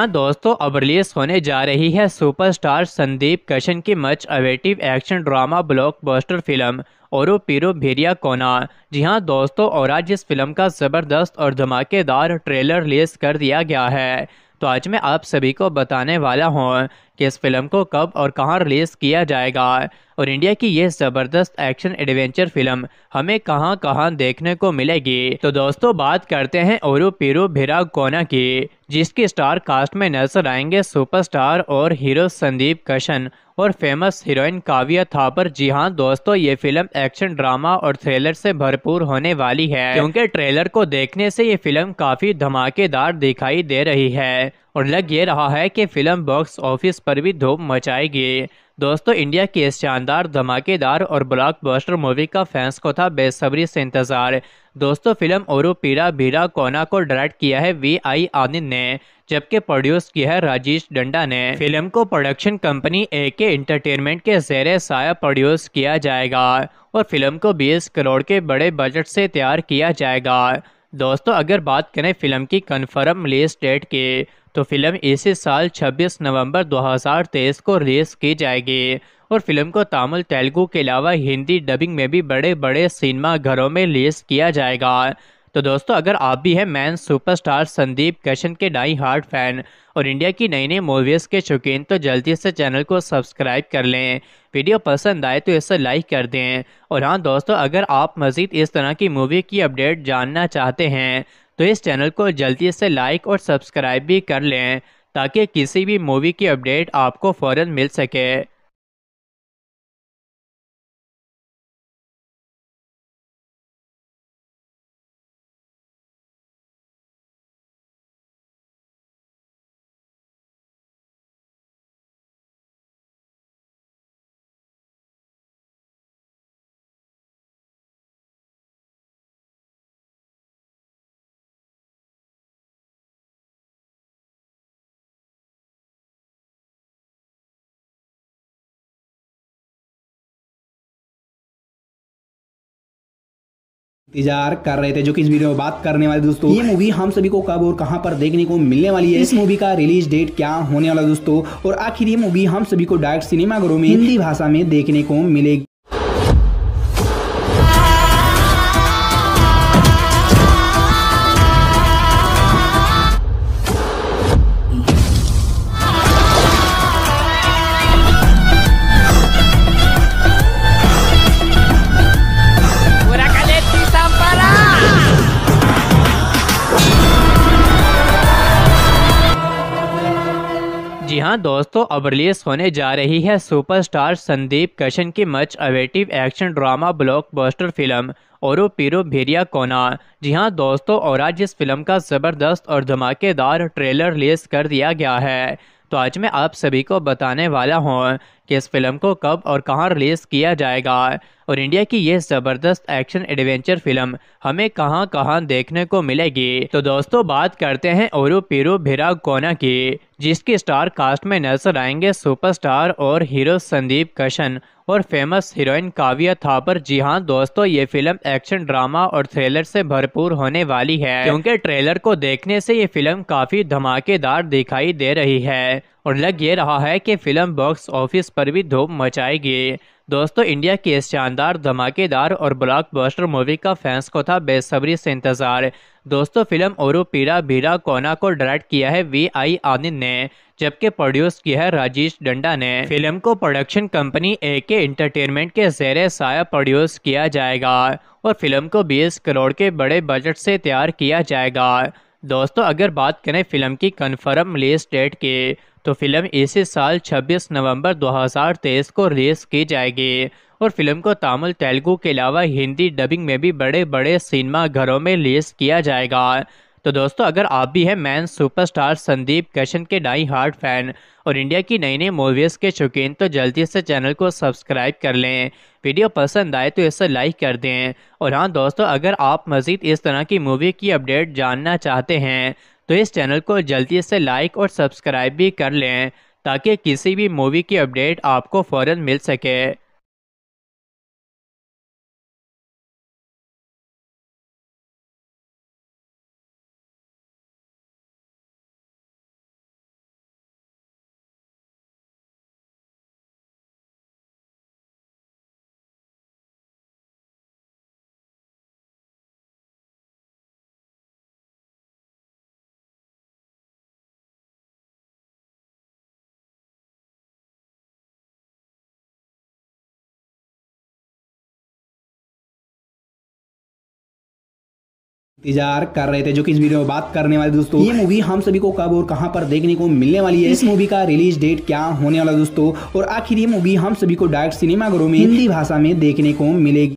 हाँ दोस्तों अब रिलीज होने जा रही है सुपरस्टार संदीप कशन की much awaited action drama blockbuster film औरो पीरो भेरिया कोना जी हाँ दोस्तों और आज इस फिल्म का ज़बरदस्त और धमाकेदार ट्रेलर रिलीज कर दिया गया है तो आज मैं आप सभी को बताने वाला हूँ कि इस फिल्म को कब और कहाँ रिलीज़ किया जाएगा और इंडिया की ये जबरदस्त एक्शन एडवेंचर फिल्म हमें कहाँ कहाँ देखने को मिलेगी तो दोस्तों बात करते हैं और पीरू भिरा कोना की जिसके स्टार कास्ट में नजर आएंगे सुपरस्टार और हीरो संदीप कशन और फेमस हीरोइन काव्या थापर जी हाँ दोस्तों ये फिल्म एक्शन ड्रामा और थ्रिलर से भरपूर होने वाली है क्योंकि ट्रेलर को देखने से ये फिल्म काफी धमाकेदार दिखाई दे रही है और लग ये रहा है कि फिल्म बॉक्स ऑफिस पर भी धूम मचाएगी दोस्तों इंडिया की इस शानदार धमाकेदार और ब्लॉकबस्टर मूवी का फैंस को था बेसब्री से इंतजार दोस्तों फिल्म और पीरा भीरा कोना को डायरेक्ट किया है वी आई आनंद ने जबकि प्रोड्यूस किया है राजेश डंडा ने फिल्म को प्रोडक्शन कंपनी ए के इंटरटेनमेंट के जेर साया प्रोड्यूस किया जाएगा और फिल्म को 20 करोड़ के बड़े बजट से तैयार किया जाएगा दोस्तों अगर बात करें फिल्म की कन्फर्म रिलीज डेट की तो फिल्म इसी साल 26 नवंबर 2023 को रिलीज की जाएगी और फिल्म को तमिल तेलुगू के अलावा हिंदी डबिंग में भी बड़े बड़े सिनेमा घरों में रिलीज किया जाएगा तो दोस्तों अगर आप भी हैं मैन सुपरस्टार संदीप कशन के डाई हार्ट फैन और इंडिया की नई नई मूवीज़ के शौकीन तो जल्दी से चैनल को सब्सक्राइब कर लें वीडियो पसंद आए तो इसे लाइक कर दें और हाँ दोस्तों अगर आप मज़ीद इस तरह की मूवी की अपडेट जानना चाहते हैं तो इस चैनल को जल्दी से लाइक और सब्सक्राइब भी कर लें ताकि किसी भी मूवी की अपडेट आपको फ़ौर मिल सके इंतजार कर रहे थे जो कि इस वीडियो में बात करने वाले दोस्तों ये मूवी हम सभी को कब और कहां पर देखने को मिलने वाली है इस मूवी का रिलीज डेट क्या होने वाला दोस्तों और आखिर ये मूवी हम सभी को डायरेक्ट सिनेमाघरों में हिंदी भाषा में देखने को मिलेगी हाँ दोस्तों अब रिलीज होने जा रही है सुपरस्टार संदीप कशन की much awaited action drama blockbuster film औरो पीरो भेरिया कोना जी हाँ दोस्तों और आज इस फिल्म का ज़बरदस्त और धमाकेदार ट्रेलर रिलीज कर दिया गया है तो आज मैं आप सभी को बताने वाला हूँ कि इस फिल्म को कब और कहाँ रिलीज़ किया जाएगा और इंडिया की ये ज़बरदस्त एक्शन एडवेंचर फिल्म हमें कहाँ कहाँ देखने को मिलेगी तो दोस्तों बात करते हैं और पीरू भिरा कोना की जिसके स्टार कास्ट में नजर आएंगे सुपरस्टार और हीरो संदीप कशन और फेमस हीरोइन काव्या थापर जी हाँ दोस्तों ये फिल्म एक्शन ड्रामा और थ्रिलर से भरपूर होने वाली है क्योंकि ट्रेलर को देखने से ये फिल्म काफी धमाकेदार दिखाई दे रही है और लग ये रहा है कि फिल्म बॉक्स ऑफिस पर भी धूम मचाएगी दोस्तों इंडिया की इस शानदार धमाकेदार और ब्लॉकबस्टर मूवी का फैंस को था बेसब्री से इंतजार दोस्तों फिल्म और पीरा भीरा कोना को डायरेक्ट किया है वी आई आनंद ने जबकि प्रोड्यूस किया है राजेश डंडा ने फिल्म को प्रोडक्शन कंपनी ए के इंटरटेनमेंट के जेर साया प्रोड्यूस किया जाएगा और फिल्म को 20 करोड़ के बड़े बजट से तैयार किया जाएगा दोस्तों अगर बात करें फिल्म की कन्फर्म रिलीज डेट की तो फिल्म इसी साल 26 नवंबर 2023 को रिलीज की जाएगी और फिल्म को तमिल तेलुगू के अलावा हिंदी डबिंग में भी बड़े बड़े सिनेमा घरों में रिलीज किया जाएगा तो दोस्तों अगर आप भी हैं मैन सुपरस्टार संदीप कशन के डाई हार्ट फैन और इंडिया की नई नई मूवीज़ के शौकीन तो जल्दी से चैनल को सब्सक्राइब कर लें वीडियो पसंद आए तो इसे लाइक कर दें और हाँ दोस्तों अगर आप मज़ीद इस तरह की मूवी की अपडेट जानना चाहते हैं तो इस चैनल को जल्दी से लाइक और सब्सक्राइब भी कर लें ताकि किसी भी मूवी की अपडेट आपको फ़ौर मिल सके इंतजार कर रहे थे जो कि इस वीडियो में बात करने वाले दोस्तों ये मूवी हम सभी को कब और कहां पर देखने को मिलने वाली है इस मूवी का रिलीज डेट क्या होने वाला दोस्तों और आखिर ये मूवी हम सभी को डायरेक्ट सिनेमाघरों में हिंदी भाषा में देखने को मिलेगी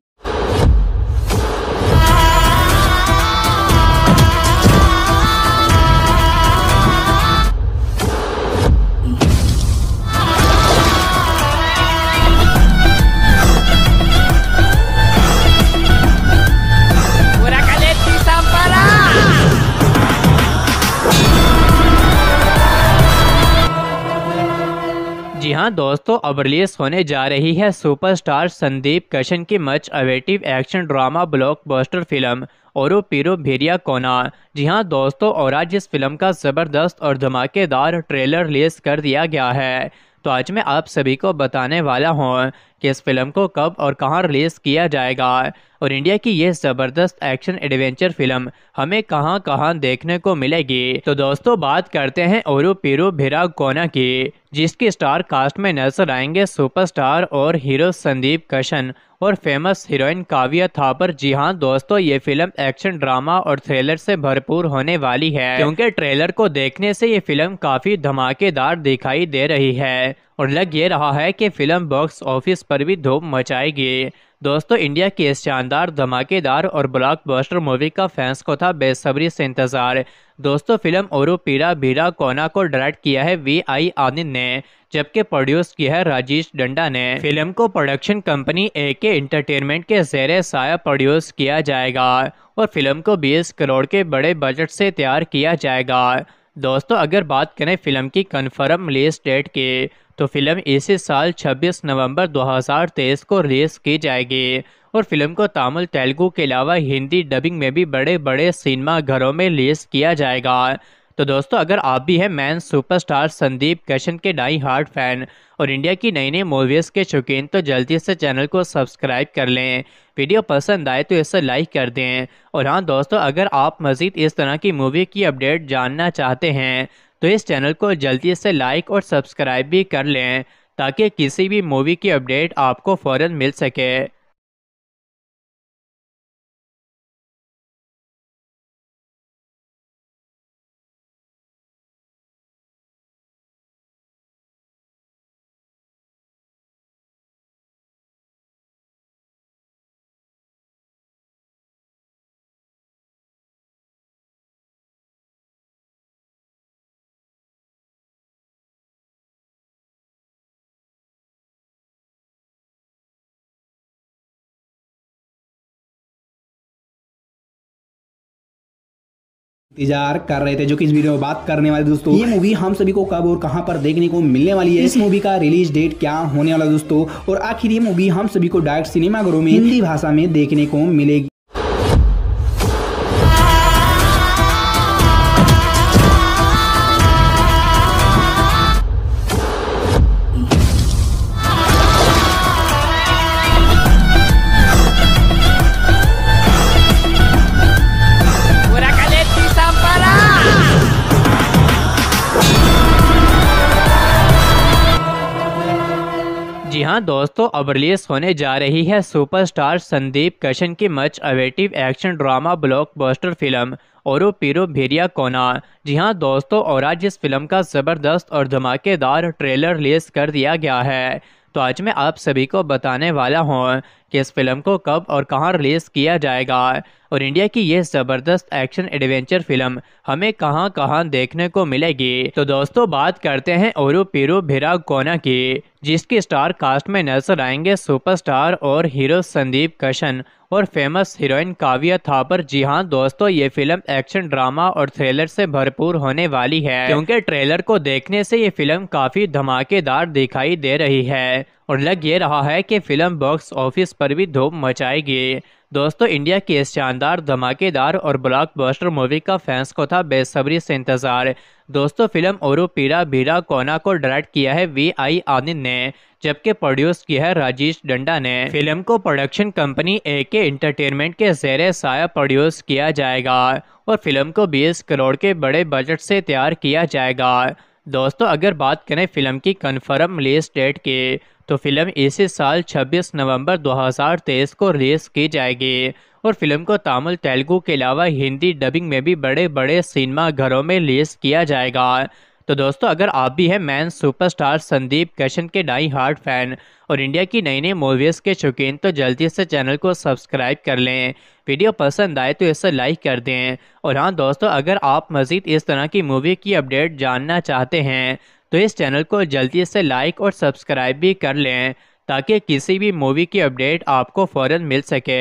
जी हाँ दोस्तों अब रिलीज होने जा रही है सुपरस्टार संदीप कशन की much awaited action drama blockbuster film औरो पीरो भेरिया कोना जी हाँ दोस्तों और आज इस फिल्म का ज़बरदस्त और धमाकेदार ट्रेलर रिलीज कर दिया गया है तो आज मैं आप सभी को बताने वाला हूँ कि इस फिल्म को कब और कहाँ रिलीज़ किया जाएगा और इंडिया की ये जबरदस्त एक्शन एडवेंचर फिल्म हमें कहाँ कहाँ देखने को मिलेगी तो दोस्तों बात करते हैं और पीरू भिरा कोना की जिसके स्टार कास्ट में नजर आएंगे सुपरस्टार और हीरो संदीप कशन और फेमस हीरोइन काव्या थापर जी हाँ दोस्तों ये फिल्म एक्शन ड्रामा और थ्रिलर से भरपूर होने वाली है क्योंकि ट्रेलर को देखने से ये फिल्म काफी धमाकेदार दिखाई दे रही है और लग ये रहा है कि फिल्म बॉक्स ऑफिस पर भी धूप मचाएगी दोस्तों इंडिया की इस शानदार धमाकेदार और ब्लॉकबस्टर मूवी का फैंस को था बेसब्री से इंतजार दोस्तों फिल्म और पीरा भीरा कोना को डायरेक्ट किया है वी आई आनंद ने जबकि प्रोड्यूस किया है राजेश डंडा ने फिल्म को प्रोडक्शन कंपनी ए के इंटरटेनमेंट के जेर साया प्रोड्यूस किया जाएगा और फिल्म को 20 करोड़ के बड़े बजट से तैयार किया जाएगा दोस्तों अगर बात करें फिल्म की कन्फर्म रिलीज डेट की तो फिल्म इसी साल 26 नवंबर 2023 को रिलीज की जाएगी और फिल्म को तमिल तेलुगू के अलावा हिंदी डबिंग में भी बड़े बड़े सिनेमा घरों में रिलीज किया जाएगा तो दोस्तों अगर आप भी हैं मैन सुपरस्टार संदीप कशन के डाई हार्ट फैन और इंडिया की नई नई मूवीज़ के शौकीन तो जल्दी से चैनल को सब्सक्राइब कर लें वीडियो पसंद आए तो इसे लाइक कर दें और हाँ दोस्तों अगर आप मज़ीद इस तरह की मूवी की अपडेट जानना चाहते हैं तो इस चैनल को जल्दी से लाइक और सब्सक्राइब भी कर लें ताकि किसी भी मूवी की अपडेट आपको फ़ौर मिल सके इंतजार कर रहे थे जो कि इस वीडियो में बात करने वाले दोस्तों ये मूवी हम सभी को कब और कहां पर देखने को मिलने वाली है इस मूवी का रिलीज डेट क्या होने वाला दोस्तों और आखिर ये मूवी हम सभी को डायरेक्ट सिनेमाघरों में हिंदी भाषा में देखने को मिलेगी हाँ दोस्तों अब रिलीज होने जा रही है सुपरस्टार संदीप कशन की much awaited action drama blockbuster film और पीरो भेरिया कोना जी हाँ दोस्तों और आज इस फिल्म का ज़बरदस्त और धमाकेदार ट्रेलर रिलीज कर दिया गया है तो आज मैं आप सभी को बताने वाला हूँ कि इस फिल्म को कब और कहां रिलीज किया जाएगा और इंडिया की ये ज़बरदस्त एक्शन एडवेंचर फिल्म हमें कहां कहां देखने को मिलेगी तो दोस्तों बात करते हैं और पीरू भिरा कोना की जिसके स्टार कास्ट में नजर आएंगे सुपरस्टार और हीरो संदीप कशन और फेमस हीरोइन काव्या थापर जी हाँ दोस्तों ये फिल्म एक्शन ड्रामा और थ्रिलर से भरपूर होने वाली है क्योंकि ट्रेलर को देखने से ये फिल्म काफी धमाकेदार दिखाई दे रही है और लग ये रहा है कि फिल्म बॉक्स ऑफिस पर भी धूम मचाएगी दोस्तों इंडिया की इस शानदार धमाकेदार और ब्लॉकबस्टर मूवी का फैंस को था बेसब्री से इंतजार दोस्तों फिल्म और पीरा भीरा कोना को डायरेक्ट किया है वी आई आनंद ने जबकि प्रोड्यूस किया है राजेश डंडा ने फिल्म को प्रोडक्शन कंपनी ए के इंटरटेनमेंट के जेर साया प्रोड्यूस किया जाएगा और फिल्म को 20 करोड़ के बड़े बजट से तैयार किया जाएगा दोस्तों अगर बात करें फिल्म की कन्फर्म रिलीज डेट की तो फिल्म इसी साल 26 नवंबर 2023 को रिलीज की जाएगी और फिल्म को तमिल तेलुगू के अलावा हिंदी डबिंग में भी बड़े बड़े सिनेमा घरों में रिलीज किया जाएगा तो दोस्तों अगर आप भी हैं मैन सुपरस्टार संदीप कशन के डाई हार्ट फैन और इंडिया की नई नई मूवीज़ के शौकीन तो जल्दी से चैनल को सब्सक्राइब कर लें वीडियो पसंद आए तो इसे लाइक कर दें और हाँ दोस्तों अगर आप मज़ीद इस तरह की मूवी की अपडेट जानना चाहते हैं तो इस चैनल को जल्दी से लाइक और सब्सक्राइब भी कर लें ताकि किसी भी मूवी की अपडेट आपको फ़ौर मिल सके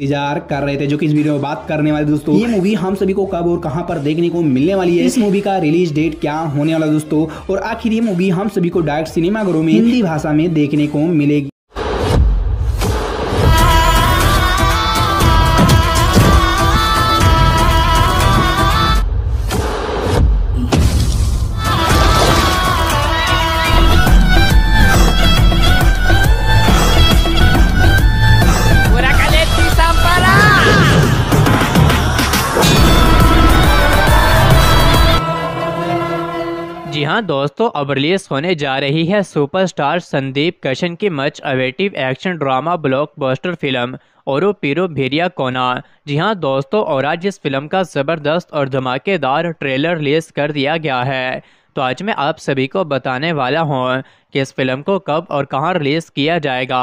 इंतजार कर रहे थे जो कि इस वीडियो में बात करने वाले दोस्तों ये मूवी हम सभी को कब और कहां पर देखने को मिलने वाली है इस मूवी का रिलीज डेट क्या होने वाला दोस्तों और आखिर ये मूवी हम सभी को डायरेक्ट सिनेमाघरों में हिंदी भाषा में देखने को मिलेगी हाँ दोस्तों अब रिलीज होने जा रही है सुपरस्टार संदीप कशन की much awaited action drama blockbuster film औरो पीरो भेरिया कोना जी हाँ दोस्तों और आज इस फिल्म का ज़बरदस्त और धमाकेदार ट्रेलर रिलीज कर दिया गया है तो आज मैं आप सभी को बताने वाला हूँ कि इस फिल्म को कब और कहाँ रिलीज़ किया जाएगा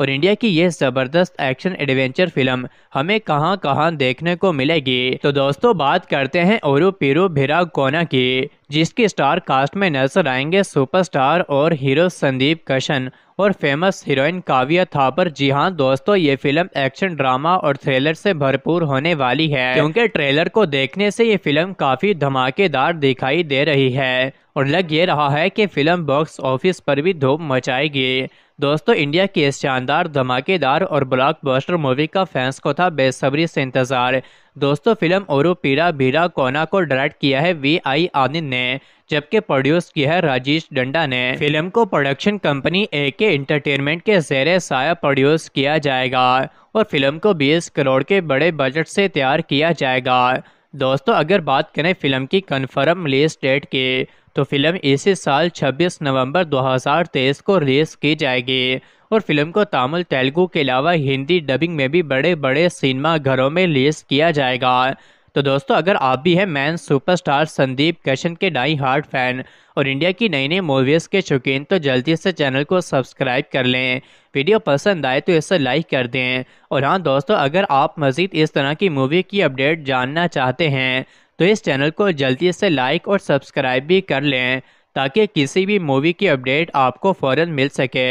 और इंडिया की ये ज़बरदस्त एक्शन एडवेंचर फिल्म हमें कहाँ कहाँ देखने को मिलेगी तो दोस्तों बात करते हैं और पीरू भिरा कोना की जिसके स्टार कास्ट में नजर आएंगे सुपरस्टार और हीरो संदीप कशन और फेमस हीरोइन काव्या थापर जी हाँ दोस्तों ये फिल्म एक्शन ड्रामा और थ्रिलर से भरपूर होने वाली है क्योंकि ट्रेलर को देखने से ये फिल्म काफी धमाकेदार दिखाई दे रही है और लग ये रहा है कि फिल्म बॉक्स ऑफिस पर भी धूम मचाएगी दोस्तों इंडिया की इस शानदार धमाकेदार और ब्लॉकबस्टर मूवी का फैंस को था बेसब्री से इंतजार दोस्तों फिल्म और पीरा भीरा कोना को डायरेक्ट किया है वी आई आनंद ने जबकि प्रोड्यूस किया है राजेश डंडा ने फिल्म को प्रोडक्शन कंपनी ए के इंटरटेनमेंट के जेर साया प्रोड्यूस किया जाएगा और फिल्म को 20 करोड़ के बड़े बजट से तैयार किया जाएगा दोस्तों अगर बात करें फिल्म की कन्फर्म रिलीज डेट की तो फिल्म इसी साल 26 नवंबर 2023 को रिलीज की जाएगी और फिल्म को तमिल तेलुगू के अलावा हिंदी डबिंग में भी बड़े बड़े सिनेमा घरों में रिलीज किया जाएगा तो दोस्तों अगर आप भी हैं मैन सुपरस्टार संदीप कशन के डाई हार्ट फैन और इंडिया की नई नई मूवीज़ के शौकीन तो जल्दी से चैनल को सब्सक्राइब कर लें वीडियो पसंद आए तो इसे लाइक कर दें और हाँ दोस्तों अगर आप मज़ीद इस तरह की मूवी की अपडेट जानना चाहते हैं तो इस चैनल को जल्दी से लाइक और सब्सक्राइब भी कर लें ताकि किसी भी मूवी की अपडेट आपको फ़ौर मिल सके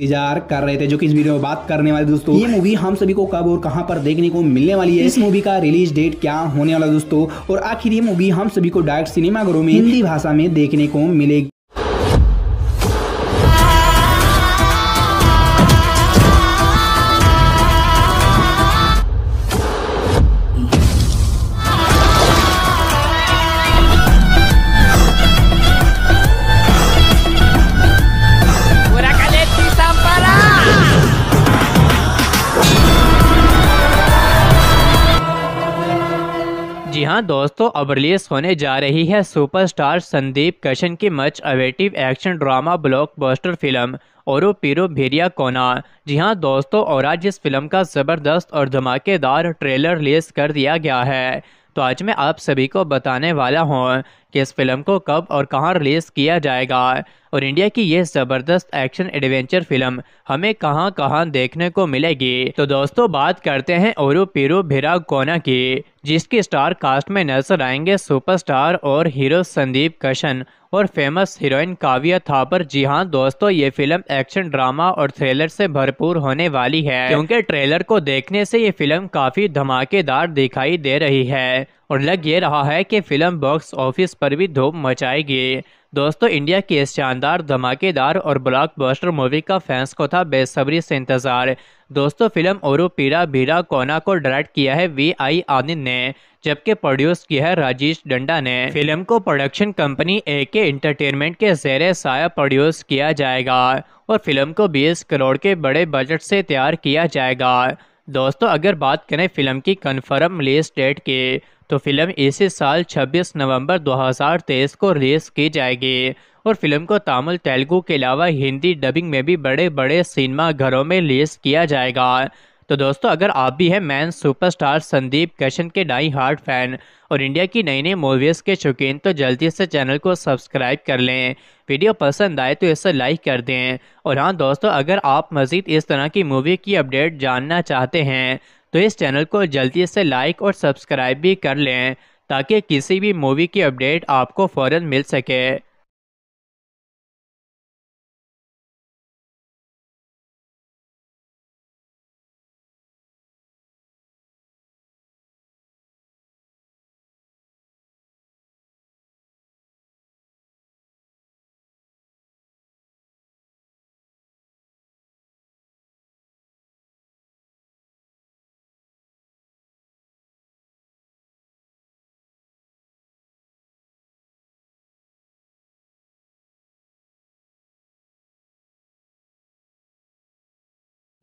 इंतजार कर रहे थे जो कि इस वीडियो में बात करने वाले दोस्तों ये मूवी हम सभी को कब और कहां पर देखने को मिलने वाली है इस मूवी का रिलीज डेट क्या होने वाला दोस्तों और आखिर ये मूवी हम सभी को डायरेक्ट सिनेमाघरों में हिंदी भाषा में देखने को मिलेगी जी हाँ दोस्तों अब रिलीज होने जा रही है सुपरस्टार संदीप कशन की much awaited action drama blockbuster film औरो पीरो भेरिया कोना जी हाँ दोस्तों और आज इस फिल्म का ज़बरदस्त और धमाकेदार ट्रेलर रिलीज कर दिया गया है तो आज मैं आप सभी को बताने वाला हूँ कि इस फिल्म को कब और कहाँ रिलीज़ किया जाएगा और इंडिया की ये जबरदस्त एक्शन एडवेंचर फिल्म हमें कहाँ कहाँ देखने को मिलेगी तो दोस्तों बात करते हैं और पीरू भिरा कोना की जिसके स्टार कास्ट में नजर आएंगे सुपरस्टार और हीरो संदीप कशन और फेमस हीरोइन काव्या थापर जी हाँ दोस्तों ये फिल्म एक्शन ड्रामा और थ्रिलर से भरपूर होने वाली है क्योंकि ट्रेलर को देखने से ये फिल्म काफी धमाकेदार दिखाई दे रही है और लग ये रहा है कि फिल्म बॉक्स ऑफिस पर भी धूप मचाएगी दोस्तों इंडिया की इस शानदार धमाकेदार और ब्लॉकबस्टर मूवी का फैंस को था बेसब्री से इंतजार दोस्तों फिल्म और पीरा भीरा कोना को डायरेक्ट किया है वी आई आनंद ने जबकि प्रोड्यूस किया है राजेश डंडा ने फिल्म को प्रोडक्शन कंपनी ए के इंटरटेनमेंट के जेर साया प्रोड्यूस किया जाएगा और फिल्म को 20 करोड़ के बड़े बजट से तैयार किया जाएगा दोस्तों अगर बात करें फिल्म की कन्फर्म रिलीज डेट की तो फिल्म इसी साल 26 नवंबर 2023 को रिलीज की जाएगी और फिल्म को तमिल तेलुगू के अलावा हिंदी डबिंग में भी बड़े बड़े सिनेमा घरों में रिलीज किया जाएगा तो दोस्तों अगर आप भी हैं मैन सुपरस्टार संदीप कशन के डाई हार्ट फैन और इंडिया की नई नई मूवीज़ के शौकीन तो जल्दी से चैनल को सब्सक्राइब कर लें वीडियो पसंद आए तो इसे लाइक कर दें और हाँ दोस्तों अगर आप मज़ीद इस तरह की मूवी की अपडेट जानना चाहते हैं तो इस चैनल को जल्दी से लाइक और सब्सक्राइब भी कर लें ताकि किसी भी मूवी की अपडेट आपको फ़ौर मिल सके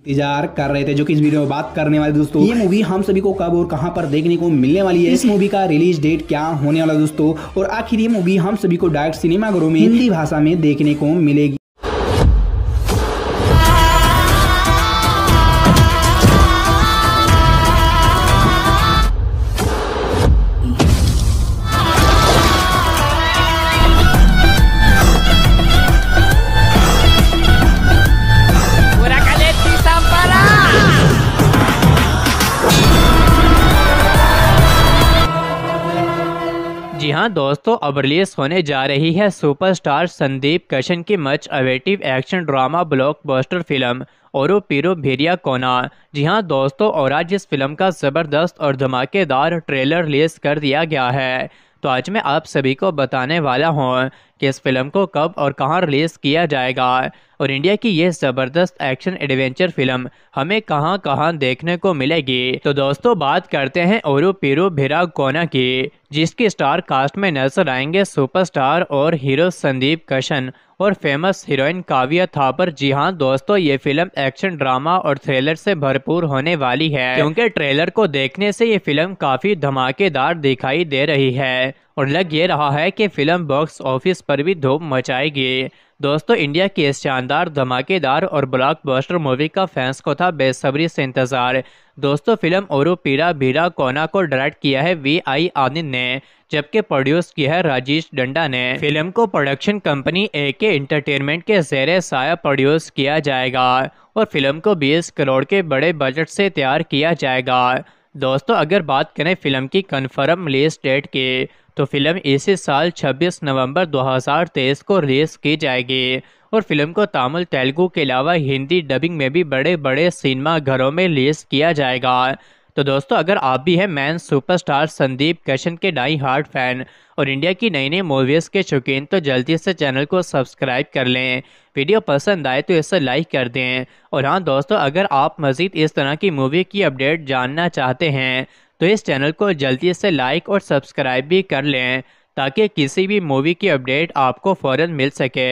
इंतजार कर रहे थे जो कि इस वीडियो में बात करने वाले दोस्तों ये मूवी हम सभी को कब और कहां पर देखने को मिलने वाली है इस मूवी का रिलीज डेट क्या होने वाला दोस्तों और आखिर ये मूवी हम सभी को डायरेक्ट सिनेमाघरों में हिंदी भाषा में देखने को मिलेगी हाँ दोस्तों अब रिलीज होने जा रही है सुपरस्टार संदीप कशन की much awaited action drama blockbuster film औरो पीरो भेरिया कोना जी हाँ दोस्तों और आज इस फिल्म का ज़बरदस्त और धमाकेदार ट्रेलर रिलीज कर दिया गया है तो आज मैं आप सभी को बताने वाला हूँ कि इस फिल्म को कब और कहां रिलीज किया जाएगा और इंडिया की ये ज़बरदस्त एक्शन एडवेंचर फिल्म हमें कहां कहां देखने को मिलेगी तो दोस्तों बात करते हैं और पीरू भिरा कोना की जिसके स्टार कास्ट में नजर आएंगे सुपरस्टार और हीरो संदीप कशन और फेमस हीरोइन काव्या थापर जी हाँ दोस्तों ये फिल्म एक्शन ड्रामा और थ्रिलर से भरपूर होने वाली है क्योंकि ट्रेलर को देखने से ये फिल्म काफी धमाकेदार दिखाई दे रही है और लग ये रहा है कि फिल्म बॉक्स ऑफिस पर भी धूम मचाएगी दोस्तों इंडिया की इस शानदार धमाकेदार और ब्लॉकबस्टर मूवी का फैंस को था बेसब्री से इंतजार दोस्तों फिल्म और पीरा भीरा कोना को डायरेक्ट किया है वी आई आनंद ने जबकि प्रोड्यूस किया है राजेश डंडा ने फिल्म को प्रोडक्शन कंपनी ए के इंटरटेनमेंट के जेर साया प्रोड्यूस किया जाएगा और फिल्म को बीस करोड़ के बड़े बजट से तैयार किया जाएगा दोस्तों अगर बात करें फिल्म की कन्फर्म रिलीज डेट की तो फिल्म इसी साल 26 नवंबर 2023 को रिलीज की जाएगी और फिल्म को तमिल तेलुगू के अलावा हिंदी डबिंग में भी बड़े बड़े सिनेमा घरों में रिलीज किया जाएगा तो दोस्तों अगर आप भी हैं मैन सुपरस्टार संदीप कशन के डाई हार्ट फैन और इंडिया की नई नई मूवीज़ के शौकीन तो जल्दी से चैनल को सब्सक्राइब कर लें वीडियो पसंद आए तो इसे लाइक कर दें और हाँ दोस्तों अगर आप मज़ीद इस तरह की मूवी की अपडेट जानना चाहते हैं तो इस चैनल को जल्दी से लाइक और सब्सक्राइब भी कर लें ताकि किसी भी मूवी की अपडेट आपको फ़ौर मिल सके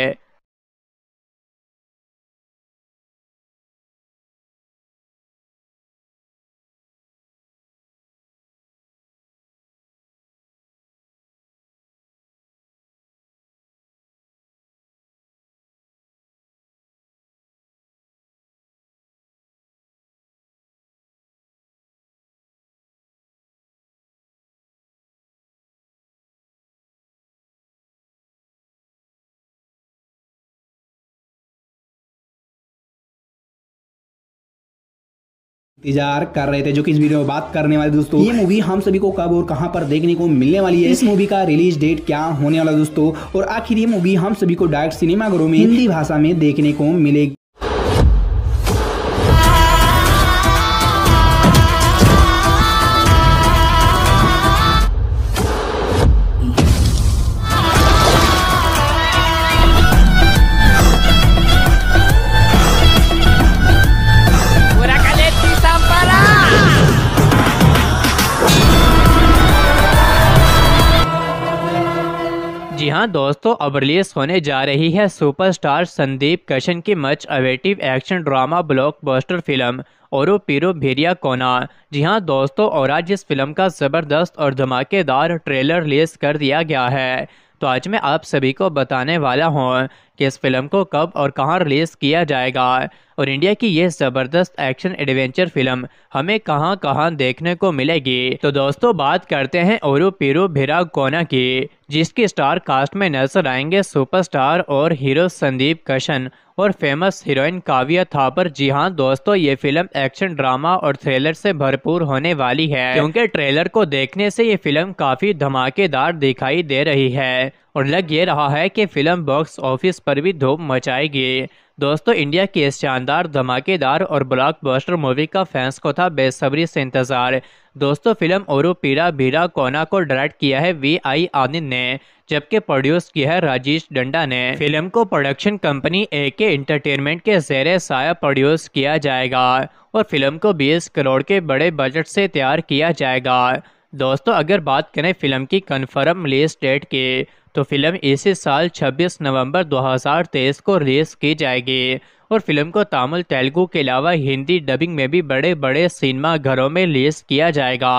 इंतजार कर रहे थे जो कि इस वीडियो में बात करने वाले दोस्तों ये मूवी हम सभी को कब और कहां पर देखने को मिलने वाली है इस मूवी का रिलीज डेट क्या होने वाला दोस्तों और आखिर ये मूवी हम सभी को डायरेक्ट सिनेमाघरों में हिंदी भाषा में देखने को मिलेगी हाँ दोस्तों अब रिलीज होने जा रही है सुपरस्टार संदीप कशन की much awaited action drama blockbuster film औरो पीरो भेरिया कोना जी हाँ दोस्तों और आज इस फिल्म का ज़बरदस्त और धमाकेदार ट्रेलर रिलीज कर दिया गया है तो आज मैं आप सभी को बताने वाला हूँ कि इस फिल्म को कब और कहाँ रिलीज़ किया जाएगा और इंडिया की ये ज़बरदस्त एक्शन एडवेंचर फिल्म हमें कहाँ कहाँ देखने को मिलेगी तो दोस्तों बात करते हैं और पीरू भिरा कोना की जिसकी स्टार कास्ट में नजर आएंगे सुपरस्टार और हीरो संदीप कशन और फेमस हीरोइन काव्या थापर जी हाँ दोस्तों ये फिल्म एक्शन ड्रामा और थ्रिलर से भरपूर होने वाली है क्योंकि ट्रेलर को देखने से ये फिल्म काफी धमाकेदार दिखाई दे रही है और लग ये रहा है कि फिल्म बॉक्स ऑफिस पर भी धूम मचाएगी दोस्तों इंडिया की इस शानदार धमाकेदार और ब्लॉकबस्टर मूवी का फैंस को था बेसब्री से इंतजार दोस्तों फिल्म और पीरा भीरा कोना को डायरेक्ट किया है वी आई आनंद ने जबकि प्रोड्यूस किया है राजेश डंडा ने फिल्म को प्रोडक्शन कंपनी ए के इंटरटेनमेंट के जेर साया प्रोड्यूस किया जाएगा और फिल्म को 20 करोड़ के बड़े बजट से तैयार किया जाएगा दोस्तों अगर बात करें फिल्म की कन्फर्म रिलीज डेट की तो फिल्म इसी साल 26 नवंबर 2023 को रिलीज की जाएगी और फिल्म को तमिल तेलुगू के अलावा हिंदी डबिंग में भी बड़े बड़े सिनेमा घरों में रिलीज किया जाएगा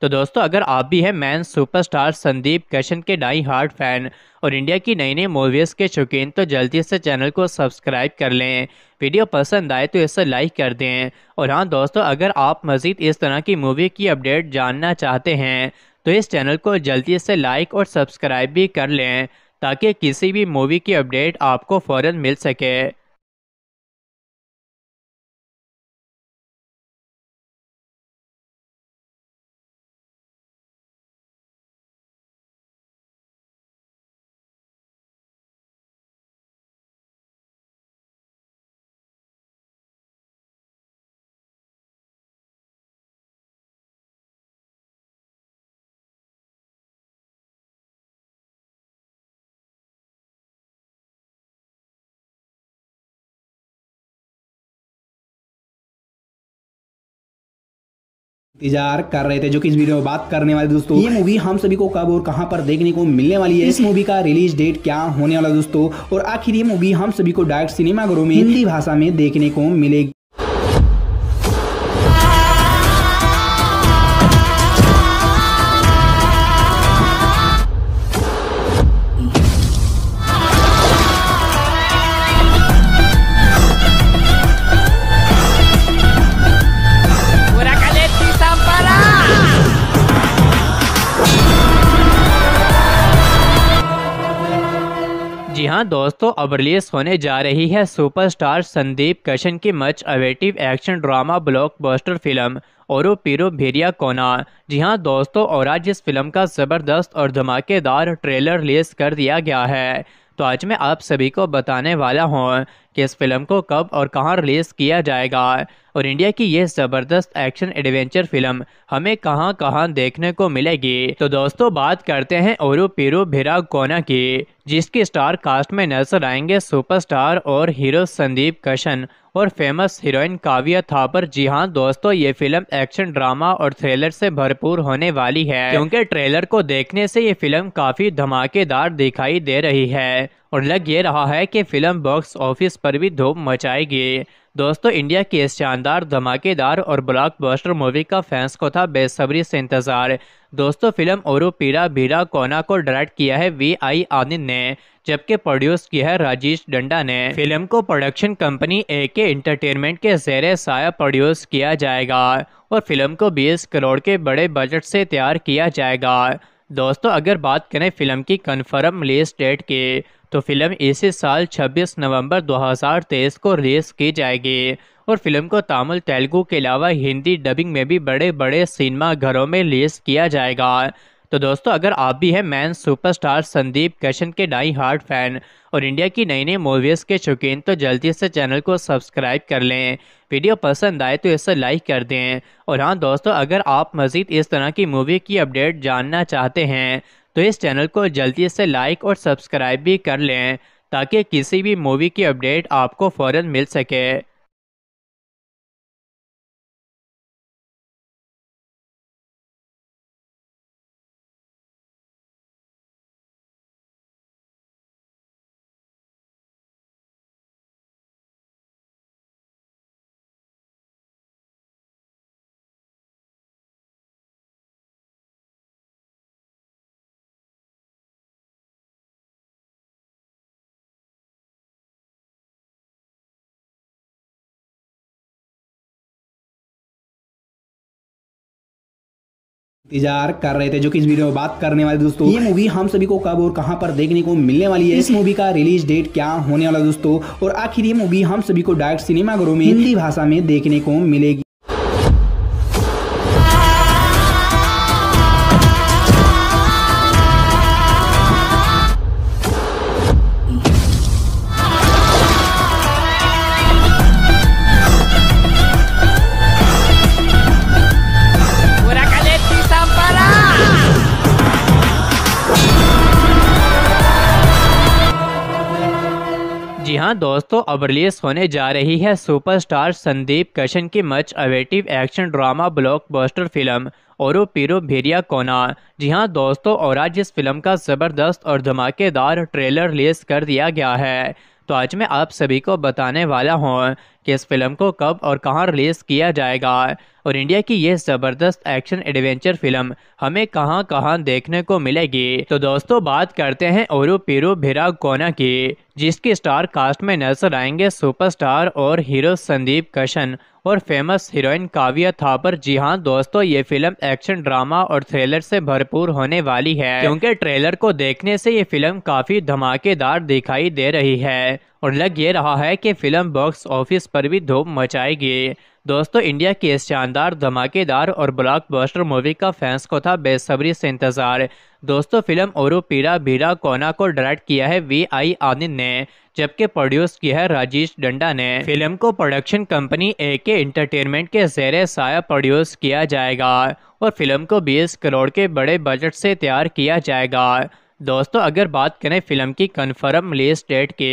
तो दोस्तों अगर आप भी हैं मैन सुपरस्टार संदीप कशन के डाई हार्ट फैन और इंडिया की नई नई मूवीज़ के शौकीन तो जल्दी से चैनल को सब्सक्राइब कर लें वीडियो पसंद आए तो इसे लाइक कर दें और हाँ दोस्तों अगर आप मज़ीद इस तरह की मूवी की अपडेट जानना चाहते हैं तो इस चैनल को जल्दी से लाइक और सब्सक्राइब भी कर लें ताकि किसी भी मूवी की अपडेट आपको फ़ौर मिल सके इंतजार कर रहे थे जो कि इस वीडियो में बात करने वाले दोस्तों ये मूवी हम सभी को कब और कहां पर देखने को मिलने वाली है इस मूवी का रिलीज डेट क्या होने वाला दोस्तों और आखिर ये मूवी हम सभी को डायरेक्ट सिनेमाघरों में हिंदी भाषा में देखने को मिलेगी जी हाँ दोस्तों अब रिलीज होने जा रही है सुपरस्टार संदीप कशन की much awaited action drama blockbuster film औरो पीरो भेरिया कोना जी हाँ दोस्तों और आज इस फिल्म का ज़बरदस्त और धमाकेदार ट्रेलर रिलीज कर दिया गया है तो आज मैं आप सभी को बताने वाला हूँ कि इस फिल्म को कब और कहाँ रिलीज़ किया जाएगा और इंडिया की ये जबरदस्त एक्शन एडवेंचर फिल्म हमें कहाँ कहाँ देखने को मिलेगी तो दोस्तों बात करते हैं और पीरू भिरा कोना की जिसके स्टार कास्ट में नजर आएंगे सुपरस्टार और हीरो संदीप कशन और फेमस हीरोइन काव्या थापर जी हाँ दोस्तों ये फिल्म एक्शन ड्रामा और थ्रिलर से भरपूर होने वाली है क्योंकि ट्रेलर को देखने से ये फिल्म काफी धमाकेदार दिखाई दे रही है और लग ये रहा है कि फिल्म बॉक्स ऑफिस पर भी धूप मचाएगी दोस्तों इंडिया की इस शानदार धमाकेदार और ब्लॉकबस्टर मूवी का फैंस को था बेसब्री से इंतजार दोस्तों फिल्म और पीरा भीरा कोना को डायरेक्ट किया है वी आई आनंद ने जबकि प्रोड्यूस किया है राजेश डंडा ने फिल्म को प्रोडक्शन कंपनी ए के इंटरटेनमेंट के जेर साया प्रोड्यूस किया जाएगा और फिल्म को 20 करोड़ के बड़े बजट से तैयार किया जाएगा दोस्तों अगर बात करें फिल्म की कन्फर्म रिलीज डेट की तो फिल्म इसी साल 26 नवंबर 2023 को रिलीज की जाएगी और फिल्म को तमिल तेलुगू के अलावा हिंदी डबिंग में भी बड़े बड़े सिनेमा घरों में रिलीज किया जाएगा तो दोस्तों अगर आप भी हैं मैन सुपरस्टार संदीप कशन के डाई हार्ट फैन और इंडिया की नई नई मूवीज़ के शौकीन तो जल्दी से चैनल को सब्सक्राइब कर लें वीडियो पसंद आए तो इसे लाइक कर दें और हाँ दोस्तों अगर आप मज़ीद इस तरह की मूवी की अपडेट जानना चाहते हैं तो इस चैनल को जल्दी से लाइक और सब्सक्राइब भी कर लें ताकि किसी भी मूवी की अपडेट आपको फ़ौर मिल सके इंतजार कर रहे थे जो कि इस वीडियो में बात करने वाले दोस्तों ये मूवी हम सभी को कब और कहां पर देखने को मिलने वाली है इस मूवी का रिलीज डेट क्या होने वाला दोस्तों और आखिर ये मूवी हम सभी को डायरेक्ट सिनेमाघरों में हिंदी भाषा में देखने को मिलेगी हाँ दोस्तों अब रिलीज होने जा रही है सुपरस्टार संदीप कशन की much awaited action drama blockbuster film औरो पीरो भेरिया कोना जी हाँ दोस्तों और आज इस फिल्म का ज़बरदस्त और धमाकेदार ट्रेलर रिलीज कर दिया गया है तो आज मैं आप सभी को बताने वाला हूँ कि इस फिल्म को कब और कहां रिलीज किया जाएगा और इंडिया की ये ज़बरदस्त एक्शन एडवेंचर फिल्म हमें कहां कहां देखने को मिलेगी तो दोस्तों बात करते हैं और पीरू भिरा कोना की जिसकी स्टार कास्ट में नजर आएंगे सुपरस्टार और हीरो संदीप कशन और फेमस हीरोइन काव्या थापर जी हाँ दोस्तों ये फिल्म एक्शन ड्रामा और थ्रिलर से भरपूर होने वाली है क्योंकि ट्रेलर को देखने से ये फिल्म काफी धमाकेदार दिखाई दे रही है और लग ये रहा है कि फिल्म बॉक्स ऑफिस पर भी धूम मचाएगी दोस्तों इंडिया की इस शानदार धमाकेदार और ब्लॉकबस्टर मूवी का फैंस को था बेसब्री से इंतजार दोस्तों फिल्म और पीरा भीरा कोना को डायरेक्ट किया है वी आई आनंद ने जबकि प्रोड्यूस किया है राजेश डंडा ने फिल्म को प्रोडक्शन कंपनी ए के इंटरटेनमेंट के जेर साया प्रोड्यूस किया जाएगा और फिल्म को बीस करोड़ के बड़े बजट से तैयार किया जाएगा दोस्तों अगर बात करें फिल्म की कन्फर्म रिलीज डेट की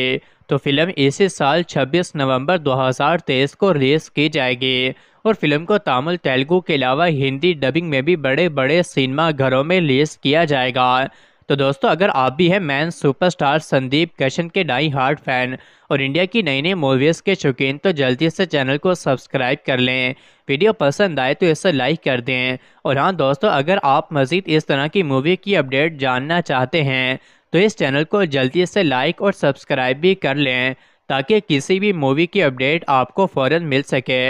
तो फिल्म इसी साल 26 नवंबर 2023 को रिलीज की जाएगी और फिल्म को तमिल तेलुगू के अलावा हिंदी डबिंग में भी बड़े बड़े सिनेमा घरों में रिलीज किया जाएगा तो दोस्तों अगर आप भी हैं मैन सुपरस्टार संदीप कशन के डाई हार्ट फैन और इंडिया की नई नई मूवीज़ के शौकीन तो जल्दी से चैनल को सब्सक्राइब कर लें वीडियो पसंद आए तो इसे लाइक कर दें और हाँ दोस्तों अगर आप मज़ीद इस तरह की मूवी की अपडेट जानना चाहते हैं तो इस चैनल को जल्दी से लाइक और सब्सक्राइब भी कर लें ताकि किसी भी मूवी की अपडेट आपको फ़ौर मिल सके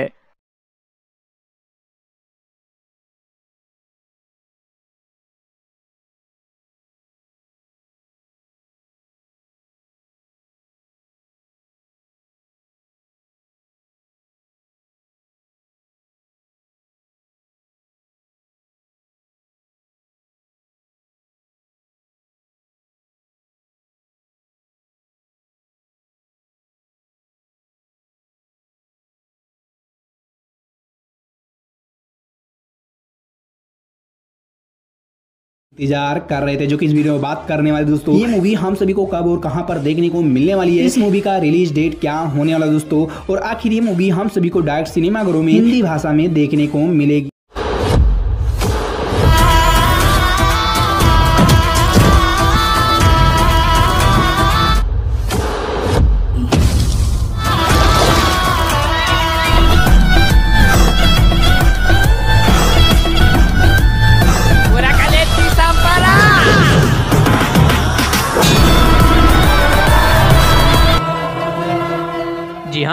इंतजार कर रहे थे जो कि इस वीडियो में बात करने वाले दोस्तों ये मूवी हम सभी को कब और कहां पर देखने को मिलने वाली है इस मूवी का रिलीज डेट क्या होने वाला दोस्तों और आखिर ये मूवी हम सभी को डायरेक्ट सिनेमाघरों में हिंदी भाषा में देखने को मिलेगी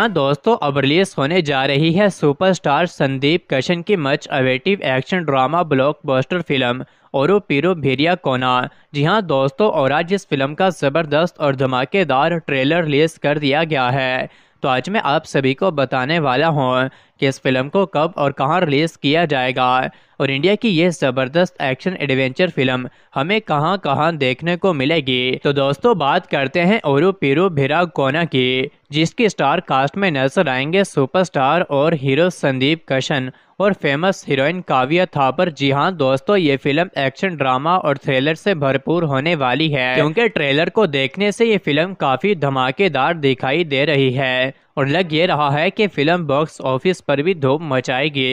हाँ दोस्तों अब रिलीज होने जा रही है सुपरस्टार संदीप कशन की much awaited action drama blockbuster film और पीरो भेरिया कोना जी हाँ दोस्तों और आज इस फिल्म का ज़बरदस्त और धमाकेदार ट्रेलर रिलीज कर दिया गया है तो आज मैं आप सभी को बताने वाला हूँ कि इस फिल्म को कब और कहाँ रिलीज़ किया जाएगा और इंडिया की ये ज़बरदस्त एक्शन एडवेंचर फिल्म हमें कहाँ कहाँ देखने को मिलेगी तो दोस्तों बात करते हैं और पीरू भिरा कोना की जिसकी स्टार कास्ट में नजर आएंगे सुपरस्टार और हीरो संदीप कशन और फेमस हीरोइन काव्या थापर जी हाँ दोस्तों ये फिल्म एक्शन ड्रामा और थ्रिलर से भरपूर होने वाली है क्योंकि ट्रेलर को देखने से ये फिल्म काफी धमाकेदार दिखाई दे रही है और लग ये रहा है कि फिल्म बॉक्स ऑफिस पर भी धूम मचाएगी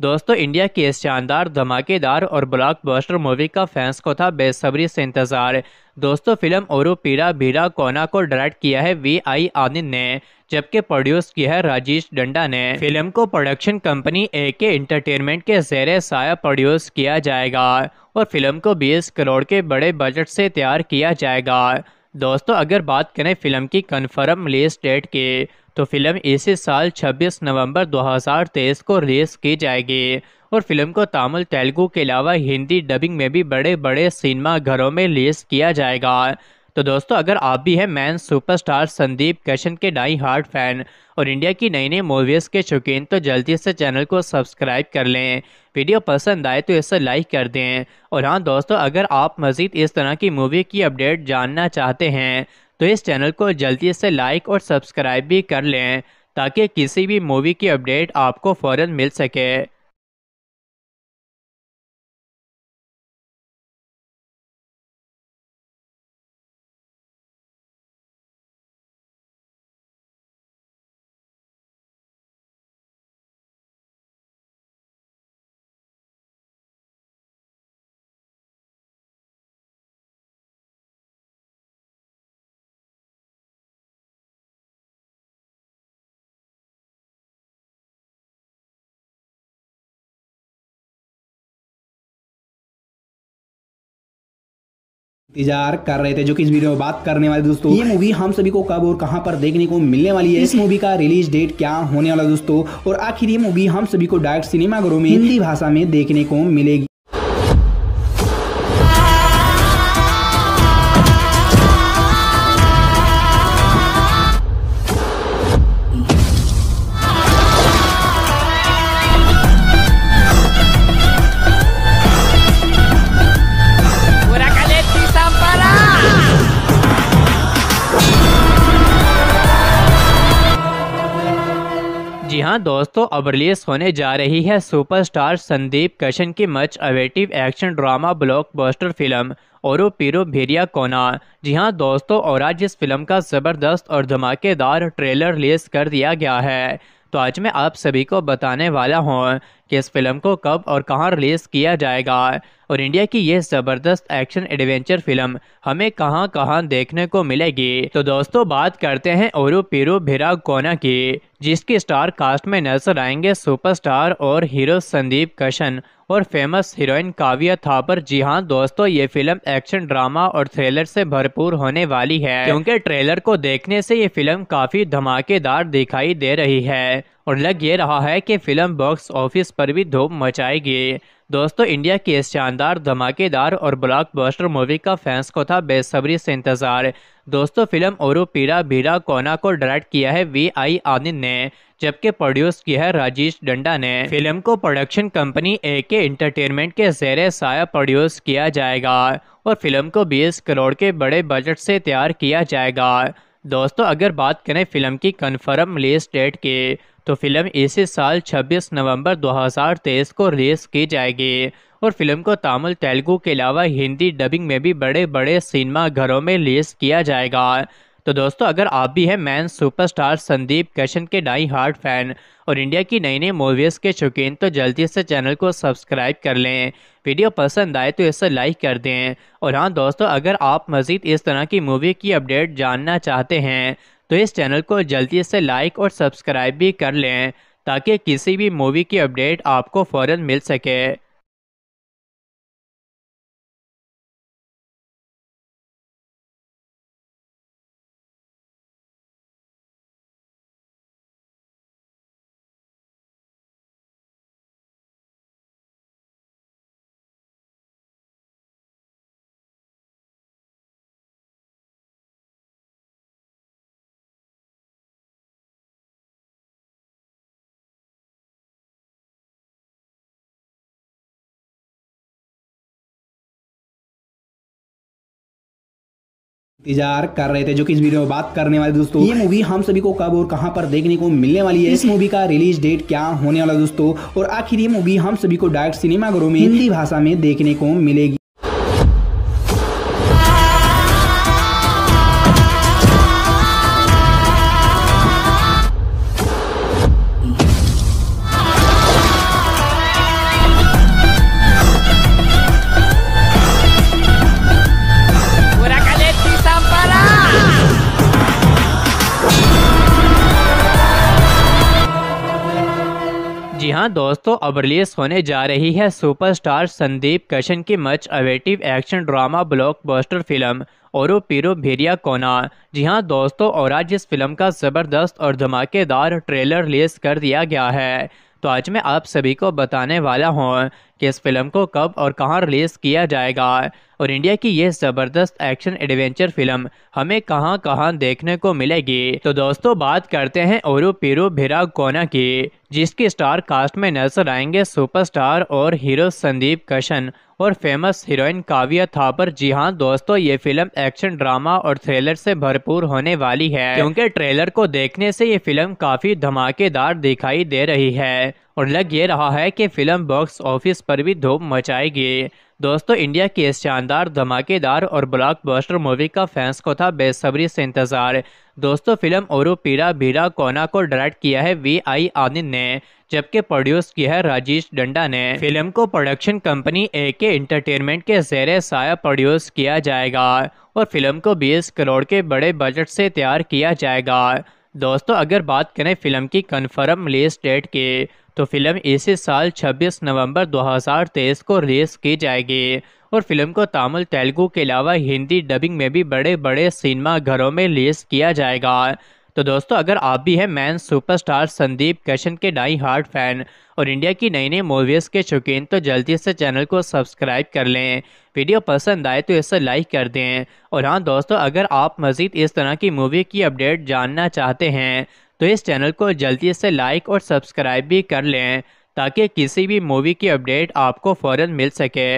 दोस्तों इंडिया की इस शानदार धमाकेदार और ब्लॉकबस्टर मूवी का फैंस को था बेसब्री से इंतजार दोस्तों फिल्म और पीरा भीरा कोना को डायरेक्ट किया है वी आई आनंद ने जबकि प्रोड्यूस किया है राजेश डंडा ने फिल्म को प्रोडक्शन कंपनी ए के इंटरटेनमेंट के जेर साया प्रोड्यूस किया जाएगा और फिल्म को 20 करोड़ के बड़े बजट से तैयार किया जाएगा दोस्तों अगर बात करें फिल्म की कन्फर्म रिलीज डेट की तो फिल्म इसी साल 26 नवंबर 2023 को रिलीज की जाएगी और फिल्म को तमिल तेलुगू के अलावा हिंदी डबिंग में भी बड़े बड़े सिनेमा घरों में रिलीज किया जाएगा तो दोस्तों अगर आप भी हैं मैन सुपरस्टार संदीप कशन के डाई हार्ट फैन और इंडिया की नई नई मूवीज़ के शौकीन तो जल्दी से चैनल को सब्सक्राइब कर लें वीडियो पसंद आए तो इसे लाइक कर दें और हाँ दोस्तों अगर आप मज़ीद इस तरह की मूवी की अपडेट जानना चाहते हैं तो इस चैनल को जल्दी से लाइक और सब्सक्राइब भी कर लें ताकि किसी भी मूवी की अपडेट आपको फ़ौर मिल सके इंतजार कर रहे थे जो कि इस वीडियो में बात करने वाले दोस्तों ये मूवी हम सभी को कब और कहां पर देखने को मिलने वाली है इस मूवी का रिलीज डेट क्या होने वाला दोस्तों और आखिर ये मूवी हम सभी को डायरेक्ट सिनेमाघरों में हिंदी भाषा में देखने को मिलेगी जी हाँ दोस्तों अब रिलीज होने जा रही है सुपरस्टार संदीप कशन की much awaited action drama blockbuster film औरो पीरो भेरिया कोना जी हाँ दोस्तों और आज इस फिल्म का ज़बरदस्त और धमाकेदार ट्रेलर रिलीज कर दिया गया है तो आज मैं आप सभी को बताने वाला हूँ कि इस फिल्म को कब और कहाँ रिलीज़ किया जाएगा और इंडिया की ये जबरदस्त एक्शन एडवेंचर फिल्म हमें कहां कहां देखने को मिलेगी तो दोस्तों बात करते हैं और पीरू भिरा कोना की जिसके स्टार कास्ट में नजर आएंगे सुपरस्टार और हीरो संदीप कशन और फेमस हीरोइन काव्या थापर जी हाँ दोस्तों ये फिल्म एक्शन ड्रामा और थ्रिलर से भरपूर होने वाली है क्योंकि ट्रेलर को देखने से ये फिल्म काफी धमाकेदार दिखाई दे रही है और लग ये रहा है कि फिल्म बॉक्स ऑफिस पर भी धूम मचाएगी दोस्तों इंडिया की इस शानदार धमाकेदार और ब्लॉकबस्टर मूवी का फैंस को था बेसब्री से इंतजार दोस्तों फिल्म और पीरा भीरा कोना को डायरेक्ट किया है वी आई आनंद ने जबकि प्रोड्यूस किया है राजेश डंडा ने फिल्म को प्रोडक्शन कंपनी ए के इंटरटेनमेंट के जेर साया प्रोड्यूस किया जाएगा और फिल्म को 20 करोड़ के बड़े बजट से तैयार किया जाएगा दोस्तों अगर बात करें फिल्म की कन्फर्म रिलीज डेट के तो फिल्म इसी साल 26 नवंबर 2023 को रिलीज़ की जाएगी और फिल्म को तमिल तेलुगू के अलावा हिंदी डबिंग में भी बड़े बड़े सिनेमा घरों में रिलीज़ किया जाएगा तो दोस्तों अगर आप भी हैं मैन सुपरस्टार संदीप कशन के डाई हार्ट फैन और इंडिया की नई नई मूवीज़ के शौकीन तो जल्दी से चैनल को सब्सक्राइब कर लें वीडियो पसंद आए तो इसे लाइक कर दें और हाँ दोस्तों अगर आप मज़ीद इस तरह की मूवी की अपडेट जानना चाहते हैं तो इस चैनल को जल्दी से लाइक और सब्सक्राइब भी कर लें ताकि किसी भी मूवी की अपडेट आपको फ़ौर मिल सके इंतजार कर रहे थे जो कि इस वीडियो में बात करने वाले दोस्तों ये मूवी हम सभी को कब और कहां पर देखने को मिलने वाली है इस मूवी का रिलीज डेट क्या होने वाला दोस्तों और आखिर ये मूवी हम सभी को डायरेक्ट सिनेमाघरों में हिंदी भाषा में देखने को मिलेगी हाँ दोस्तों अब रिलीज होने जा रही है सुपरस्टार संदीप कशन की much awaited action drama blockbuster film और पीरो भेरिया कोना जी हाँ दोस्तों और आज इस फिल्म का ज़बरदस्त और धमाकेदार ट्रेलर रिलीज कर दिया गया है तो आज मैं आप सभी को बताने वाला हूँ कि इस फिल्म को कब और कहां रिलीज़ किया जाएगा और इंडिया की ये ज़बरदस्त एक्शन एडवेंचर फिल्म हमें कहां कहां देखने को मिलेगी तो दोस्तों बात करते हैं और पीरू भिरा कोना की जिसकी स्टार कास्ट में नजर आएंगे सुपरस्टार और हीरो संदीप कशन और फेमस हीरोइन काव्या थापर जी हाँ दोस्तों ये फिल्म एक्शन ड्रामा और थ्रिलर से भरपूर होने वाली है क्योंकि ट्रेलर को देखने से ये फिल्म काफी धमाकेदार दिखाई दे रही है और लग ये रहा है कि फिल्म बॉक्स ऑफिस पर भी धूम मचाएगी दोस्तों इंडिया की इस शानदार धमाकेदार और ब्लॉकबस्टर मूवी का फैंस को था बेसब्री से इंतजार दोस्तों फिल्म ओरू पीरा भीरा कोना को डायरेक्ट किया है वी आई आनंद ने जबकि प्रोड्यूस किया है राजेश डंडा ने फिल्म को प्रोडक्शन कंपनी ए के इंटरटेनमेंट के जेर साया प्रोड्यूस किया जाएगा और फिल्म को 20 करोड़ के बड़े बजट से तैयार किया जाएगा दोस्तों अगर बात करें फिल्म की कन्फर्म रिलीज डेट की तो फिल्म इसी साल 26 नवंबर 2023 को रिलीज की जाएगी और फिल्म को तमिल तेलुगू के अलावा हिंदी डबिंग में भी बड़े बड़े सिनेमा घरों में रिलीज किया जाएगा तो दोस्तों अगर आप भी हैं मैन सुपरस्टार संदीप कशन के डाई हार्ट फैन और इंडिया की नई नई मूवीज़ के शौकीन तो जल्दी से चैनल को सब्सक्राइब कर लें वीडियो पसंद आए तो इसे लाइक कर दें और हाँ दोस्तों अगर आप मज़ीद इस तरह की मूवी की अपडेट जानना चाहते हैं तो इस चैनल को जल्दी से लाइक और सब्सक्राइब भी कर लें ताकि किसी भी मूवी की अपडेट आपको फ़ौर मिल सके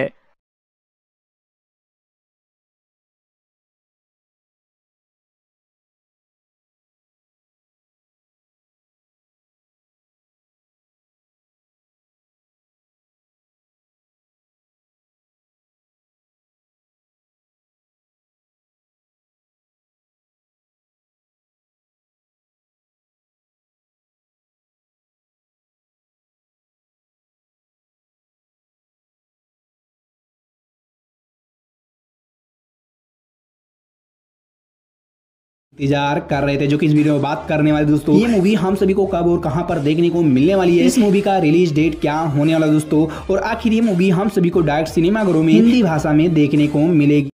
इंतजार कर रहे थे जो कि इस वीडियो में बात करने वाले दोस्तों ये मूवी हम सभी को कब और कहां पर देखने को मिलने वाली है इस मूवी का रिलीज डेट क्या होने वाला दोस्तों और आखिर ये मूवी हम सभी को डायरेक्ट सिनेमाघरों में हिंदी भाषा में देखने को मिलेगी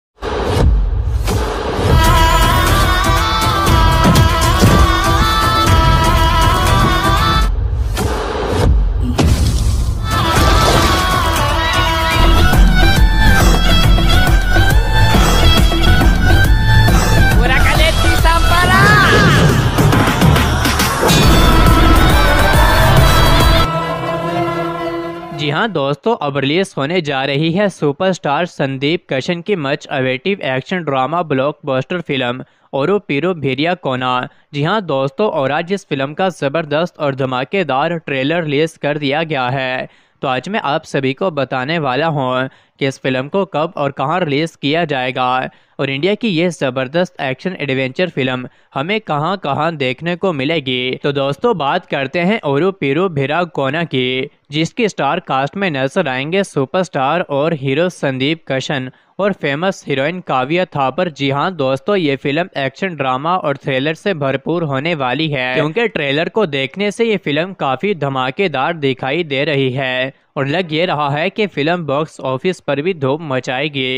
हाँ दोस्तों अब रिलीज होने जा रही है सुपरस्टार संदीप कशन की much awaited action drama blockbuster film और पीरो भेरिया कोना जी हाँ दोस्तों और आज इस फिल्म का ज़बरदस्त और धमाकेदार ट्रेलर रिलीज कर दिया गया है तो आज मैं आप सभी को बताने वाला हूँ कि इस फिल्म को कब और कहाँ रिलीज़ किया जाएगा और इंडिया की ये ज़बरदस्त एक्शन एडवेंचर फिल्म हमें कहाँ कहाँ देखने को मिलेगी तो दोस्तों बात करते हैं और पीरू भिरा कोना की जिसकी स्टार कास्ट में नजर आएंगे सुपरस्टार और हीरो संदीप कशन और फेमस हीरोइन काव्या थापर जी हाँ दोस्तों ये फिल्म एक्शन ड्रामा और थ्रिलर से भरपूर होने वाली है क्योंकि ट्रेलर को देखने से ये फिल्म काफी धमाकेदार दिखाई दे रही है और लग ये रहा है कि फिल्म बॉक्स ऑफिस पर भी धूम मचाएगी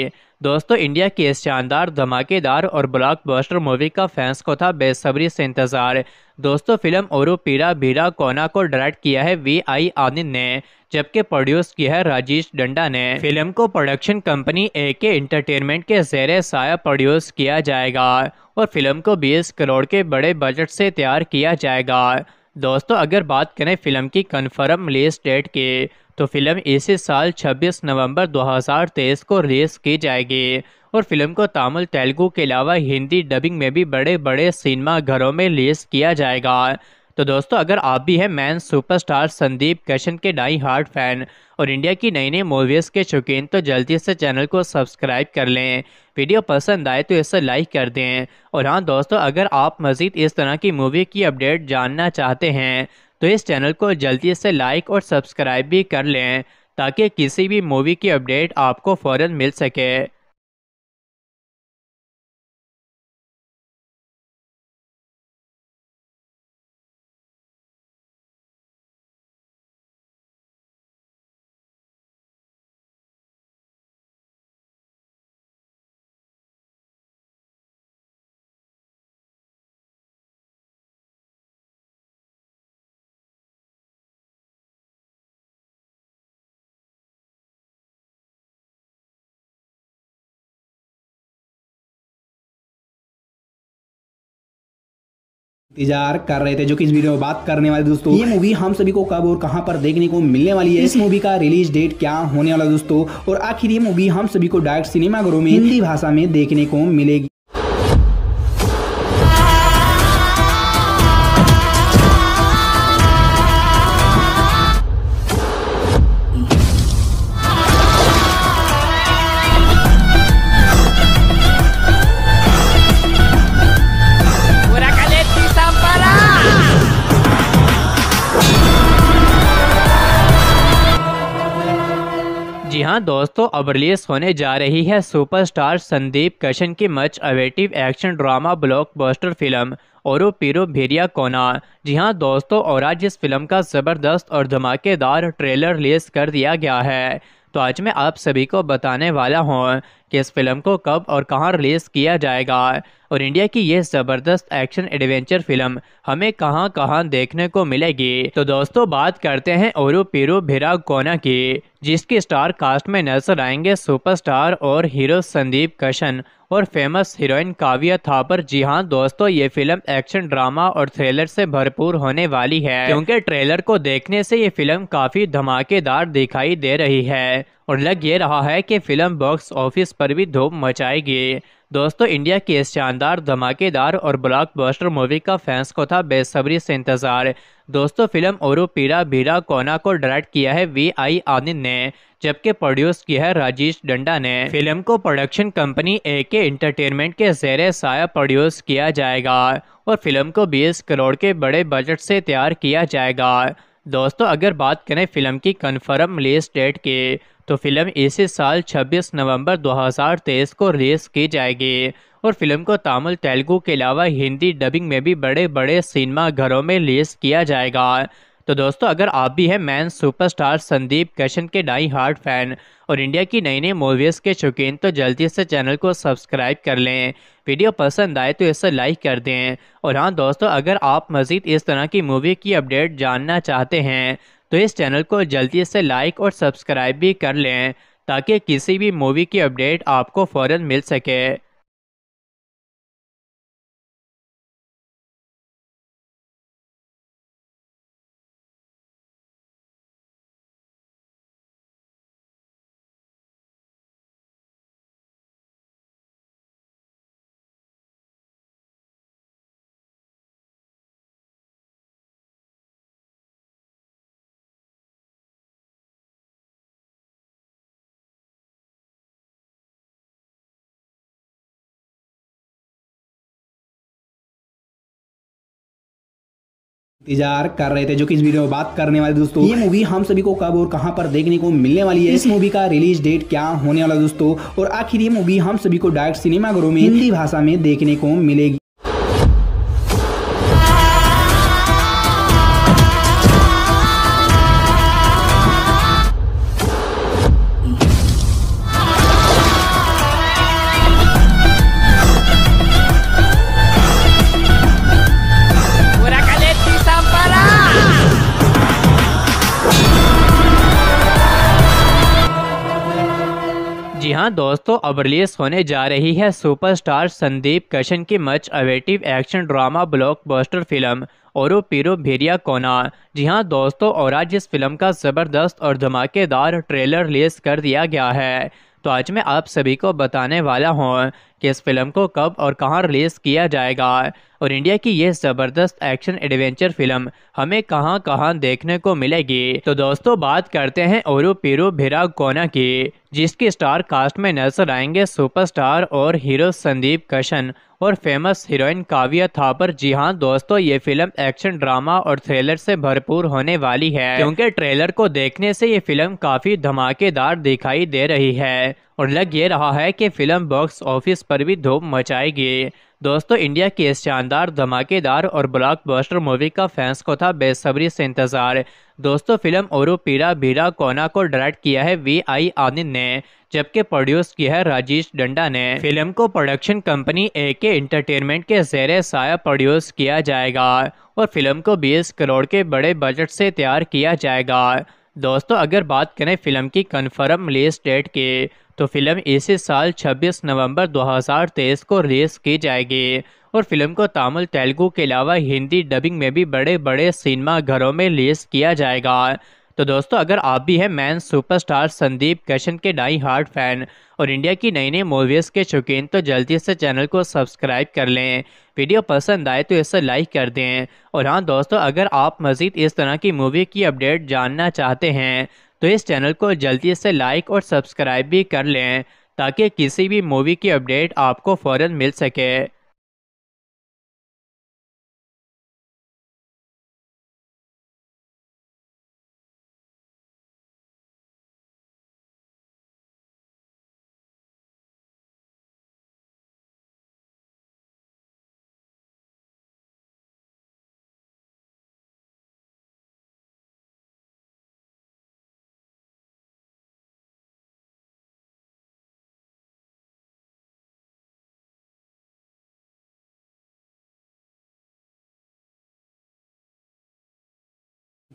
दोस्तों इंडिया की इस शानदार धमाकेदार और ब्लॉकबस्टर मूवी का फैंस को था बेसब्री से इंतजार दोस्तों फिल्म और पीरा भीरा कोना को डायरेक्ट किया है वी आई आनंद ने जबकि प्रोड्यूस किया है राजेश डंडा ने फिल्म को प्रोडक्शन कंपनी ए के इंटरटेनमेंट के जेर साया प्रोड्यूस किया जाएगा और फिल्म को 20 करोड़ के बड़े बजट से तैयार किया जाएगा दोस्तों अगर बात करें फिल्म की कन्फर्म रिलीज डेट की तो फिल्म इसी साल 26 नवंबर 2023 को रिलीज की जाएगी और फिल्म को तमिल तेलुगू के अलावा हिंदी डबिंग में भी बड़े बड़े सिनेमा घरों में रिलीज किया जाएगा तो दोस्तों अगर आप भी हैं मैन सुपरस्टार संदीप कशन के डाई हार्ट फैन और इंडिया की नई नई मूवीज़ के शौकीन तो जल्दी से चैनल को सब्सक्राइब कर लें वीडियो पसंद आए तो इसे लाइक कर दें और हाँ दोस्तों अगर आप मज़ीद इस तरह की मूवी की अपडेट जानना चाहते हैं तो इस चैनल को जल्दी से लाइक और सब्सक्राइब भी कर लें ताकि किसी भी मूवी की अपडेट आपको फ़ौर मिल सके इंतजार कर रहे थे जो कि इस वीडियो में बात करने वाले दोस्तों ये मूवी हम सभी को कब और कहां पर देखने को मिलने वाली है इस मूवी का रिलीज डेट क्या होने वाला दोस्तों और आखिर ये मूवी हम सभी को डायरेक्ट सिनेमाघरों में हिंदी भाषा में देखने को मिलेगी जी हाँ दोस्तों अब रिलीज होने जा रही है सुपरस्टार संदीप कशन की much awaited action drama blockbuster film औरो पीरो भेरिया कोना जी हाँ दोस्तों और आज इस फिल्म का ज़बरदस्त और धमाकेदार ट्रेलर रिलीज कर दिया गया है तो आज मैं आप सभी को बताने वाला हूँ कि इस फिल्म को कब और कहाँ रिलीज़ किया जाएगा और इंडिया की ये जबरदस्त एक्शन एडवेंचर फिल्म हमें कहाँ कहाँ देखने को मिलेगी तो दोस्तों बात करते हैं ओरू पीरू भिरा कोना की जिसके स्टार कास्ट में नजर आएंगे सुपरस्टार और हीरो संदीप कशन और फेमस हीरोइन काव्या थापर जी हाँ दोस्तों ये फिल्म एक्शन ड्रामा और थ्रिलर से भरपूर होने वाली है क्योंकि ट्रेलर को देखने से ये फिल्म काफी धमाकेदार दिखाई दे रही है और लग ये रहा है कि फिल्म बॉक्स ऑफिस पर भी धूम मचाएगी दोस्तों इंडिया की इस शानदार धमाकेदार और ब्लॉकबस्टर मूवी का फैंस को था बेसब्री से इंतजार दोस्तों फिल्म और पीरा भीरा कोना को डायरेक्ट किया है वी आई आनंद ने जबकि प्रोड्यूस किया है राजेश डंडा ने फिल्म को प्रोडक्शन कंपनी ए के इंटरटेनमेंट के जेर साया प्रोड्यूस किया जाएगा और फिल्म को 20 करोड़ के बड़े बजट से तैयार किया जाएगा दोस्तों अगर बात करें फिल्म की कन्फर्म रिलीज डेट की तो फिल्म इसी साल 26 नवंबर 2023 को रिलीज की जाएगी और फिल्म को तमिल तेलुगू के अलावा हिंदी डबिंग में भी बड़े बड़े सिनेमा घरों में रिलीज किया जाएगा तो दोस्तों अगर आप भी हैं मैन सुपरस्टार संदीप कशन के डाई हार्ट फैन और इंडिया की नई नई मूवीज़ के शौकीन तो जल्दी से चैनल को सब्सक्राइब कर लें वीडियो पसंद आए तो इसे लाइक कर दें और हाँ दोस्तों अगर आप मज़ीद इस तरह की मूवी की अपडेट जानना चाहते हैं तो इस चैनल को जल्दी से लाइक और सब्सक्राइब भी कर लें ताकि किसी भी मूवी की अपडेट आपको फ़ौर मिल सके इंतजार कर रहे थे जो कि इस वीडियो में बात करने वाले दोस्तों ये मूवी हम सभी को कब और कहां पर देखने को मिलने वाली है इस मूवी का रिलीज डेट क्या होने वाला दोस्तों और आखिर ये मूवी हम सभी को डायरेक्ट सिनेमाघरों में हिंदी भाषा में देखने को मिलेगी हाँ दोस्तों अब रिलीज होने जा रही है सुपरस्टार संदीप कशन की much awaited action drama blockbuster film औरो पीरो भेरिया कोना जी हाँ दोस्तों और आज इस फिल्म का ज़बरदस्त और धमाकेदार ट्रेलर रिलीज कर दिया गया है तो आज मैं आप सभी को बताने वाला हूँ कि इस फिल्म को कब और कहाँ रिलीज़ किया जाएगा और इंडिया की यह जबरदस्त एक्शन एडवेंचर फिल्म हमें कहां कहां देखने को मिलेगी तो दोस्तों बात करते हैं ओरू पीरू भिरा कोना की जिसके स्टार कास्ट में नजर आएंगे सुपरस्टार और हीरो संदीप कशन और फेमस हीरोइन काव्या थापर जी हाँ दोस्तों ये फिल्म एक्शन ड्रामा और थ्रिलर से भरपूर होने वाली है क्योंकि ट्रेलर को देखने से ये फिल्म काफी धमाकेदार दिखाई दे रही है और लग ये रहा है कि फिल्म बॉक्स ऑफिस पर भी धूम मचाएगी दोस्तों इंडिया की इस शानदार धमाकेदार और ब्लॉकबस्टर मूवी का फैंस को था बेसब्री से इंतजार दोस्तों फिल्म और पीरा भीरा कोना को डायरेक्ट किया है वी आई आनंद ने जबकि प्रोड्यूस किया है राजेश डंडा ने फिल्म को प्रोडक्शन कंपनी ए के इंटरटेनमेंट के जेर साया प्रोड्यूस किया जाएगा और फिल्म को 20 करोड़ के बड़े बजट से तैयार किया जाएगा दोस्तों अगर बात करें फिल्म की कन्फर्म रिलीज डेट की तो फिल्म इसी साल 26 नवंबर 2023 को रिलीज की जाएगी और फिल्म को तमिल तेलुगू के अलावा हिंदी डबिंग में भी बड़े बड़े सिनेमा घरों में रिलीज किया जाएगा तो दोस्तों अगर आप भी हैं मैन सुपरस्टार संदीप कशन के डाई हार्ट फैन और इंडिया की नई नई मूवीज़ के शौकीन तो जल्दी से चैनल को सब्सक्राइब कर लें वीडियो पसंद आए तो इसे लाइक कर दें और हाँ दोस्तों अगर आप मज़ीद इस तरह की मूवी की अपडेट जानना चाहते हैं तो इस चैनल को जल्दी से लाइक और सब्सक्राइब भी कर लें ताकि किसी भी मूवी की अपडेट आपको फ़ौर मिल सके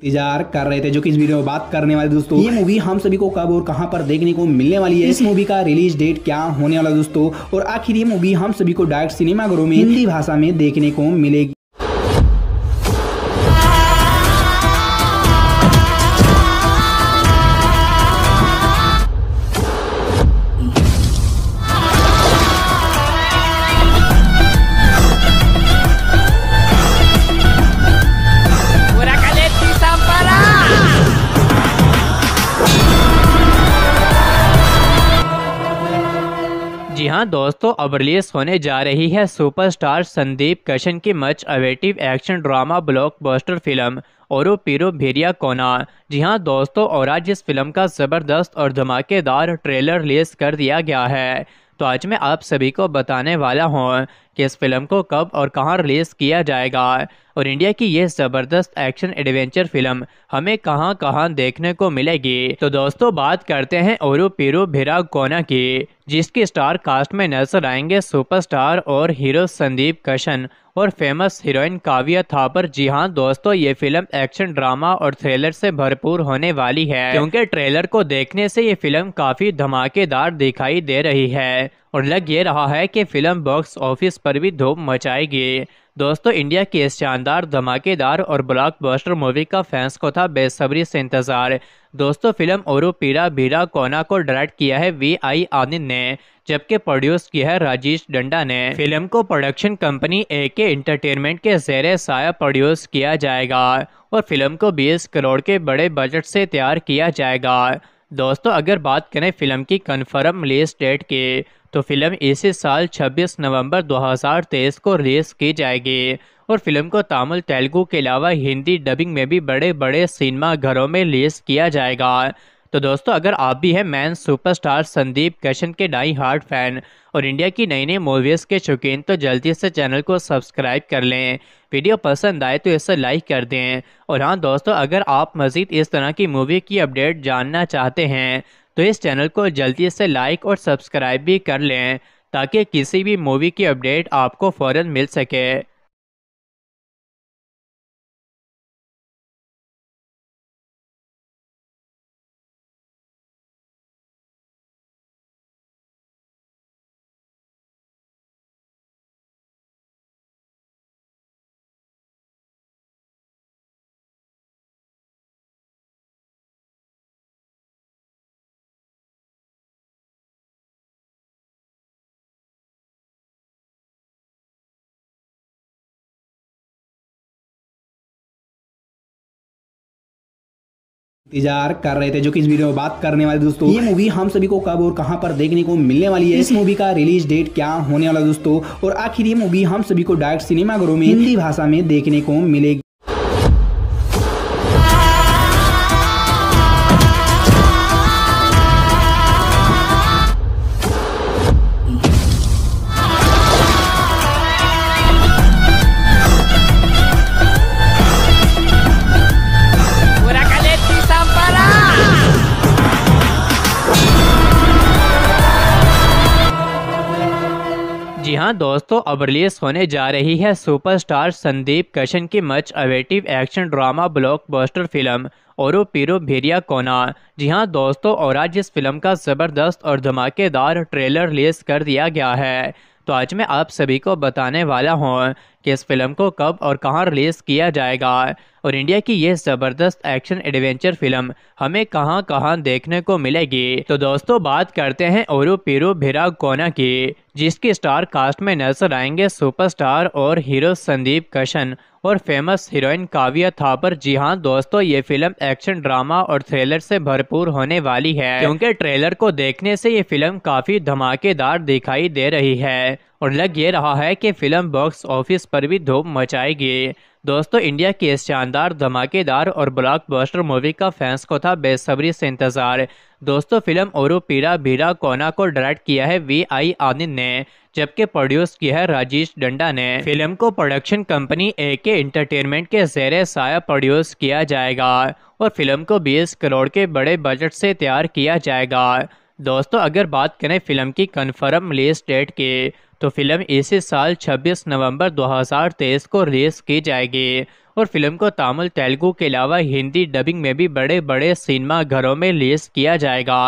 इंतजार कर रहे थे जो कि इस वीडियो में बात करने वाले दोस्तों ये मूवी हम सभी को कब और कहां पर देखने को मिलने वाली है इस मूवी का रिलीज डेट क्या होने वाला दोस्तों और आखिर ये मूवी हम सभी को डायरेक्ट सिनेमाघरों में हिंदी भाषा में देखने को मिलेगी हाँ दोस्तों अब रिलीज होने जा रही है सुपरस्टार संदीप कशन की much awaited action drama blockbuster film औरो पीरो भेरिया कोना जी हाँ दोस्तों और आज इस फिल्म का ज़बरदस्त और धमाकेदार ट्रेलर रिलीज कर दिया गया है तो आज मैं आप सभी को बताने वाला हूँ कि इस फिल्म को कब और कहां रिलीज़ किया जाएगा और इंडिया की ये ज़बरदस्त एक्शन एडवेंचर फिल्म हमें कहां कहां देखने को मिलेगी तो दोस्तों बात करते हैं ओरू पीरू भिरा कोना की जिसकी स्टार कास्ट में नजर आएंगे सुपरस्टार और हीरो संदीप कशन और फेमस हीरोइन काव्या थापर जी हाँ दोस्तों ये फिल्म एक्शन ड्रामा और थ्रिलर से भरपूर होने वाली है क्योंकि ट्रेलर को देखने से ये फिल्म काफी धमाकेदार दिखाई दे रही है और लग ये रहा है कि फिल्म बॉक्स ऑफिस पर भी धूम मचाएगी दोस्तों इंडिया की इस शानदार धमाकेदार और ब्लॉकबस्टर मूवी का फैंस को था बेसब्री से इंतजार दोस्तों फिल्म ओरू पीरा भीरा कोना को डायरेक्ट किया है वी आई आनंद ने जबकि प्रोड्यूस किया है राजेश डंडा ने फिल्म को प्रोडक्शन कंपनी ए के इंटरटेनमेंट के जेर साया प्रोड्यूस किया जाएगा और फिल्म को 20 करोड़ के बड़े बजट से तैयार किया जाएगा दोस्तों अगर बात करें फिल्म की कन्फर्म रिलीज डेट की तो फिल्म इसी साल 26 नवंबर 2023 को रिलीज की जाएगी और फिल्म को तमिल तेलुगू के अलावा हिंदी डबिंग में भी बड़े बड़े सिनेमा घरों में रिलीज किया जाएगा तो दोस्तों अगर आप भी हैं मैन सुपरस्टार संदीप कशन के डाई हार्ट फैन और इंडिया की नई नई मूवीज़ के शौकीन तो जल्दी से चैनल को सब्सक्राइब कर लें वीडियो पसंद आए तो इसे लाइक कर दें और हाँ दोस्तों अगर आप मज़ीद इस तरह की मूवी की अपडेट जानना चाहते हैं तो इस चैनल को जल्दी से लाइक और सब्सक्राइब भी कर लें ताकि किसी भी मूवी की अपडेट आपको फ़ौर मिल सके इजार कर रहे थे जो कि इस वीडियो में बात करने वाले दोस्तों ये मूवी हम सभी को कब और कहां पर देखने को मिलने वाली है इस मूवी का रिलीज डेट क्या होने वाला दोस्तों और आखिर ये मूवी हम सभी को डायरेक्ट सिनेमाघरों में हिंदी भाषा में देखने को मिलेगी हाँ दोस्तों अब रिलीज होने जा रही है सुपरस्टार संदीप कशन की much awaited action drama blockbuster film औरो पीरो भेरिया कोना जी हाँ दोस्तों और आज इस फिल्म का ज़बरदस्त और धमाकेदार ट्रेलर रिलीज कर दिया गया है तो आज मैं आप सभी को बताने वाला हूँ कि इस फिल्म को कब और कहां रिलीज किया जाएगा और इंडिया की ये जबरदस्त एक्शन एडवेंचर फिल्म हमें कहां कहां देखने को मिलेगी तो दोस्तों बात करते हैं और पीरू भिरा कोना की जिसके स्टार कास्ट में नजर आएंगे सुपरस्टार और हीरो संदीप कशन और फेमस हीरोइन काव्या थापर जी हाँ दोस्तों ये फिल्म एक्शन ड्रामा और थ्रिलर से भरपूर होने वाली है क्योंकि ट्रेलर को देखने से ये फिल्म काफी धमाकेदार दिखाई दे रही है और लग ये रहा है कि फिल्म बॉक्स ऑफिस पर भी धूम मचाएगी दोस्तों इंडिया की इस शानदार धमाकेदार और ब्लॉकबस्टर मूवी का फैंस को था बेसब्री से इंतजार दोस्तों फिल्म और पीरा भीरा कोना को डायरेक्ट किया है वी आई आनंद ने जबकि प्रोड्यूस किया है राजेश डंडा ने फिल्म को प्रोडक्शन कंपनी ए के इंटरटेनमेंट के जेर साया प्रोड्यूस किया जाएगा और फिल्म को बीस करोड़ के बड़े बजट से तैयार किया जाएगा दोस्तों अगर बात करें फिल्म की कन्फर्म रिलीज डेट की तो फिल्म इसी साल 26 नवंबर 2023 को रिलीज की जाएगी और फिल्म को तमिल तेलुगू के अलावा हिंदी डबिंग में भी बड़े बड़े सिनेमा घरों में रिलीज किया जाएगा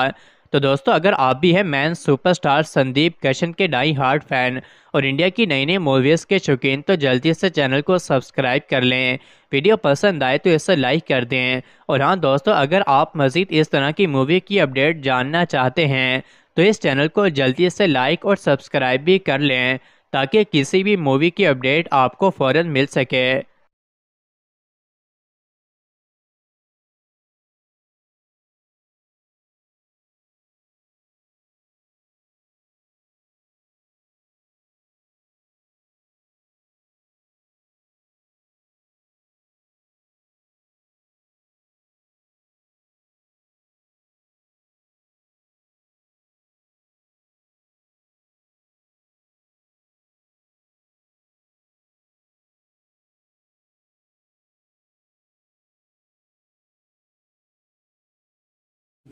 तो दोस्तों अगर आप भी हैं मैन सुपरस्टार संदीप कशन के डाई हार्ट फैन और इंडिया की नई नई मूवीज़ के शौकीन तो जल्दी से चैनल को सब्सक्राइब कर लें वीडियो पसंद आए तो इसे लाइक कर दें और हाँ दोस्तों अगर आप मज़ीद इस तरह की मूवी की अपडेट जानना चाहते हैं तो इस चैनल को जल्दी से लाइक और सब्सक्राइब भी कर लें ताकि किसी भी मूवी की अपडेट आपको फ़ौर मिल सके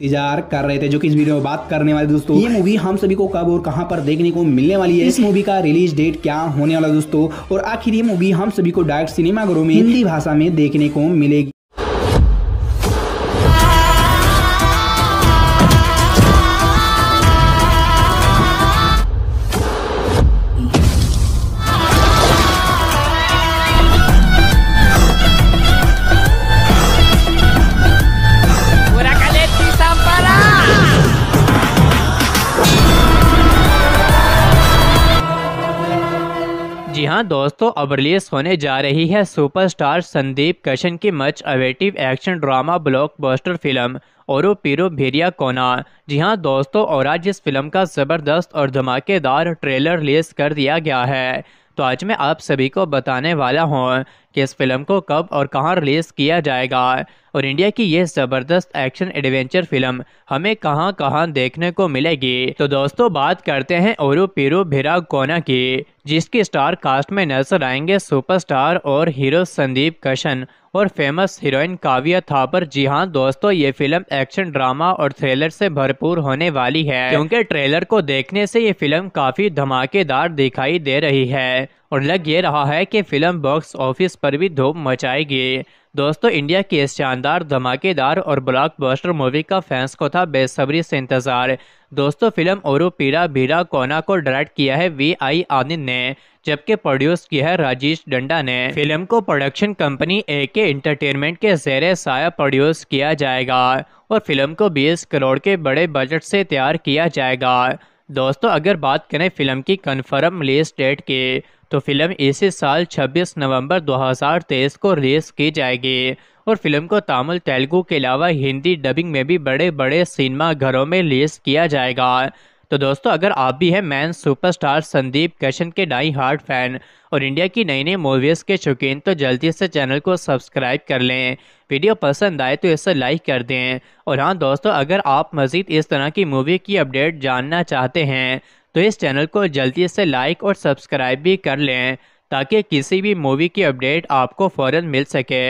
इंतजार कर रहे थे जो कि इस वीडियो में बात करने वाले दोस्तों ये मूवी हम सभी को कब और कहां पर देखने को मिलने वाली है इस मूवी का रिलीज डेट क्या होने वाला दोस्तों और आखिर ये मूवी हम सभी को डायरेक्ट सिनेमाघरों में हिंदी भाषा में देखने को मिलेगी हाँ दोस्तों अब रिलीज होने जा रही है सुपरस्टार संदीप कशन की much awaited action drama blockbuster film औरो पीरो भेरिया कोना जी हाँ दोस्तों और आज इस फिल्म का ज़बरदस्त और धमाकेदार ट्रेलर रिलीज कर दिया गया है तो आज मैं आप सभी को बताने वाला हूँ कि इस फिल्म को कब और कहाँ रिलीज़ किया जाएगा और इंडिया की ये जबरदस्त एक्शन एडवेंचर फिल्म हमें कहाँ कहाँ देखने को मिलेगी तो दोस्तों बात करते हैं और पीरू भिरा कोना की जिसके स्टार कास्ट में नजर आएंगे सुपरस्टार और हीरो संदीप कशन और फेमस हीरोइन काव्या थापर जी हाँ दोस्तों ये फिल्म एक्शन ड्रामा और थ्रिलर से भरपूर होने वाली है क्योंकि ट्रेलर को देखने से ये फिल्म काफी धमाकेदार दिखाई दे रही है और लग ये रहा है कि फिल्म बॉक्स ऑफिस पर भी धूम मचाएगी दोस्तों इंडिया की इस शानदार धमाकेदार और ब्लॉकबस्टर मूवी का फैंस को था बेसब्री से इंतजार दोस्तों फिल्म और पीरा भीरा कोना को डायरेक्ट किया है वी आई आनंद ने जबकि प्रोड्यूस किया है राजेश डंडा ने फिल्म को प्रोडक्शन कंपनी ए के इंटरटेनमेंट के जेर साया प्रोड्यूस किया जाएगा और फिल्म को 20 करोड़ के बड़े बजट से तैयार किया जाएगा दोस्तों अगर बात करें फिल्म की कन्फर्म रिलीज डेट की तो फिल्म इसी साल 26 नवंबर 2023 को रिलीज की जाएगी और फिल्म को तमिल तेलुगू के अलावा हिंदी डबिंग में भी बड़े बड़े सिनेमा घरों में रिलीज किया जाएगा तो दोस्तों अगर आप भी हैं मैन सुपरस्टार संदीप कशन के डाई हार्ट फैन और इंडिया की नई नई मूवीज़ के शौकीन तो जल्दी से चैनल को सब्सक्राइब कर लें वीडियो पसंद आए तो इसे लाइक कर दें और हाँ दोस्तों अगर आप मज़ीद इस तरह की मूवी की अपडेट जानना चाहते हैं तो इस चैनल को जल्दी से लाइक और सब्सक्राइब भी कर लें ताकि किसी भी मूवी की अपडेट आपको फ़ौर मिल सके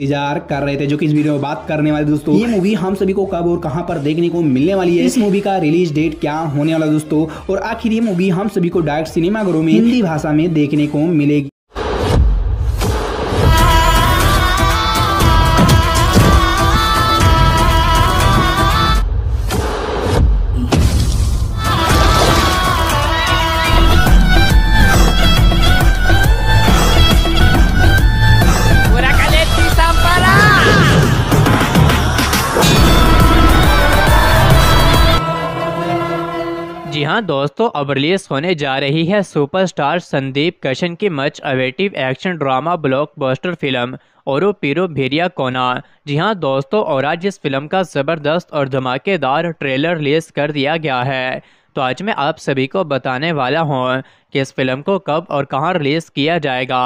इंतजार कर रहे थे जो कि इस वीडियो में बात करने वाले दोस्तों ये मूवी हम सभी को कब और कहां पर देखने को मिलने वाली है इस मूवी का रिलीज डेट क्या होने वाला दोस्तों और आखिर ये मूवी हम सभी को डायरेक्ट सिनेमाघरों में हिंदी भाषा में देखने को मिलेगी हाँ दोस्तों अब रिलीज होने जा रही है सुपरस्टार संदीप कशन की much awaited action drama blockbuster film और पीरो भेरिया कोना जी हाँ दोस्तों और आज इस फिल्म का ज़बरदस्त और धमाकेदार ट्रेलर रिलीज कर दिया गया है तो आज मैं आप सभी को बताने वाला हूँ कि इस फिल्म को कब और कहां रिलीज किया जाएगा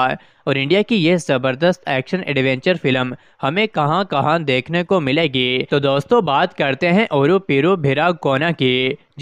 और इंडिया की ये ज़बरदस्त एक्शन एडवेंचर फिल्म हमें कहां कहां देखने को मिलेगी तो दोस्तों बात करते हैं और पीरू भिरा कोना की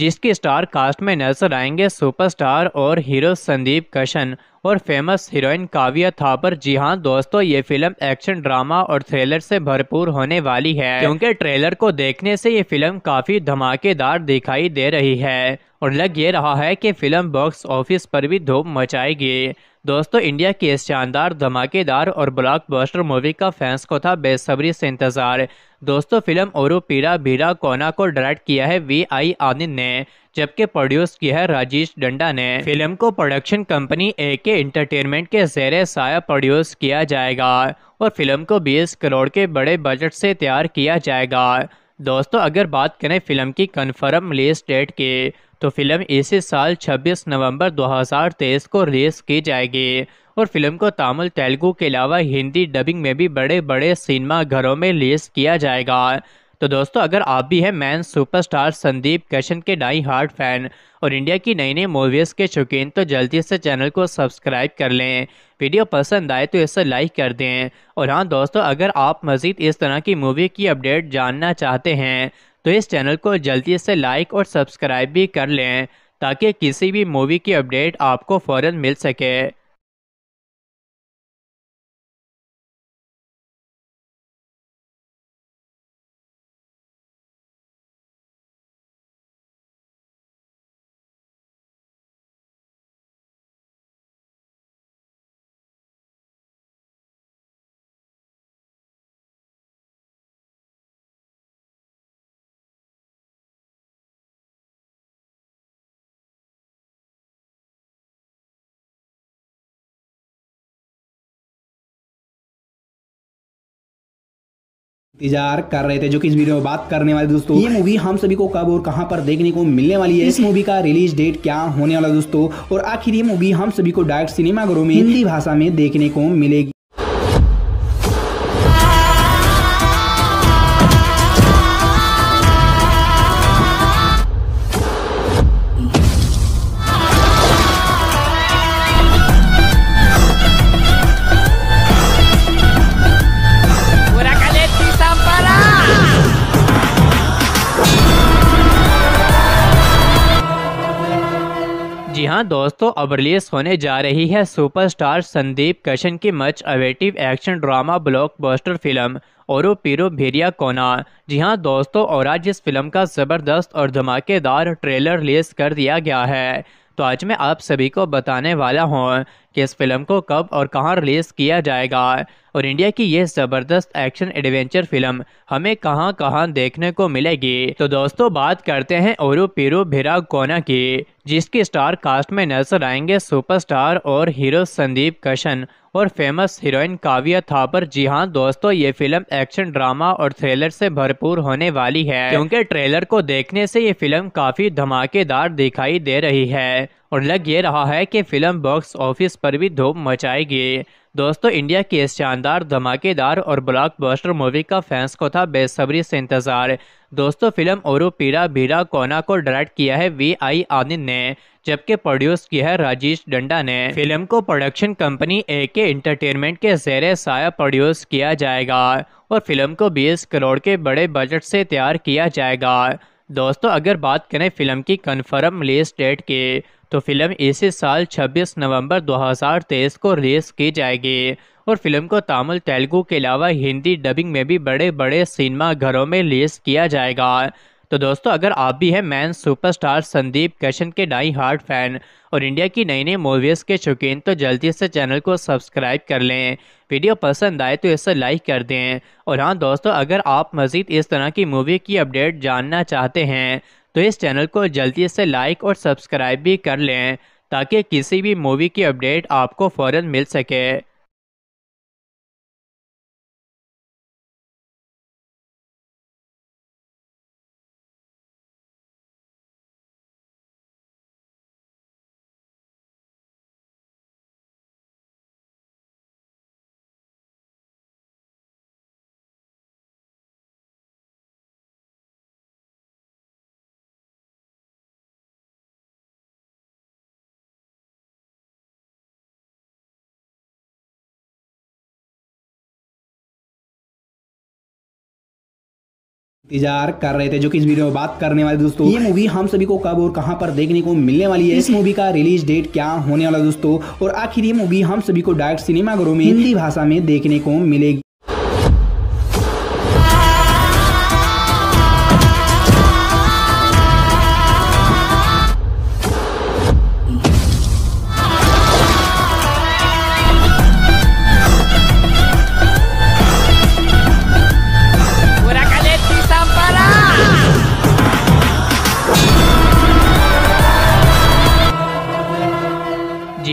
जिसके स्टार कास्ट में नजर आएंगे सुपरस्टार और हीरो संदीप कशन और फेमस हीरोइन काव्या थापर जी हाँ दोस्तों ये फिल्म एक्शन ड्रामा और थ्रिलर से भरपूर होने वाली है क्योंकि ट्रेलर को देखने से ये फिल्म काफी धमाकेदार दिखाई दे रही है और लग ये रहा है कि फिल्म बॉक्स ऑफिस पर भी धूम मचाएगी दोस्तों इंडिया की इस शानदार धमाकेदार और ब्लॉकबस्टर मूवी का फैंस को था बेसब्री से इंतजार दोस्तों फिल्म और पीरा भीरा कोना को डायरेक्ट किया है वी आई आनंद ने जबकि प्रोड्यूस किया है राजेश डंडा ने फिल्म को प्रोडक्शन कंपनी ए के इंटरटेनमेंट के जेर साया प्रोड्यूस किया जाएगा और फिल्म को 20 करोड़ के बड़े बजट से तैयार किया जाएगा दोस्तों अगर बात करें फिल्म की कन्फर्म रिलीज डेट की तो फिल्म इसी साल 26 नवंबर 2023 को रिलीज की जाएगी और फिल्म को तमिल तेलुगू के अलावा हिंदी डबिंग में भी बड़े बड़े सिनेमा घरों में रिलीज किया जाएगा तो दोस्तों अगर आप भी हैं मैन सुपरस्टार संदीप कशन के डाई हार्ट फैन और इंडिया की नई नई मूवीज़ के शौकीन तो जल्दी से चैनल को सब्सक्राइब कर लें वीडियो पसंद आए तो इसे लाइक कर दें और हाँ दोस्तों अगर आप मज़ीद इस तरह की मूवी की अपडेट जानना चाहते हैं तो इस चैनल को जल्दी से लाइक और सब्सक्राइब भी कर लें ताकि किसी भी मूवी की अपडेट आपको फ़ौर मिल सके इंतजार कर रहे थे जो कि इस वीडियो में बात करने वाले दोस्तों ये मूवी हम सभी को कब और कहां पर देखने को मिलने वाली है इस मूवी का रिलीज डेट क्या होने वाला दोस्तों और आखिर ये मूवी हम सभी को डायरेक्ट सिनेमाघरों में हिंदी भाषा में देखने को मिलेगी हाँ दोस्तों अब रिलीज होने जा रही है सुपरस्टार संदीप कशन की much awaited action drama blockbuster film और पीरो भेरिया कोना जी हाँ दोस्तों और आज इस फिल्म का ज़बरदस्त और धमाकेदार ट्रेलर रिलीज कर दिया गया है तो आज मैं आप सभी को बताने वाला हूँ कि इस फिल्म को कब और कहां रिलीज किया जाएगा और इंडिया की ये ज़बरदस्त एक्शन एडवेंचर फिल्म हमें कहां कहां देखने को मिलेगी तो दोस्तों बात करते हैं और पीरू भिरा कोना की जिसके स्टार कास्ट में नजर आएंगे सुपरस्टार और हीरो संदीप कशन और फेमस हीरोइन काव्या थापर जी हाँ दोस्तों ये फिल्म एक्शन ड्रामा और थ्रिलर से भरपूर होने वाली है क्योंकि ट्रेलर को देखने से ये फिल्म काफी धमाकेदार दिखाई दे रही है और लग ये रहा है कि फिल्म बॉक्स ऑफिस पर भी धूम मचाएगी दोस्तों इंडिया की इस शानदार धमाकेदार और ब्लॉकबस्टर मूवी का फैंस को था बेसब्री से इंतजार दोस्तों फिल्म और पीरा भीरा कोना को डायरेक्ट किया है वी आई आनंद ने जबकि प्रोड्यूस किया है राजेश डंडा ने फिल्म को प्रोडक्शन कंपनी ए के इंटरटेनमेंट के जेर साया प्रोड्यूस किया जाएगा और फिल्म को बीस करोड़ के बड़े बजट से तैयार किया जाएगा दोस्तों अगर बात करें फिल्म की कन्फर्म रिलीज डेट की तो फिल्म इसी साल 26 नवंबर 2023 को रिलीज की जाएगी और फिल्म को तमिल तेलुगू के अलावा हिंदी डबिंग में भी बड़े बड़े सिनेमा घरों में रिलीज किया जाएगा तो दोस्तों अगर आप भी हैं मैन सुपरस्टार संदीप कशन के डाई हार्ट फैन और इंडिया की नई नई मूवीज़ के शौकीन तो जल्दी से चैनल को सब्सक्राइब कर लें वीडियो पसंद आए तो इसे लाइक कर दें और हाँ दोस्तों अगर आप मज़ीद इस तरह की मूवी की अपडेट जानना चाहते हैं तो इस चैनल को जल्दी से लाइक और सब्सक्राइब भी कर लें ताकि किसी भी मूवी की अपडेट आपको फ़ौर मिल सके इंतजार कर रहे थे जो कि इस वीडियो में बात करने वाले दोस्तों ये मूवी हम सभी को कब और कहां पर देखने को मिलने वाली है इस मूवी का रिलीज डेट क्या होने वाला दोस्तों और आखिर ये मूवी हम सभी को डायरेक्ट सिनेमाघरों में हिंदी भाषा में देखने को मिलेगी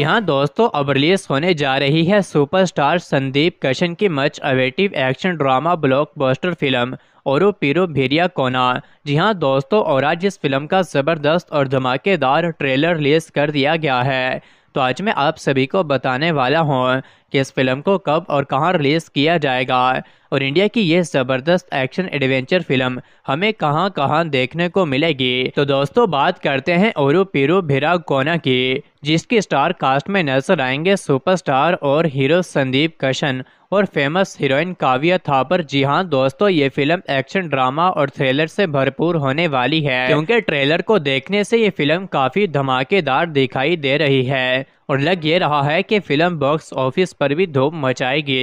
जी हाँ दोस्तों अब रिलीज होने जा रही है सुपरस्टार संदीप कशन की much awaited action drama blockbuster film औरो पीरो भेरिया कोना जी हाँ दोस्तों और आज इस फिल्म का ज़बरदस्त और धमाकेदार ट्रेलर रिलीज कर दिया गया है तो आज मैं आप सभी को बताने वाला हूँ कि इस फिल्म को कब और कहाँ रिलीज़ किया जाएगा और इंडिया की ये जबरदस्त एक्शन एडवेंचर फिल्म हमें कहाँ कहाँ देखने को मिलेगी तो दोस्तों बात करते हैं और पीरू भिरा कोना की जिसके स्टार कास्ट में नजर आएंगे सुपरस्टार और हीरो संदीप कशन और फेमस हीरोइन काव्या थापर जी हाँ दोस्तों ये फिल्म एक्शन ड्रामा और थ्रिलर से भरपूर होने वाली है क्योंकि ट्रेलर को देखने से ये फिल्म काफी धमाकेदार दिखाई दे रही है और लग ये रहा है कि फिल्म बॉक्स ऑफिस पर भी धूम मचाएगी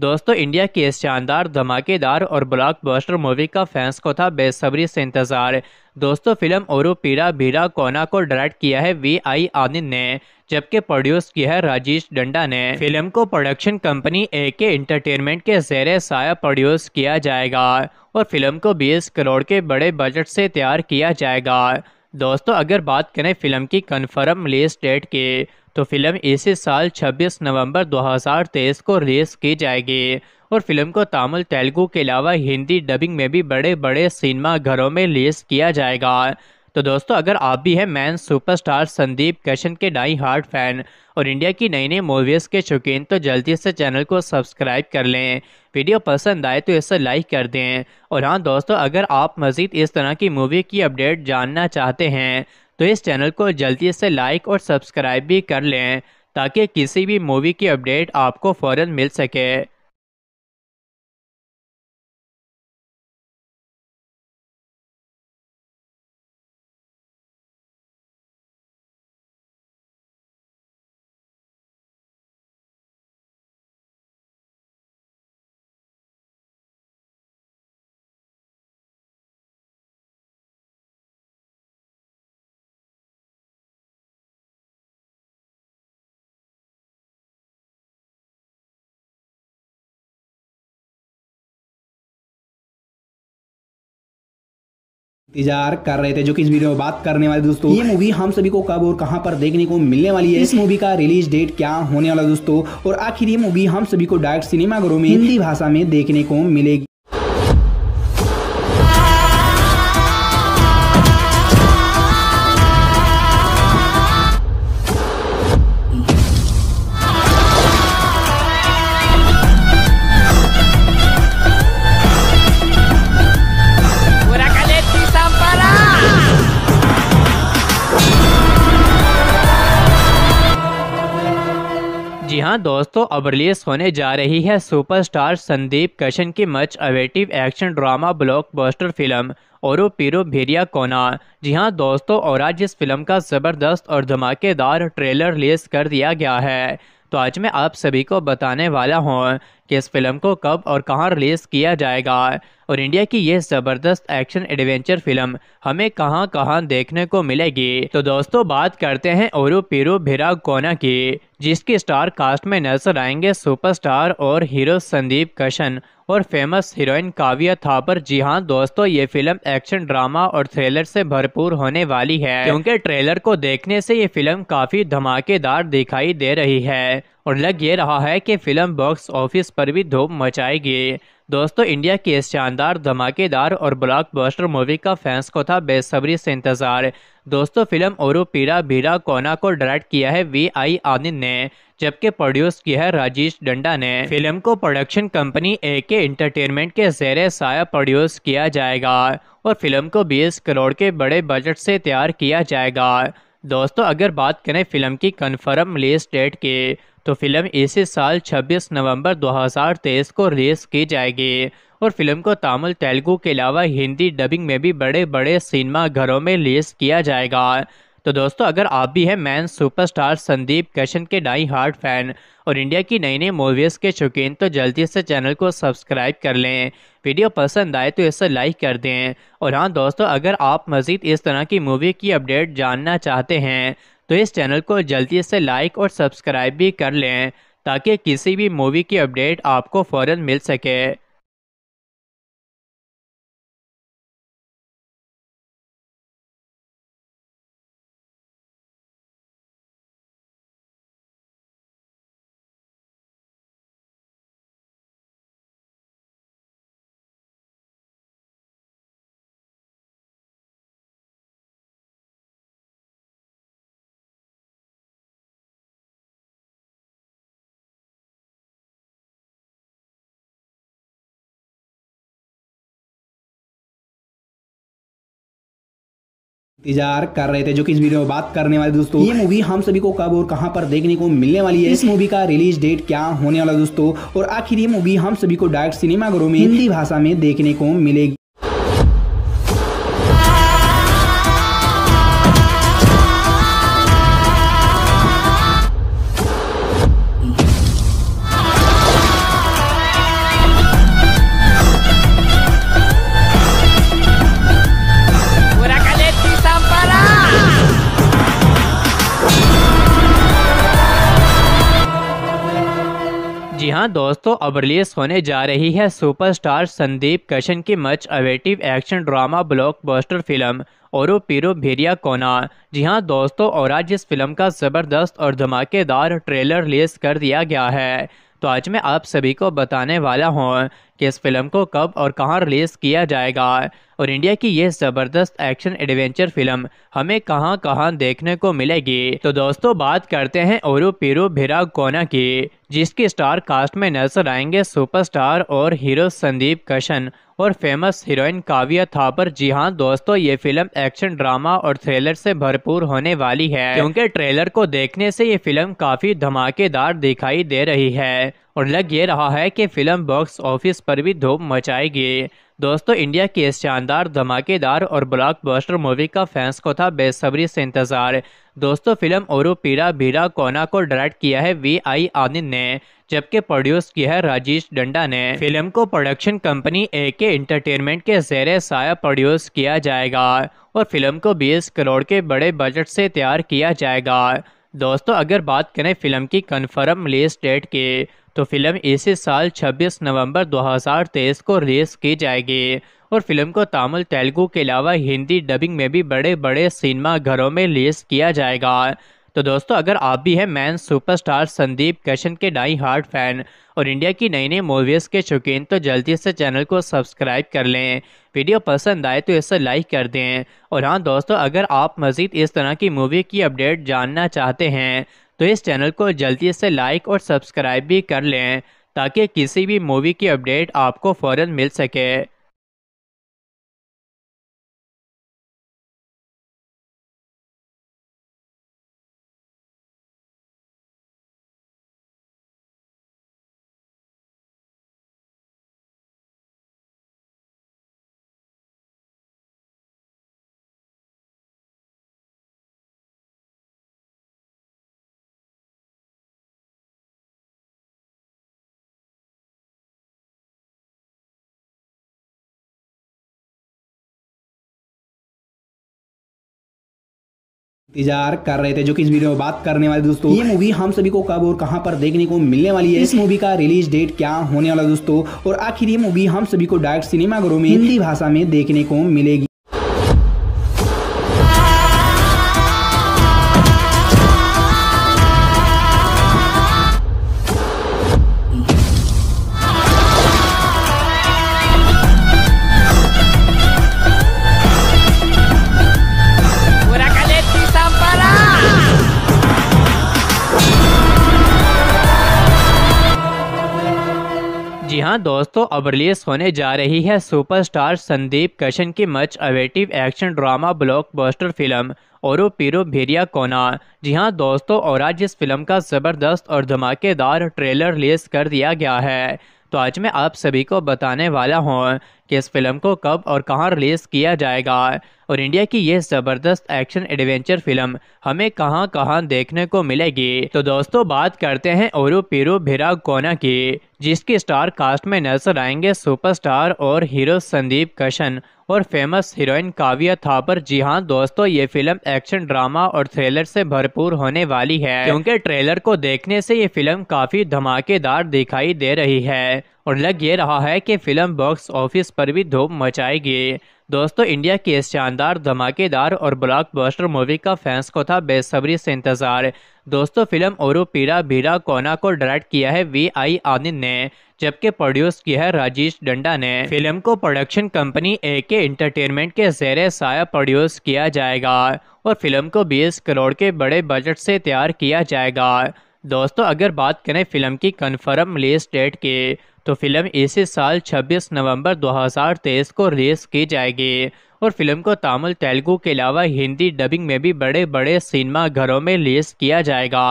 दोस्तों इंडिया की इस शानदार धमाकेदार और ब्लॉकबस्टर मूवी का फैंस को था बेसब्री से इंतजार दोस्तों फिल्म और पीरा भीरा कोना को डायरेक्ट किया है वी आई आनंद ने जबकि प्रोड्यूस किया है राजेश डंडा ने फिल्म को प्रोडक्शन कंपनी ए के इंटरटेनमेंट के जेर साया प्रोड्यूस किया जाएगा और फिल्म को 20 करोड़ के बड़े बजट से तैयार किया जाएगा दोस्तों अगर बात करें फिल्म की कन्फर्म रिलीज डेट की तो फिल्म इसी साल 26 नवंबर 2023 को रिलीज की जाएगी और फिल्म को तमिल तेलुगू के अलावा हिंदी डबिंग में भी बड़े बड़े सिनेमा घरों में रिलीज किया जाएगा तो दोस्तों अगर आप भी हैं मैन सुपरस्टार संदीप कशन के डाई हार्ट फैन और इंडिया की नई नई मूवीज़ के शौकीन तो जल्दी से चैनल को सब्सक्राइब कर लें वीडियो पसंद आए तो इसे लाइक कर दें और हाँ दोस्तों अगर आप मज़ीद इस तरह की मूवी की अपडेट जानना चाहते हैं तो इस चैनल को जल्दी से लाइक और सब्सक्राइब भी कर लें ताकि किसी भी मूवी की अपडेट आपको फ़ौर मिल सके इंतजार कर रहे थे जो कि इस वीडियो में बात करने वाले दोस्तों ये मूवी हम सभी को कब और कहां पर देखने को मिलने वाली है इस मूवी का रिलीज डेट क्या होने वाला दोस्तों और आखिर ये मूवी हम सभी को डायरेक्ट सिनेमाघरों में हिंदी भाषा में देखने को मिलेगी हाँ दोस्तों अब रिलीज होने जा रही है सुपरस्टार संदीप कशन की much awaited action drama blockbuster film औरो पीरो भेरिया कोना जी हाँ दोस्तों और आज इस फिल्म का ज़बरदस्त और धमाकेदार ट्रेलर रिलीज कर दिया गया है तो आज मैं आप सभी को बताने वाला हूँ कि इस फिल्म को कब और कहां रिलीज किया जाएगा और इंडिया की ये ज़बरदस्त एक्शन एडवेंचर फिल्म हमें कहां कहां देखने को मिलेगी तो दोस्तों बात करते हैं और पीरू भिरा कोना की जिसके स्टार कास्ट में नजर आएंगे सुपरस्टार और हीरो संदीप कशन और फेमस हीरोइन काव्या थापर जी हाँ दोस्तों ये फिल्म एक्शन ड्रामा और थ्रिलर से भरपूर होने वाली है क्योंकि ट्रेलर को देखने से ये फिल्म काफी धमाकेदार दिखाई दे रही है और लग ये रहा है कि फिल्म बॉक्स ऑफिस पर भी धूम मचाएगी दोस्तों इंडिया की इस शानदार धमाकेदार और ब्लॉकबस्टर मूवी का फैंस को था बेसब्री से इंतजार दोस्तों फिल्म और पीरा भीरा कोना को डायरेक्ट किया है वी आई आनंद ने जबकि प्रोड्यूस किया है राजेश डंडा ने फिल्म को प्रोडक्शन कंपनी ए के इंटरटेनमेंट के जेर साया प्रोड्यूस किया जाएगा और फिल्म को बीस करोड़ के बड़े बजट से तैयार किया जाएगा दोस्तों अगर बात करें फिल्म की कन्फर्म रिलीज डेट की तो फिल्म इसी साल 26 नवंबर 2023 को रिलीज की जाएगी और फिल्म को तमिल तेलुगू के अलावा हिंदी डबिंग में भी बड़े बड़े सिनेमा घरों में रिलीज किया जाएगा तो दोस्तों अगर आप भी हैं मैन सुपरस्टार संदीप कशन के डाई हार्ट फैन और इंडिया की नई नई मूवीज़ के शौकीन तो जल्दी से चैनल को सब्सक्राइब कर लें वीडियो पसंद आए तो इसे लाइक कर दें और हाँ दोस्तों अगर आप मज़ीद इस तरह की मूवी की अपडेट जानना चाहते हैं तो इस चैनल को जल्दी से लाइक और सब्सक्राइब भी कर लें ताकि किसी भी मूवी की अपडेट आपको फ़ौर मिल सके इंतजार कर रहे थे जो कि इस वीडियो में बात करने वाले दोस्तों ये मूवी हम सभी को कब और कहां पर देखने को मिलने वाली है इस मूवी का रिलीज डेट क्या होने वाला दोस्तों और आखिर ये मूवी हम सभी को डायरेक्ट सिनेमाघरों में हिंदी भाषा में देखने को मिलेगी हाँ दोस्तों अब रिलीज होने जा रही है सुपरस्टार संदीप कशन की much awaited action drama blockbuster film औरो पीरो भेरिया कोना जी हाँ दोस्तों और आज इस फिल्म का ज़बरदस्त और धमाकेदार ट्रेलर रिलीज कर दिया गया है तो आज मैं आप सभी को बताने वाला हूँ कि इस फिल्म को कब और कहां रिलीज किया जाएगा और इंडिया की ये ज़बरदस्त एक्शन एडवेंचर फिल्म हमें कहां कहां देखने को मिलेगी तो दोस्तों बात करते हैं और पीरू भिरा कोना की जिसके स्टार कास्ट में नजर आएंगे सुपरस्टार और हीरो संदीप कशन और फेमस हीरोइन काव्या थापर जी हाँ दोस्तों ये फिल्म एक्शन ड्रामा और थ्रिलर से भरपूर होने वाली है क्योंकि ट्रेलर को देखने से ये फिल्म काफी धमाकेदार दिखाई दे रही है और लग ये रहा है कि फिल्म बॉक्स ऑफिस पर भी धूम मचाएगी दोस्तों इंडिया की इस शानदार धमाकेदार और ब्लॉकबस्टर मूवी का फैंस को था बेसब्री से इंतजार दोस्तों फिल्म ओरू पीरा भीरा कोना को डायरेक्ट किया है वी आई आनंद ने जबकि प्रोड्यूस किया है राजेश डंडा ने फिल्म को प्रोडक्शन कंपनी ए के इंटरटेनमेंट के जेर साया प्रोड्यूस किया जाएगा और फिल्म को बीस करोड़ के बड़े बजट से तैयार किया जाएगा दोस्तों अगर बात करें फिल्म की कन्फर्म रिलीज डेट की तो फिल्म इसी साल 26 नवंबर 2023 को रिलीज की जाएगी और फिल्म को तमिल तेलुगू के अलावा हिंदी डबिंग में भी बड़े बड़े सिनेमा घरों में रिलीज किया जाएगा तो दोस्तों अगर आप भी हैं मैन सुपरस्टार संदीप कशन के डाई हार्ट फैन और इंडिया की नई नई मूवीज़ के शौकीन तो जल्दी से चैनल को सब्सक्राइब कर लें वीडियो पसंद आए तो इसे लाइक कर दें और हाँ दोस्तों अगर आप मज़ीद इस तरह की मूवी की अपडेट जानना चाहते हैं तो इस चैनल को जल्दी से लाइक और सब्सक्राइब भी कर लें ताकि किसी भी मूवी की अपडेट आपको फ़ौर मिल सके इंतजार कर रहे थे जो कि इस वीडियो में बात करने वाले दोस्तों ये मूवी हम सभी को कब और कहां पर देखने को मिलने वाली है इस मूवी का रिलीज डेट क्या होने वाला दोस्तों और आखिर ये मूवी हम सभी को डायरेक्ट सिनेमाघरों में हिंदी भाषा में देखने को मिलेगी हाँ दोस्तों अब रिलीज होने जा रही है सुपरस्टार संदीप कशन की much awaited action drama blockbuster film औरो पीरो भेरिया कोना जी हाँ दोस्तों और आज इस फिल्म का ज़बरदस्त और धमाकेदार ट्रेलर रिलीज कर दिया गया है तो आज मैं आप सभी को बताने वाला हूँ कि इस फिल्म को कब और कहाँ रिलीज़ किया जाएगा और इंडिया की ये जबरदस्त एक्शन एडवेंचर फिल्म हमें कहाँ कहाँ देखने को मिलेगी तो दोस्तों बात करते हैं और पीरू भिरा कोना की जिसके स्टार कास्ट में नजर आएंगे सुपरस्टार और हीरो संदीप कशन और फेमस हीरोइन काव्या थापर जी हाँ दोस्तों ये फिल्म एक्शन ड्रामा और थ्रिलर से भरपूर होने वाली है क्योंकि ट्रेलर को देखने से ये फिल्म काफी धमाकेदार दिखाई दे रही है और लग ये रहा है कि फिल्म बॉक्स ऑफिस पर भी धूप मचाएगी दोस्तों इंडिया की इस शानदार धमाकेदार और ब्लॉकबस्टर मूवी का फैंस को था बेसब्री से इंतजार दोस्तों फिल्म और पीरा भीरा कोना को डायरेक्ट किया है वी आई आनंद ने जबकि प्रोड्यूस किया है राजेश डंडा ने फिल्म को प्रोडक्शन कंपनी ए के इंटरटेनमेंट के जेर साया प्रोड्यूस किया जाएगा और फिल्म को 20 करोड़ के बड़े बजट से तैयार किया जाएगा दोस्तों अगर बात करें फिल्म की कन्फर्म रिलीज डेट की तो फिल्म इसी साल 26 नवंबर 2023 को रिलीज की जाएगी और फिल्म को तमिल तेलुगू के अलावा हिंदी डबिंग में भी बड़े बड़े सिनेमा घरों में रिलीज किया जाएगा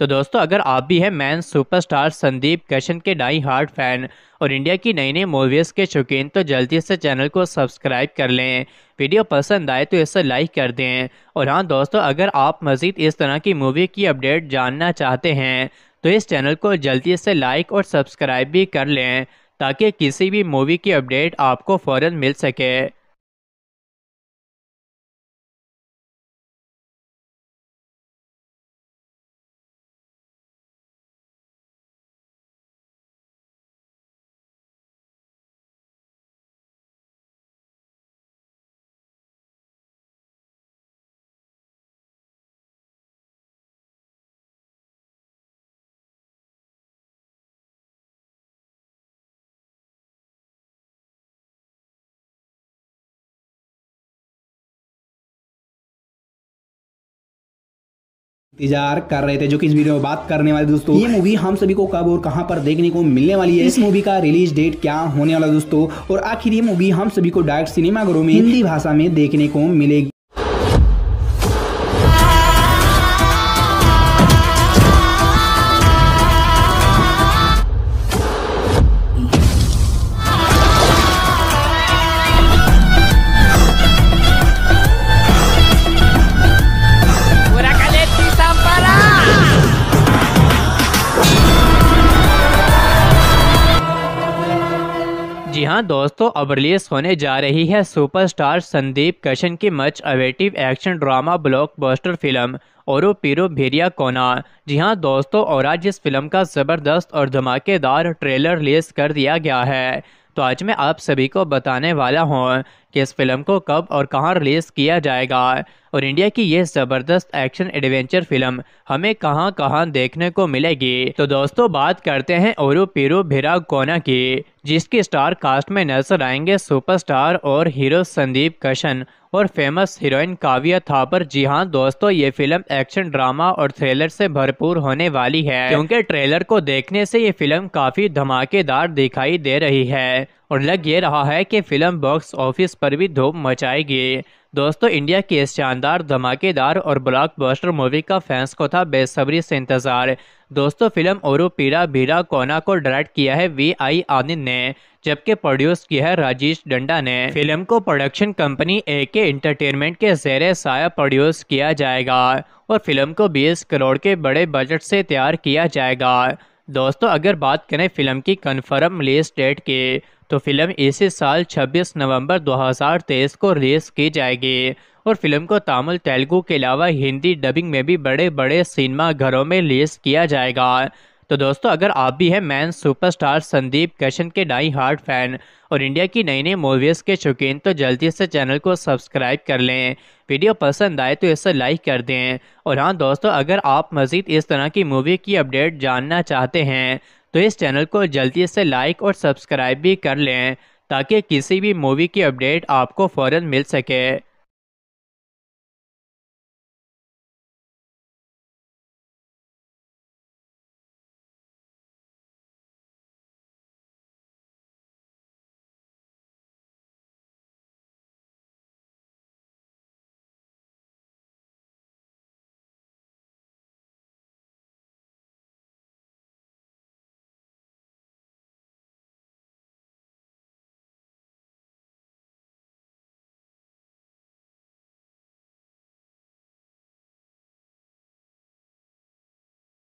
तो दोस्तों अगर आप भी हैं मैन सुपरस्टार संदीप कशन के डाई हार्ट फैन और इंडिया की नई नई मूवीज़ के शौकीन तो जल्दी से चैनल को सब्सक्राइब कर लें वीडियो पसंद आए तो इसे लाइक कर दें और हाँ दोस्तों अगर आप मज़ीद इस तरह की मूवी की अपडेट जानना चाहते हैं तो इस चैनल को जल्दी से लाइक और सब्सक्राइब भी कर लें ताकि किसी भी मूवी की अपडेट आपको फ़ौर मिल सके इंतजार कर रहे थे जो कि इस वीडियो में बात करने वाले दोस्तों ये मूवी हम सभी को कब और कहां पर देखने को मिलने वाली है इस मूवी का रिलीज डेट क्या होने वाला दोस्तों और आखिर ये मूवी हम सभी को डायरेक्ट सिनेमाघरों में हिंदी भाषा में देखने को मिलेगी हाँ दोस्तों अब रिलीज होने जा रही है सुपरस्टार संदीप कशन की much awaited action drama blockbuster film औरो पीरो भेरिया कोना जी हाँ दोस्तों और आज इस फिल्म का ज़बरदस्त और धमाकेदार ट्रेलर रिलीज कर दिया गया है तो आज मैं आप सभी को बताने वाला हूँ कि इस फिल्म को कब और कहां रिलीज किया जाएगा और इंडिया की ये ज़बरदस्त एक्शन एडवेंचर फिल्म हमें कहां कहां देखने को मिलेगी तो दोस्तों बात करते हैं और पीरू भिरा कोना की जिसकी स्टार कास्ट में नजर आएंगे सुपरस्टार और हीरो संदीप कशन और फेमस हीरोइन काव्या थापर जी हाँ दोस्तों ये फिल्म एक्शन ड्रामा और थ्रिलर से भरपूर होने वाली है क्योंकि ट्रेलर को देखने से ये फिल्म काफी धमाकेदार दिखाई दे रही है और लग ये रहा है कि फिल्म बॉक्स ऑफिस पर भी धूम मचाएगी दोस्तों इंडिया की इस शानदार धमाकेदार और ब्लॉकबस्टर मूवी का फैंस को था बेसब्री से इंतजार दोस्तों फिल्म और पीरा भीरा कोना को डायरेक्ट किया है वी आई आनंद ने जबकि प्रोड्यूस किया है राजेश डंडा ने फिल्म को प्रोडक्शन कंपनी ए के इंटरटेनमेंट के जेर साया प्रोड्यूस किया जाएगा और फिल्म को बीस करोड़ के बड़े बजट से तैयार किया जाएगा दोस्तों अगर बात करें फिल्म की कन्फर्म रिलीज डेट की तो फिल्म इसी साल 26 नवंबर 2023 को रिलीज की जाएगी और फिल्म को तमिल तेलुगू के अलावा हिंदी डबिंग में भी बड़े बड़े सिनेमा घरों में रिलीज किया जाएगा तो दोस्तों अगर आप भी हैं मैन सुपरस्टार संदीप कशन के डाई हार्ट फैन और इंडिया की नई नई मूवीज़ के शौकीन तो जल्दी से चैनल को सब्सक्राइब कर लें वीडियो पसंद आए तो इसे लाइक कर दें और हाँ दोस्तों अगर आप मज़ीद इस तरह की मूवी की अपडेट जानना चाहते हैं तो इस चैनल को जल्दी से लाइक और सब्सक्राइब भी कर लें ताकि किसी भी मूवी की अपडेट आपको फ़ौर मिल सके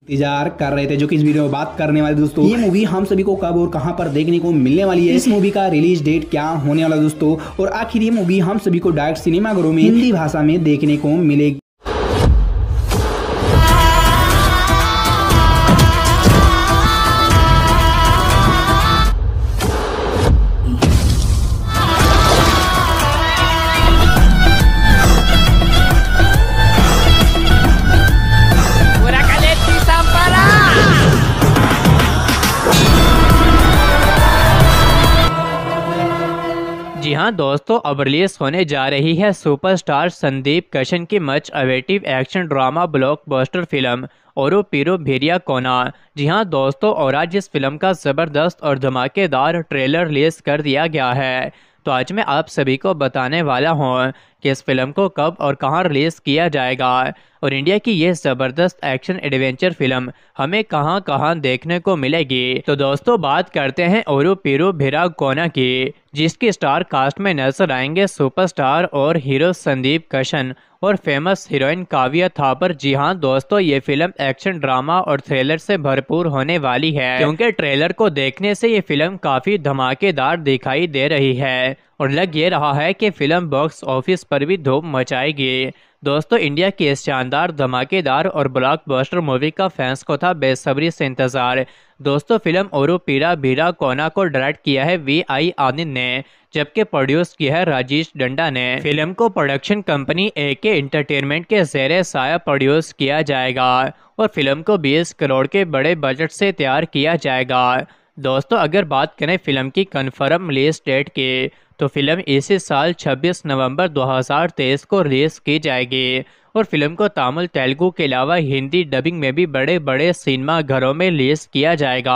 इंतजार कर रहे थे जो कि इस वीडियो में बात करने वाले दोस्तों ये मूवी हम सभी को कब और कहां पर देखने को मिलने वाली है इस मूवी का रिलीज डेट क्या होने वाला दोस्तों और आखिर ये मूवी हम सभी को डायरेक्ट सिनेमाघरों में हिंदी भाषा में देखने को मिलेगी हाँ दोस्तों अब रिलीज होने जा रही है सुपरस्टार संदीप कशन की much awaited action drama blockbuster film औरो पीरो भेरिया कोना जी हाँ दोस्तों और आज इस फिल्म का ज़बरदस्त और धमाकेदार ट्रेलर रिलीज कर दिया गया है तो आज मैं आप सभी को बताने वाला हूँ कि इस फिल्म को कब और कहाँ रिलीज़ किया जाएगा और इंडिया की ये ज़बरदस्त एक्शन एडवेंचर फिल्म हमें कहाँ कहाँ देखने को मिलेगी तो दोस्तों बात करते हैं और पीरू भिरा कोना की जिसकी स्टार कास्ट में नजर आएंगे सुपरस्टार और हीरो संदीप कशन और फेमस हीरोइन काव्या थापर जी हाँ दोस्तों ये फिल्म एक्शन ड्रामा और थ्रिलर से भरपूर होने वाली है क्योंकि ट्रेलर को देखने से ये फिल्म काफी धमाकेदार दिखाई दे रही है और लग ये रहा है कि फिल्म बॉक्स ऑफिस पर भी धूप मचाएगी दोस्तों इंडिया की इस शानदार धमाकेदार और ब्लॉकबस्टर मूवी का फैंस को था बेसब्री से इंतजार दोस्तों फिल्म और पीरा भीरा कोना को डायरेक्ट किया है वी आई आनंद ने जबकि प्रोड्यूस किया है राजेश डंडा ने फिल्म को प्रोडक्शन कंपनी ए के इंटरटेनमेंट के जेर साया प्रोड्यूस किया जाएगा और फिल्म को 20 करोड़ के बड़े बजट से तैयार किया जाएगा दोस्तों अगर बात करें फिल्म की कन्फर्म रिलीज डेट की तो फिल्म इसी साल 26 नवंबर 2023 को रिलीज की जाएगी और फिल्म को तमिल तेलुगू के अलावा हिंदी डबिंग में भी बड़े बड़े सिनेमा घरों में रिलीज किया जाएगा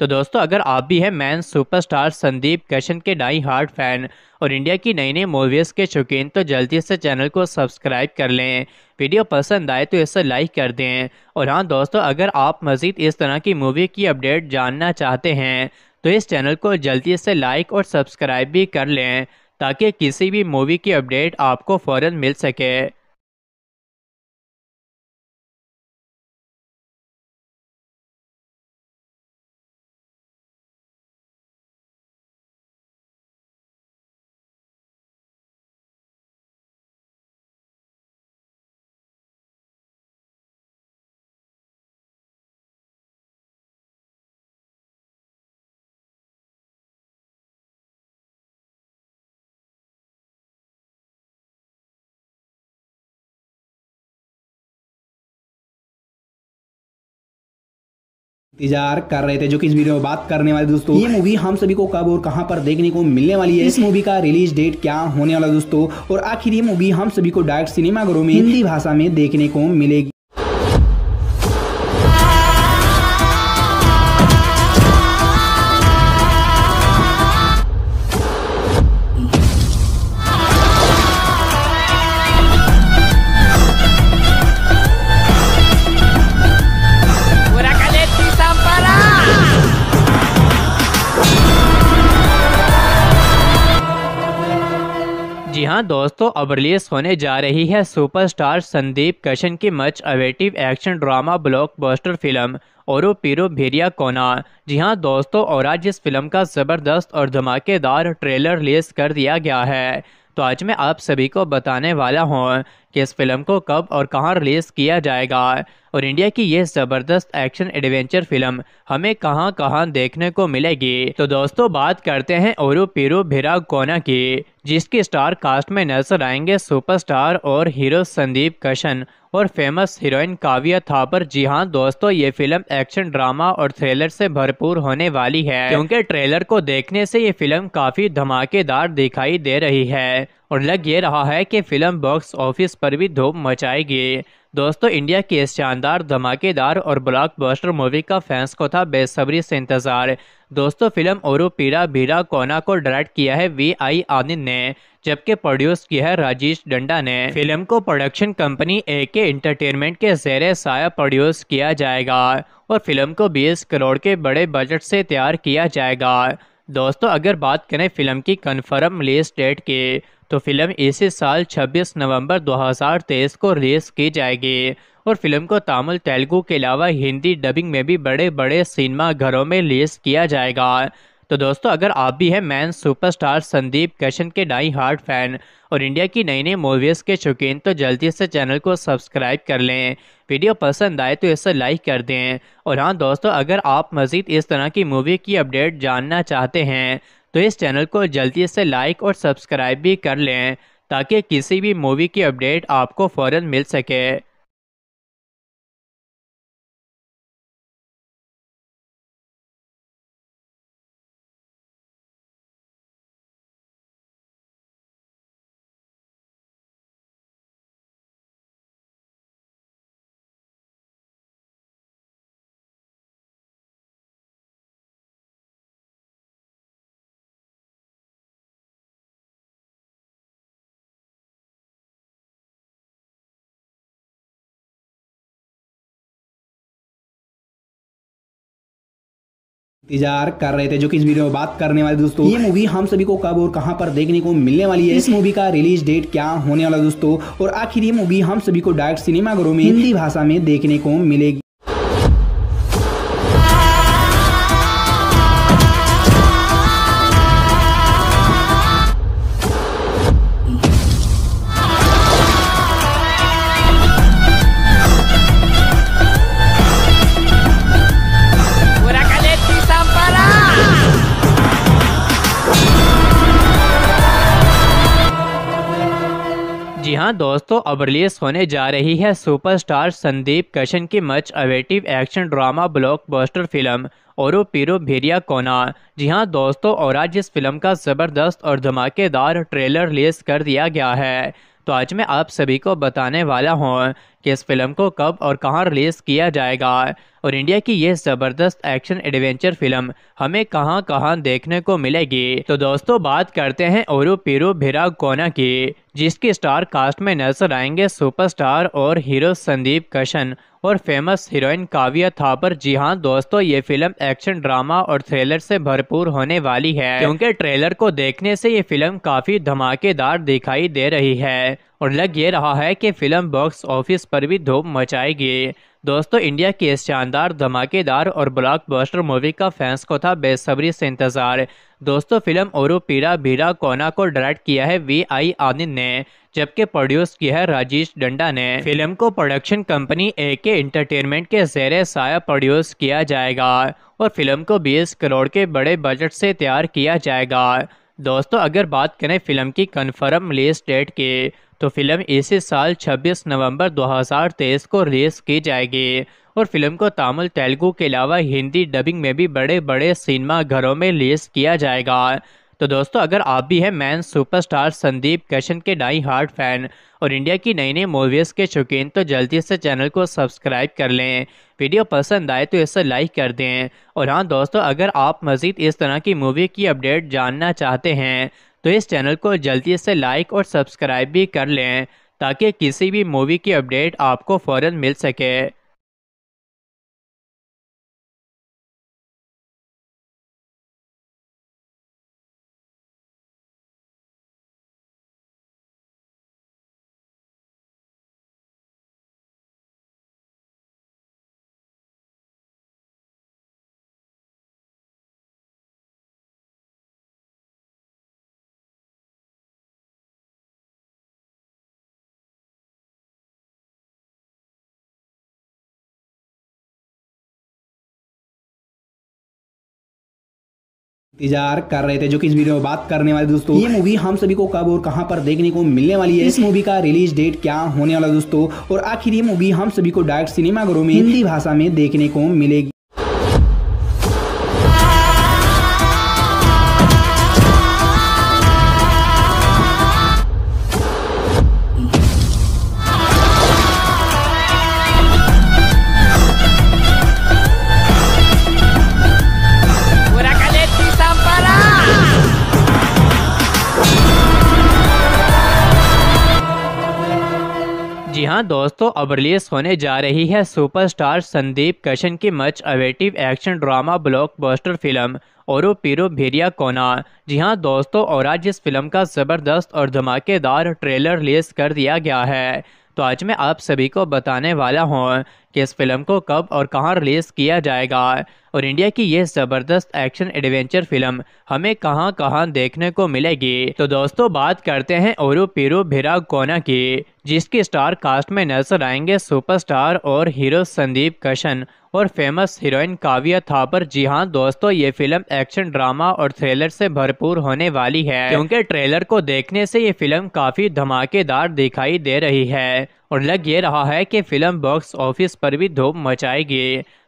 तो दोस्तों अगर आप भी हैं मैन सुपरस्टार संदीप कशन के डाई हार्ट फैन और इंडिया की नई नई मूवीज़ के शौकीन तो जल्दी से चैनल को सब्सक्राइब कर लें वीडियो पसंद आए तो इसे लाइक कर दें और हाँ दोस्तों अगर आप मज़ीद इस तरह की मूवी की अपडेट जानना चाहते हैं तो इस चैनल को जल्दी से लाइक और सब्सक्राइब भी कर लें ताकि किसी भी मूवी की अपडेट आपको फ़ौर मिल सके इंतजार कर रहे थे जो कि इस वीडियो में बात करने वाले दोस्तों ये मूवी हम सभी को कब और कहां पर देखने को मिलने वाली है इस मूवी का रिलीज डेट क्या होने वाला दोस्तों और आखिर ये मूवी हम सभी को डायरेक्ट सिनेमाघरों में हिंदी भाषा में देखने को मिलेगी जी हाँ दोस्तों अब रिलीज होने जा रही है सुपरस्टार संदीप कशन की much awaited action drama blockbuster film औरो पीरो भेरिया कोना जी हाँ दोस्तों और आज इस फिल्म का ज़बरदस्त और धमाकेदार ट्रेलर रिलीज कर दिया गया है तो आज मैं आप सभी को बताने वाला हूँ कि इस फिल्म को कब और कहाँ रिलीज़ किया जाएगा और इंडिया की ये जबरदस्त एक्शन एडवेंचर फिल्म हमें कहाँ कहाँ देखने को मिलेगी तो दोस्तों बात करते हैं और पीरू भिरा कोना की जिसके स्टार कास्ट में नजर आएंगे सुपरस्टार और हीरो संदीप कशन और फेमस हीरोइन काव्या थापर जी हाँ दोस्तों ये फिल्म एक्शन ड्रामा और थ्रिलर से भरपूर होने वाली है क्योंकि ट्रेलर को देखने से ये फिल्म काफी धमाकेदार दिखाई दे रही है और लग ये रहा है कि फिल्म बॉक्स ऑफिस पर भी धूम मचाएगी दोस्तों इंडिया की इस शानदार धमाकेदार और ब्लॉकबस्टर मूवी का फैंस को था बेसब्री से इंतजार दोस्तों फिल्म और पीरा भीरा कोना को डायरेक्ट किया है वी आई आनंद ने जबकि प्रोड्यूस किया है राजेश डंडा ने फिल्म को प्रोडक्शन कंपनी ए के इंटरटेनमेंट के जेर साया प्रोड्यूस किया जाएगा और फिल्म को 20 करोड़ के बड़े बजट से तैयार किया जाएगा दोस्तों अगर बात करें फिल्म की कन्फर्म रिलीज डेट की तो फिल्म इसी साल 26 नवंबर 2023 को रिलीज की जाएगी और फिल्म को तमिल तेलुगू के अलावा हिंदी डबिंग में भी बड़े बड़े सिनेमा घरों में रिलीज किया जाएगा तो दोस्तों अगर आप भी हैं मैन सुपरस्टार संदीप कशन के डाई हार्ट फैन और इंडिया की नई नई मूवीज़ के शौकीन तो जल्दी से चैनल को सब्सक्राइब कर लें वीडियो पसंद आए तो इसे लाइक कर दें और हाँ दोस्तों अगर आप मज़ीद इस तरह की मूवी की अपडेट जानना चाहते हैं तो इस चैनल को जल्दी से लाइक और सब्सक्राइब भी कर लें ताकि किसी भी मूवी की अपडेट आपको फ़ौर मिल सके इंतजार कर रहे थे जो कि इस वीडियो में बात करने वाले दोस्तों ये मूवी हम सभी को कब और कहां पर देखने को मिलने वाली है इस मूवी का रिलीज डेट क्या होने वाला दोस्तों और आखिर ये मूवी हम सभी को डायरेक्ट सिनेमाघरों में हिंदी भाषा में देखने को मिलेगी हाँ दोस्तों अब रिलीज होने जा रही है सुपरस्टार संदीप कशन की much awaited action drama blockbuster film और पीरो भेरिया कोना जी हाँ दोस्तों और आज इस फिल्म का ज़बरदस्त और धमाकेदार ट्रेलर रिलीज कर दिया गया है तो आज मैं आप सभी को बताने वाला हूँ कि इस फिल्म को कब और कहां रिलीज किया जाएगा और इंडिया की ये ज़बरदस्त एक्शन एडवेंचर फिल्म हमें कहां कहां देखने को मिलेगी तो दोस्तों बात करते हैं और पीरू भिरा कोना की जिसकी स्टार कास्ट में नजर आएंगे सुपरस्टार और हीरो संदीप कशन और फेमस हीरोइन काव्या थापर जी हाँ दोस्तों ये फिल्म एक्शन ड्रामा और थ्रिलर से भरपूर होने वाली है क्योंकि ट्रेलर को देखने से ये फिल्म काफी धमाकेदार दिखाई दे रही है और लग ये रहा है कि फिल्म बॉक्स ऑफिस पर भी धूम मचाएगी दोस्तों इंडिया की इस शानदार धमाकेदार और ब्लॉकबस्टर मूवी का फैंस को था बेसब्री से इंतजार दोस्तों फिल्म ओरू पीरा भीरा कोना को डायरेक्ट किया है वी आई आनंद ने जबकि प्रोड्यूस किया है राजेश डंडा ने फिल्म को प्रोडक्शन कंपनी ए के इंटरटेनमेंट के जेर साया प्रोड्यूस किया जाएगा और फिल्म को 20 करोड़ के बड़े बजट से तैयार किया जाएगा दोस्तों अगर बात करें फिल्म की कन्फर्म रिलीज डेट की तो फिल्म इसी साल 26 नवंबर 2023 को रिलीज की जाएगी और फिल्म को तमिल तेलुगू के अलावा हिंदी डबिंग में भी बड़े बड़े सिनेमा घरों में रिलीज किया जाएगा तो दोस्तों अगर आप भी हैं मैन सुपरस्टार संदीप कशन के डाई हार्ट फैन और इंडिया की नई नई मूवीज़ के शौकीन तो जल्दी से चैनल को सब्सक्राइब कर लें वीडियो पसंद आए तो इसे लाइक कर दें और हाँ दोस्तों अगर आप मज़ीद इस तरह की मूवी की अपडेट जानना चाहते हैं तो इस चैनल को जल्दी से लाइक और सब्सक्राइब भी कर लें ताकि किसी भी मूवी की अपडेट आपको फ़ौर मिल सके इंतजार कर रहे थे जो कि इस वीडियो में बात करने वाले दोस्तों ये मूवी हम सभी को कब और कहां पर देखने को मिलने वाली है इस मूवी का रिलीज डेट क्या होने वाला दोस्तों और आखिर ये मूवी हम सभी को डायरेक्ट सिनेमाघरों में हिंदी भाषा में देखने को मिलेगी हाँ दोस्तों अब रिलीज होने जा रही है सुपरस्टार संदीप कशन की much awaited action drama blockbuster film और पीरो भेरिया कोना जी हाँ दोस्तों और आज इस फिल्म का ज़बरदस्त और धमाकेदार ट्रेलर रिलीज कर दिया गया है तो आज मैं आप सभी को बताने वाला हूँ कि इस फिल्म को कब और कहाँ रिलीज़ किया जाएगा और इंडिया की ये ज़बरदस्त एक्शन एडवेंचर फिल्म हमें कहाँ कहाँ देखने को मिलेगी तो दोस्तों बात करते हैं और पीरू भिरा कोना की जिसकी स्टार कास्ट में नजर आएंगे सुपरस्टार और हीरो संदीप कशन और फेमस हीरोइन काव्या थापर जी हाँ दोस्तों ये फिल्म एक्शन ड्रामा और थ्रिलर से भरपूर होने वाली है क्योंकि ट्रेलर को देखने से ये फिल्म काफी धमाकेदार दिखाई दे रही है और लग ये रहा है कि फिल्म बॉक्स ऑफिस पर भी धूम मचाएगी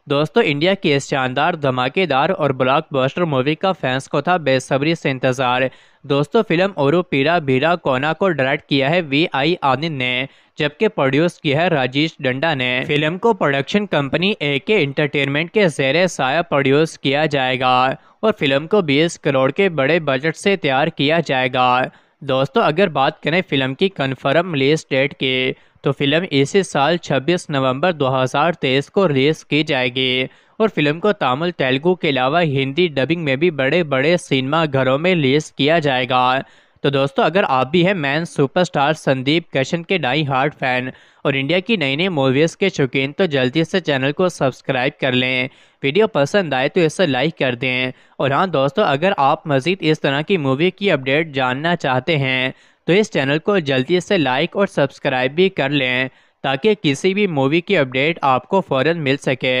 दोस्तों इंडिया की इस शानदार धमाकेदार और ब्लॉकबस्टर मूवी का फैंस को था बेसब्री से इंतजार दोस्तों फिल्म और पीरा भीरा कोना को डायरेक्ट किया है वी आई आनंद ने जबकि प्रोड्यूस किया है राजेश डंडा ने फिल्म को प्रोडक्शन कंपनी ए के इंटरटेनमेंट के जेर साया प्रोड्यूस किया जाएगा और फिल्म को 20 करोड़ के बड़े बजट से तैयार किया जाएगा दोस्तों अगर बात करें फिल्म की कन्फर्म रिलीज डेट की तो फिल्म इसी साल 26 नवंबर 2023 को रिलीज की जाएगी और फिल्म को तमिल तेलुगू के अलावा हिंदी डबिंग में भी बड़े बड़े सिनेमा घरों में रिलीज किया जाएगा तो दोस्तों अगर आप भी हैं मैन सुपरस्टार संदीप कशन के डाई हार्ट फैन और इंडिया की नई नई मूवीज़ के शौकीन तो जल्दी से चैनल को सब्सक्राइब कर लें वीडियो पसंद आए तो इसे लाइक कर दें और हाँ दोस्तों अगर आप मज़ीद इस तरह की मूवी की अपडेट जानना चाहते हैं तो इस चैनल को जल्दी से लाइक और सब्सक्राइब भी कर लें ताकि किसी भी मूवी की अपडेट आपको फ़ौर मिल सके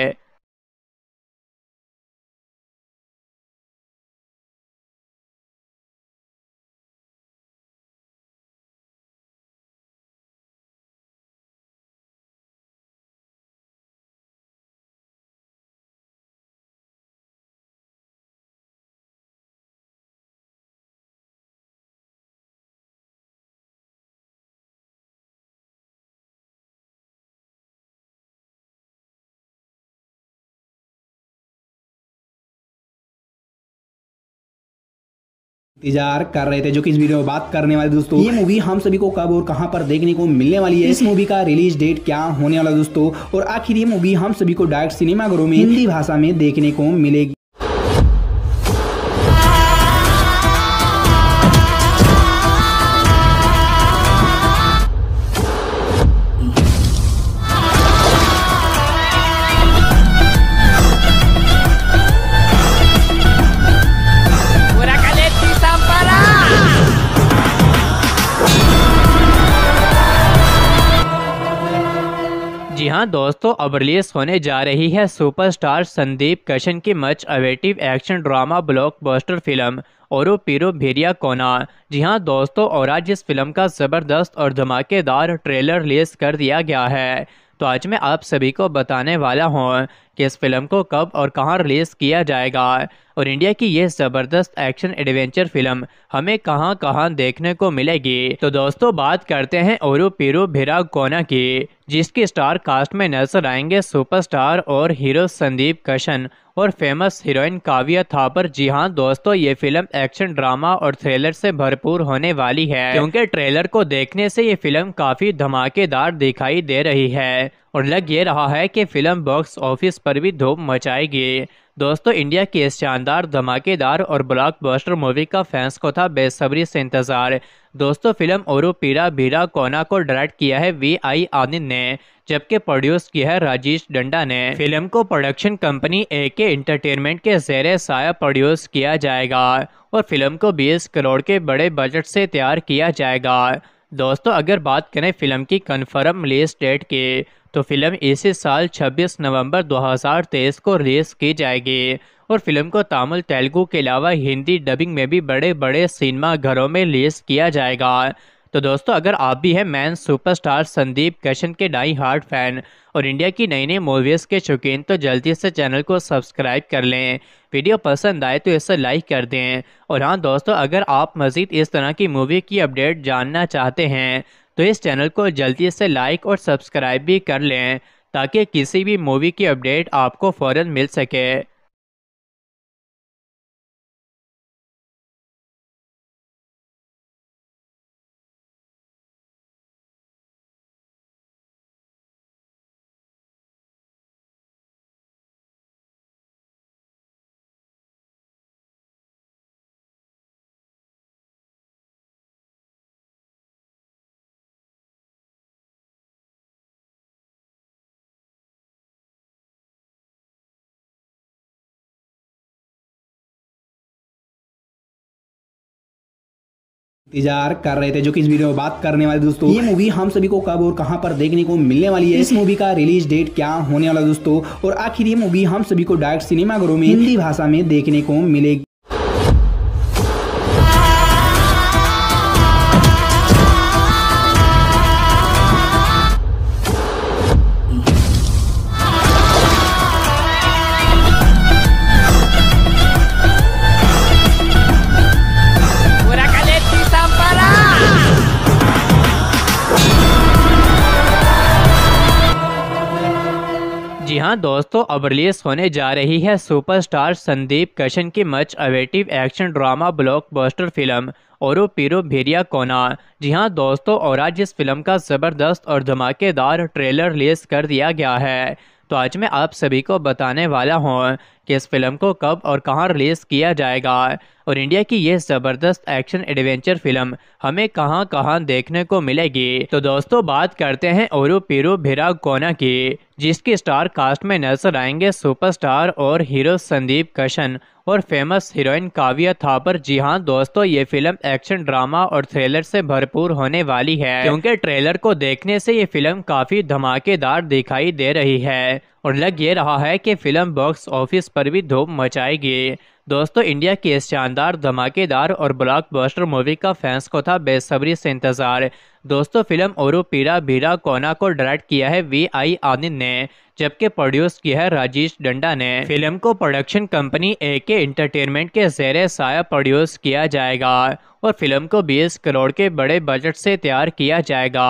इंतजार कर रहे थे जो कि इस वीडियो में बात करने वाले दोस्तों ये मूवी हम सभी को कब और कहां पर देखने को मिलने वाली है इस मूवी का रिलीज डेट क्या होने वाला दोस्तों और आखिर ये मूवी हम सभी को डायरेक्ट सिनेमाघरों में हिंदी भाषा में देखने को मिलेगी जी हाँ दोस्तों अब रिलीज होने जा रही है सुपरस्टार संदीप कशन की much awaited action drama blockbuster film औरो पीरो भेरिया कोना जी हाँ दोस्तों और आज इस फिल्म का ज़बरदस्त और धमाकेदार ट्रेलर रिलीज कर दिया गया है तो आज मैं आप सभी को बताने वाला हूँ कि इस फिल्म को कब और कहाँ रिलीज़ किया जाएगा और इंडिया की ये जबरदस्त एक्शन एडवेंचर फिल्म हमें कहाँ कहाँ देखने को मिलेगी तो दोस्तों बात करते हैं और पीरू भिरा कोना की जिसके स्टार कास्ट में नजर आएंगे सुपरस्टार और हीरो संदीप कशन और फेमस हीरोइन काव्या थापर जी हाँ दोस्तों ये फिल्म एक्शन ड्रामा और थ्रिलर से भरपूर होने वाली है क्योंकि ट्रेलर को देखने से ये फिल्म काफी धमाकेदार दिखाई दे रही है और लग ये रहा है कि फिल्म बॉक्स ऑफिस पर भी धूम मचाएगी दोस्तों इंडिया की इस शानदार धमाकेदार और ब्लॉकबस्टर मूवी का फैंस को था बेसब्री से इंतजार दोस्तों फिल्म और पीरा भीरा कोना को डायरेक्ट किया है वी आई आनंद ने जबकि प्रोड्यूस किया है राजेश डंडा ने फिल्म को प्रोडक्शन कंपनी ए के इंटरटेनमेंट के जेर साया प्रोड्यूस किया जाएगा और फिल्म को 20 करोड़ के बड़े बजट से तैयार किया जाएगा दोस्तों अगर बात करें फिल्म की कन्फर्म रिलीज डेट की तो फिल्म इसी साल 26 नवंबर 2023 को रिलीज की जाएगी और फिल्म को तमिल तेलुगू के अलावा हिंदी डबिंग में भी बड़े बड़े सिनेमा घरों में रिलीज किया जाएगा तो दोस्तों अगर आप भी हैं मैन सुपरस्टार संदीप कशन के डाई हार्ट फैन और इंडिया की नई नई मूवीज़ के शौकीन तो जल्दी से चैनल को सब्सक्राइब कर लें वीडियो पसंद आए तो इसे लाइक कर दें और हाँ दोस्तों अगर आप मज़ीद इस तरह की मूवी की अपडेट जानना चाहते हैं तो इस चैनल को जल्दी से लाइक और सब्सक्राइब भी कर लें ताकि किसी भी मूवी की अपडेट आपको फ़ौर मिल सके इंतजार कर रहे थे जो कि इस वीडियो में बात करने वाले दोस्तों ये मूवी हम सभी को कब और कहां पर देखने को मिलने वाली है इस मूवी का रिलीज डेट क्या होने वाला दोस्तों और आखिर ये मूवी हम सभी को डायरेक्ट सिनेमाघरों में हिंदी भाषा में देखने को मिलेगी दोस्तों अब रिलीज होने जा रही है सुपरस्टार संदीप कशन की much awaited action drama blockbuster film औरो पीरो भेरिया कोना जी हाँ दोस्तों और आज इस फिल्म का ज़बरदस्त और धमाकेदार ट्रेलर रिलीज कर दिया गया है तो आज मैं आप सभी को बताने वाला हूँ कि इस फिल्म को कब और कहां रिलीज़ किया जाएगा और इंडिया की ये ज़बरदस्त एक्शन एडवेंचर फिल्म हमें कहां कहां देखने को मिलेगी तो दोस्तों बात करते हैं ओरू पीरू भिरा कोना की जिसकी स्टार कास्ट में नजर आएंगे सुपरस्टार और हीरो संदीप कशन और फेमस हीरोइन काव्या थापर जी हाँ दोस्तों ये फिल्म एक्शन ड्रामा और थ्रिलर से भरपूर होने वाली है क्योंकि ट्रेलर को देखने से ये फिल्म काफी धमाकेदार दिखाई दे रही है और लग ये रहा है कि फिल्म बॉक्स ऑफिस पर भी धूम मचाएगी दोस्तों इंडिया की इस शानदार धमाकेदार और ब्लॉकबस्टर मूवी का फैंस को था बेसब्री से इंतजार दोस्तों फिल्म ओरू पीरा भीरा कोना को डायरेक्ट किया है वी आई आनंद ने जबकि प्रोड्यूस किया है राजेश डंडा ने फिल्म को प्रोडक्शन कंपनी ए के इंटरटेनमेंट के जेर साया प्रोड्यूस किया जाएगा और फिल्म को 20 करोड़ के बड़े बजट से तैयार किया जाएगा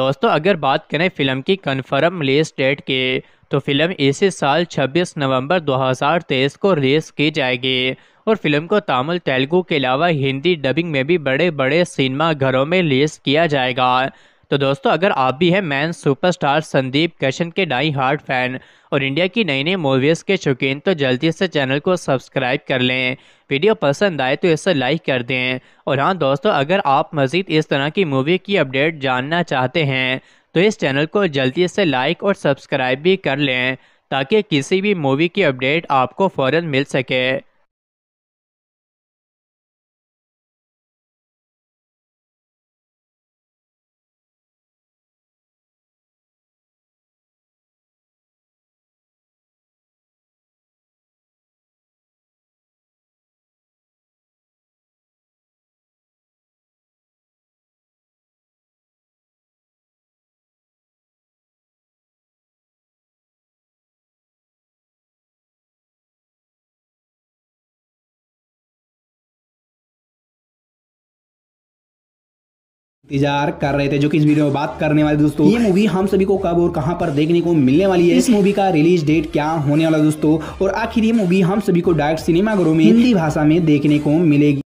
दोस्तों अगर बात करें फिल्म की कन्फर्म रिलीज डेट की तो फिल्म इसी साल 26 नवंबर 2023 को रिलीज की जाएगी और फिल्म को तमिल तेलुगू के अलावा हिंदी डबिंग में भी बड़े बड़े सिनेमा घरों में रिलीज किया जाएगा तो दोस्तों अगर आप भी हैं मैन सुपरस्टार संदीप कशन के डाई हार्ट फैन और इंडिया की नई नई मूवीज़ के शौकीन तो जल्दी से चैनल को सब्सक्राइब कर लें वीडियो पसंद आए तो इसे लाइक कर दें और हाँ दोस्तों अगर आप मज़ीद इस तरह की मूवी की अपडेट जानना चाहते हैं तो इस चैनल को जल्दी से लाइक और सब्सक्राइब भी कर लें ताकि किसी भी मूवी की अपडेट आपको फ़ौर मिल सके इंतजार कर रहे थे जो कि इस वीडियो में बात करने वाले दोस्तों ये मूवी हम सभी को कब और कहां पर देखने को मिलने वाली है इस मूवी का रिलीज डेट क्या होने वाला दोस्तों और आखिर ये मूवी हम सभी को डायरेक्ट सिनेमाघरों में हिंदी भाषा में देखने को मिलेगी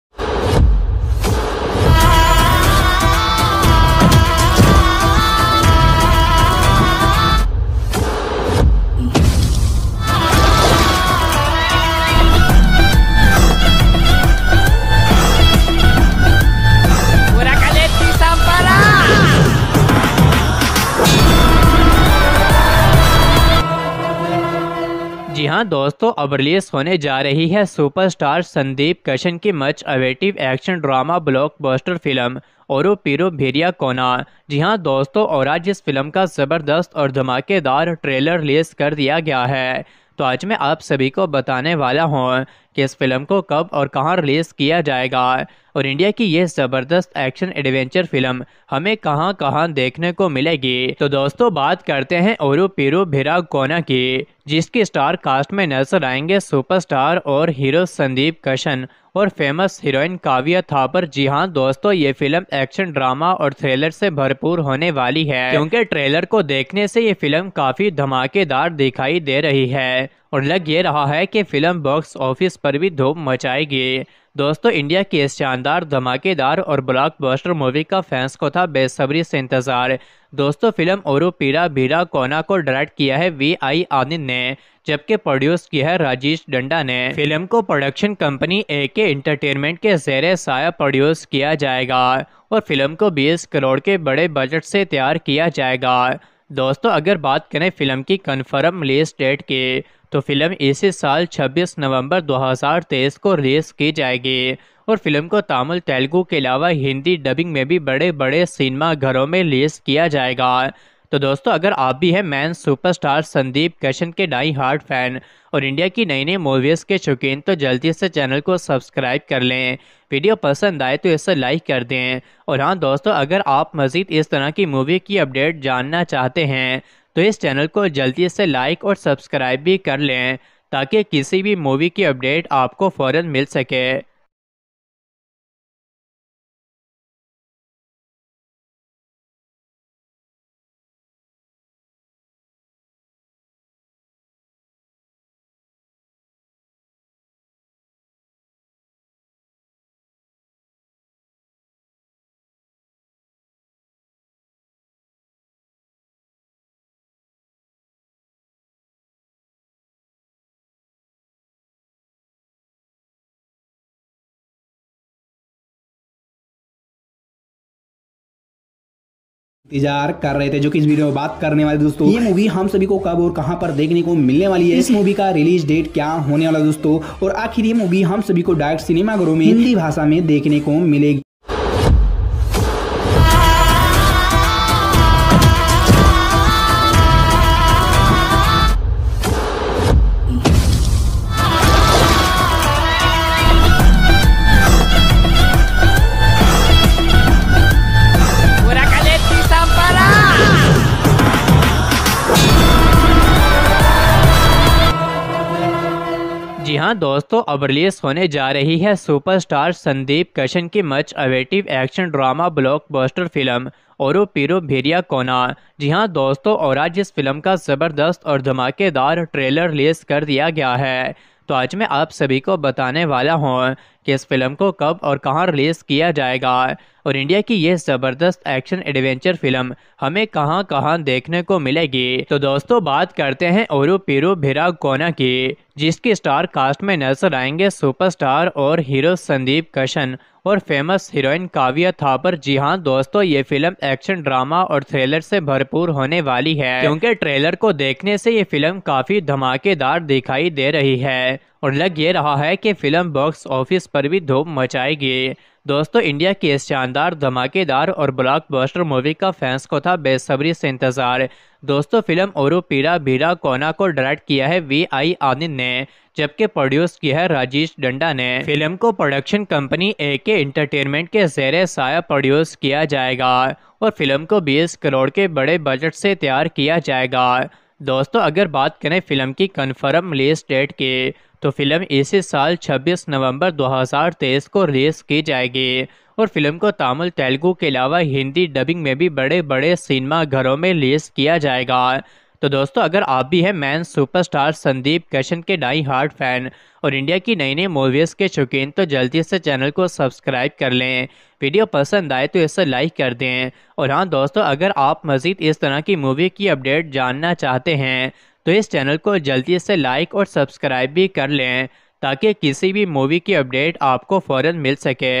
हाँ दोस्तों अब रिलीज होने जा रही है सुपरस्टार संदीप कशन की much awaited action drama blockbuster film औरो पीरो भेरिया कोना जी हाँ दोस्तों और आज इस फिल्म का ज़बरदस्त और धमाकेदार ट्रेलर रिलीज कर दिया गया है तो आज मैं आप सभी को बताने वाला हूँ कि इस फिल्म को कब और कहाँ रिलीज़ किया जाएगा और इंडिया की ये ज़बरदस्त एक्शन एडवेंचर फिल्म हमें कहाँ कहाँ देखने को मिलेगी तो दोस्तों बात करते हैं और पीरू भिरा कोना की जिसके स्टार कास्ट में नजर आएंगे सुपरस्टार और हीरो संदीप कशन और फेमस हीरोइन काव्या थापर जी हाँ दोस्तों ये फिल्म एक्शन ड्रामा और थ्रिलर से भरपूर होने वाली है क्योंकि ट्रेलर को देखने से ये फिल्म काफी धमाकेदार दिखाई दे रही है और लग ये रहा है कि फिल्म बॉक्स ऑफिस पर भी धूम मचाएगी दोस्तों इंडिया की इस शानदार धमाकेदार और ब्लॉकबस्टर मूवी का फैंस को था बेसब्री से इंतजार दोस्तों फिल्म और पीरा भीरा कोना को डायरेक्ट किया है वी आई आनंद ने जबकि प्रोड्यूस किया है राजेश डंडा ने फिल्म को प्रोडक्शन कंपनी ए के इंटरटेनमेंट के जेर साया प्रोड्यूस किया जाएगा और फिल्म को 20 करोड़ के बड़े बजट से तैयार किया जाएगा दोस्तों अगर बात करें फिल्म की कन्फर्म रिलीज डेट की तो फिल्म इसी साल 26 नवंबर 2023 को रिलीज की जाएगी और फिल्म को तमिल तेलुगू के अलावा हिंदी डबिंग में भी बड़े बड़े सिनेमा घरों में रिलीज किया जाएगा तो दोस्तों अगर आप भी हैं मैन सुपरस्टार संदीप कशन के डाई हार्ट फैन और इंडिया की नई नई मूवीज़ के शौकीन तो जल्दी से चैनल को सब्सक्राइब कर लें वीडियो पसंद आए तो इसे लाइक कर दें और हाँ दोस्तों अगर आप मज़ीद इस तरह की मूवी की अपडेट जानना चाहते हैं तो इस चैनल को जल्दी से लाइक और सब्सक्राइब भी कर लें ताकि किसी भी मूवी की अपडेट आपको फ़ौर मिल सके इंतजार कर रहे थे जो कि इस वीडियो में बात करने वाले दोस्तों ये मूवी हम सभी को कब और कहां पर देखने को मिलने वाली है इस मूवी का रिलीज डेट क्या होने वाला दोस्तों और आखिर ये मूवी हम सभी को डायरेक्ट सिनेमाघरों में हिंदी भाषा में देखने को मिलेगी जी हाँ दोस्तों अब रिलीज होने जा रही है सुपरस्टार संदीप कशन की much awaited action drama blockbuster film औरो पीरो भेरिया कोना जी हाँ दोस्तों और आज इस फिल्म का ज़बरदस्त और धमाकेदार ट्रेलर रिलीज कर दिया गया है तो आज मैं आप सभी को बताने वाला हूँ कि इस फिल्म को कब और कहाँ रिलीज़ किया जाएगा और इंडिया की यह जबरदस्त एक्शन एडवेंचर फिल्म हमें कहां कहां देखने को मिलेगी तो दोस्तों बात करते हैं और पीरू भिरा कोना की जिसके स्टार कास्ट में नजर आएंगे सुपरस्टार और हीरो संदीप कशन और फेमस हीरोइन काव्या थापर जी हाँ दोस्तों ये फिल्म एक्शन ड्रामा और थ्रिलर से भरपूर होने वाली है क्योंकि ट्रेलर को देखने से ये फिल्म काफी धमाकेदार दिखाई दे रही है और लग ये रहा है कि फिल्म बॉक्स ऑफिस पर भी धूम मचाएगी दोस्तों इंडिया की इस शानदार धमाकेदार और ब्लॉकबस्टर मूवी का फैंस को था बेसब्री से इंतजार दोस्तों फिल्म और पीरा भीरा कोना को डायरेक्ट किया है वी आई आनंद ने जबकि प्रोड्यूस किया है राजेश डंडा ने फिल्म को प्रोडक्शन कंपनी ए के इंटरटेनमेंट के जेर साया प्रोड्यूस किया जाएगा और फिल्म को 20 करोड़ के बड़े बजट से तैयार किया जाएगा दोस्तों अगर बात करें फिल्म की कन्फर्म रिलीज डेट की तो फिल्म इसी साल 26 नवंबर 2023 को रिलीज की जाएगी और फिल्म को तमिल तेलुगू के अलावा हिंदी डबिंग में भी बड़े बड़े सिनेमा घरों में रिलीज किया जाएगा तो दोस्तों अगर आप भी हैं मैन सुपरस्टार संदीप कशन के डाई हार्ट फैन और इंडिया की नई नई मूवीज़ के शौकीन तो जल्दी से चैनल को सब्सक्राइब कर लें वीडियो पसंद आए तो इसे लाइक कर दें और हाँ दोस्तों अगर आप मज़ीद इस तरह की मूवी की अपडेट जानना चाहते हैं तो इस चैनल को जल्दी से लाइक और सब्सक्राइब भी कर लें ताकि किसी भी मूवी की अपडेट आपको फ़ौर मिल सके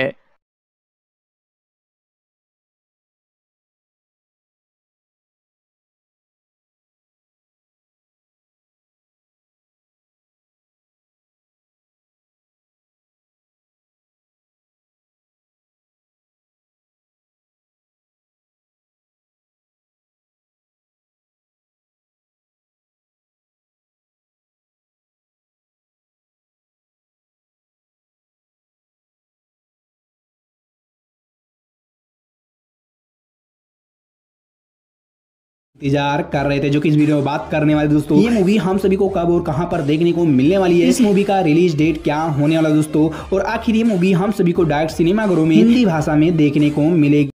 इंतजार कर रहे थे जो कि इस वीडियो में बात करने वाले दोस्तों ये मूवी हम सभी को कब और कहां पर देखने को मिलने वाली है इस मूवी का रिलीज डेट क्या होने वाला दोस्तों और आखिर ये मूवी हम सभी को डायरेक्ट सिनेमाघरों में हिंदी भाषा में देखने को मिलेगी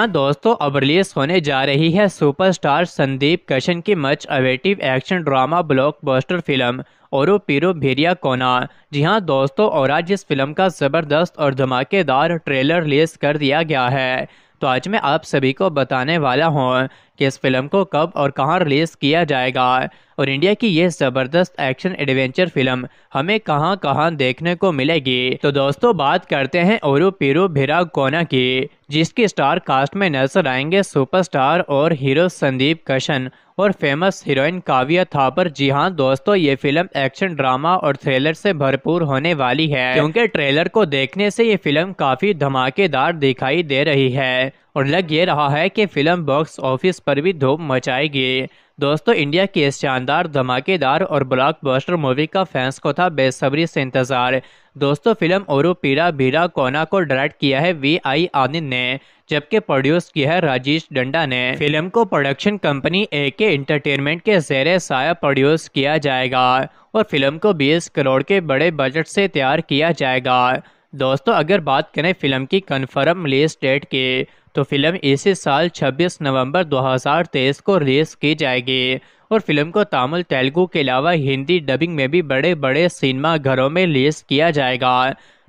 हाँ दोस्तों अब रिलीज होने जा रही है सुपरस्टार संदीप कशन की much awaited action drama blockbuster film औरो पीरो भेरिया कोना जी हाँ दोस्तों और आज इस फिल्म का ज़बरदस्त और धमाकेदार ट्रेलर रिलीज कर दिया गया है तो आज मैं आप सभी को बताने वाला हूँ कि इस फिल्म को कब और कहाँ रिलीज़ किया जाएगा और इंडिया की ये जबरदस्त एक्शन एडवेंचर फिल्म हमें कहां कहां देखने को मिलेगी तो दोस्तों बात करते हैं और पीरू भिरा कोना की जिसके स्टार कास्ट में नजर आएंगे सुपरस्टार और हीरो संदीप कशन और फेमस हीरोइन काव्या थापर जी हाँ दोस्तों ये फिल्म एक्शन ड्रामा और थ्रिलर से भरपूर होने वाली है क्योंकि ट्रेलर को देखने से ये फिल्म काफी धमाकेदार दिखाई दे रही है और लग ये रहा है कि फिल्म बॉक्स ऑफिस पर भी धूम मचाएगी दोस्तों इंडिया की इस शानदार धमाकेदार और ब्लॉकबस्टर मूवी का फैंस को था बेसब्री से इंतजार दोस्तों फिल्म और पीरा भीरा कोना को डायरेक्ट किया है वी आई आनंद ने जबकि प्रोड्यूस किया है राजेश डंडा ने फिल्म को प्रोडक्शन कंपनी ए के इंटरटेनमेंट के जेर साया प्रोड्यूस किया जाएगा और फिल्म को 20 करोड़ के बड़े बजट से तैयार किया जाएगा दोस्तों अगर बात करें फिल्म की कन्फर्म रिलीज डेट के तो फिल्म इसी साल 26 नवंबर 2023 को रिलीज़ की जाएगी और फिल्म को तमिल तेलुगू के अलावा हिंदी डबिंग में भी बड़े बड़े सिनेमा घरों में रिलीज़ किया जाएगा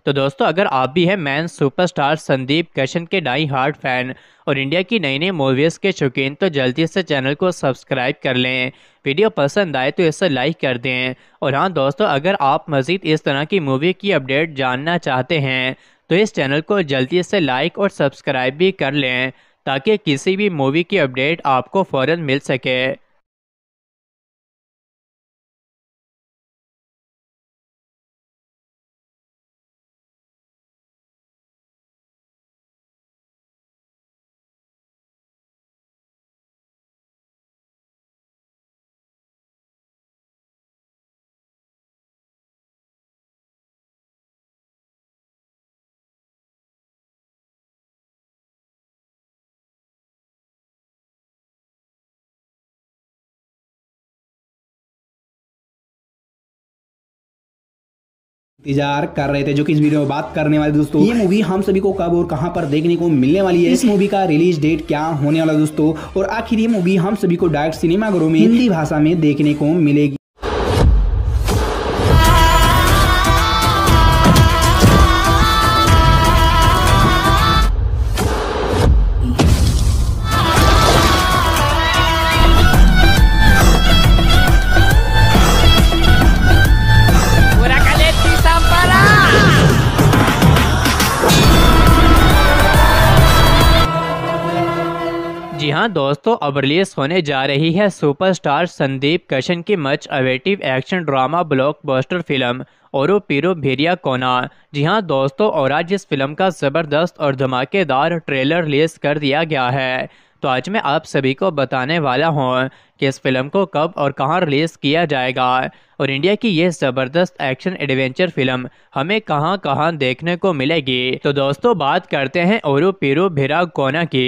तो दोस्तों अगर आप भी हैं मैन सुपरस्टार संदीप कृष्ण के डाई हार्ट फैन और इंडिया की नई नई मूवीज़ के शौकीन तो जल्दी से चैनल को सब्सक्राइब कर लें वीडियो पसंद आए तो इसे लाइक कर दें और हाँ दोस्तों अगर आप मज़ीद इस तरह की मूवी की अपडेट जानना चाहते हैं तो इस चैनल को जल्दी से लाइक और सब्सक्राइब भी कर लें ताकि किसी भी मूवी की अपडेट आपको फ़ौर मिल सके इंतजार कर रहे थे जो कि इस वीडियो में बात करने वाले दोस्तों ये मूवी हम सभी को कब और कहां पर देखने को मिलने वाली है इस मूवी का रिलीज डेट क्या होने वाला दोस्तों और आखिर ये मूवी हम सभी को डायरेक्ट सिनेमाघरों में हिंदी भाषा में देखने को मिलेगी हाँ दोस्तों अब रिलीज होने जा रही है सुपरस्टार संदीप कशन की much awaited action drama blockbuster film और पीरो भेरिया कोना जी हाँ दोस्तों और आज इस फिल्म का ज़बरदस्त और धमाकेदार ट्रेलर रिलीज कर दिया गया है तो आज मैं आप सभी को बताने वाला हूँ कि इस फिल्म को कब और कहां रिलीज किया जाएगा और इंडिया की ये ज़बरदस्त एक्शन एडवेंचर फिल्म हमें कहां कहां देखने को मिलेगी तो दोस्तों बात करते हैं और पीरू भिरा कोना की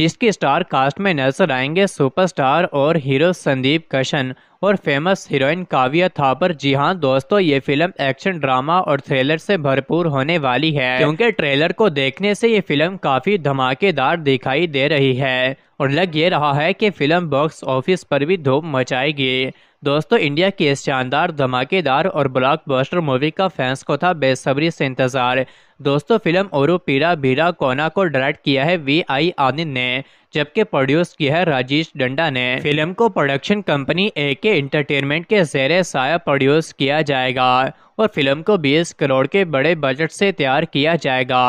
जिसके स्टार कास्ट में नजर आएंगे सुपरस्टार और हीरो संदीप कशन और फेमस हीरोइन काव्या थापर जी हाँ दोस्तों ये फिल्म एक्शन ड्रामा और थ्रिलर से भरपूर होने वाली है क्योंकि ट्रेलर को देखने से ये फिल्म काफी धमाकेदार दिखाई दे रही है और लग ये रहा है कि फिल्म बॉक्स ऑफिस पर भी धूम मचाएगी दोस्तों इंडिया की इस शानदार धमाकेदार और ब्लॉकबस्टर मूवी का फैंस को था बेसब्री से इंतजार दोस्तों फिल्म और पीरा भीरा कोना को डायरेक्ट किया है वी आई आनंद ने जबकि प्रोड्यूस किया है राजेश डंडा ने फिल्म को प्रोडक्शन कंपनी ए के इंटरटेनमेंट के जेर साया प्रोड्यूस किया जाएगा और फिल्म को 20 करोड़ के बड़े बजट से तैयार किया जाएगा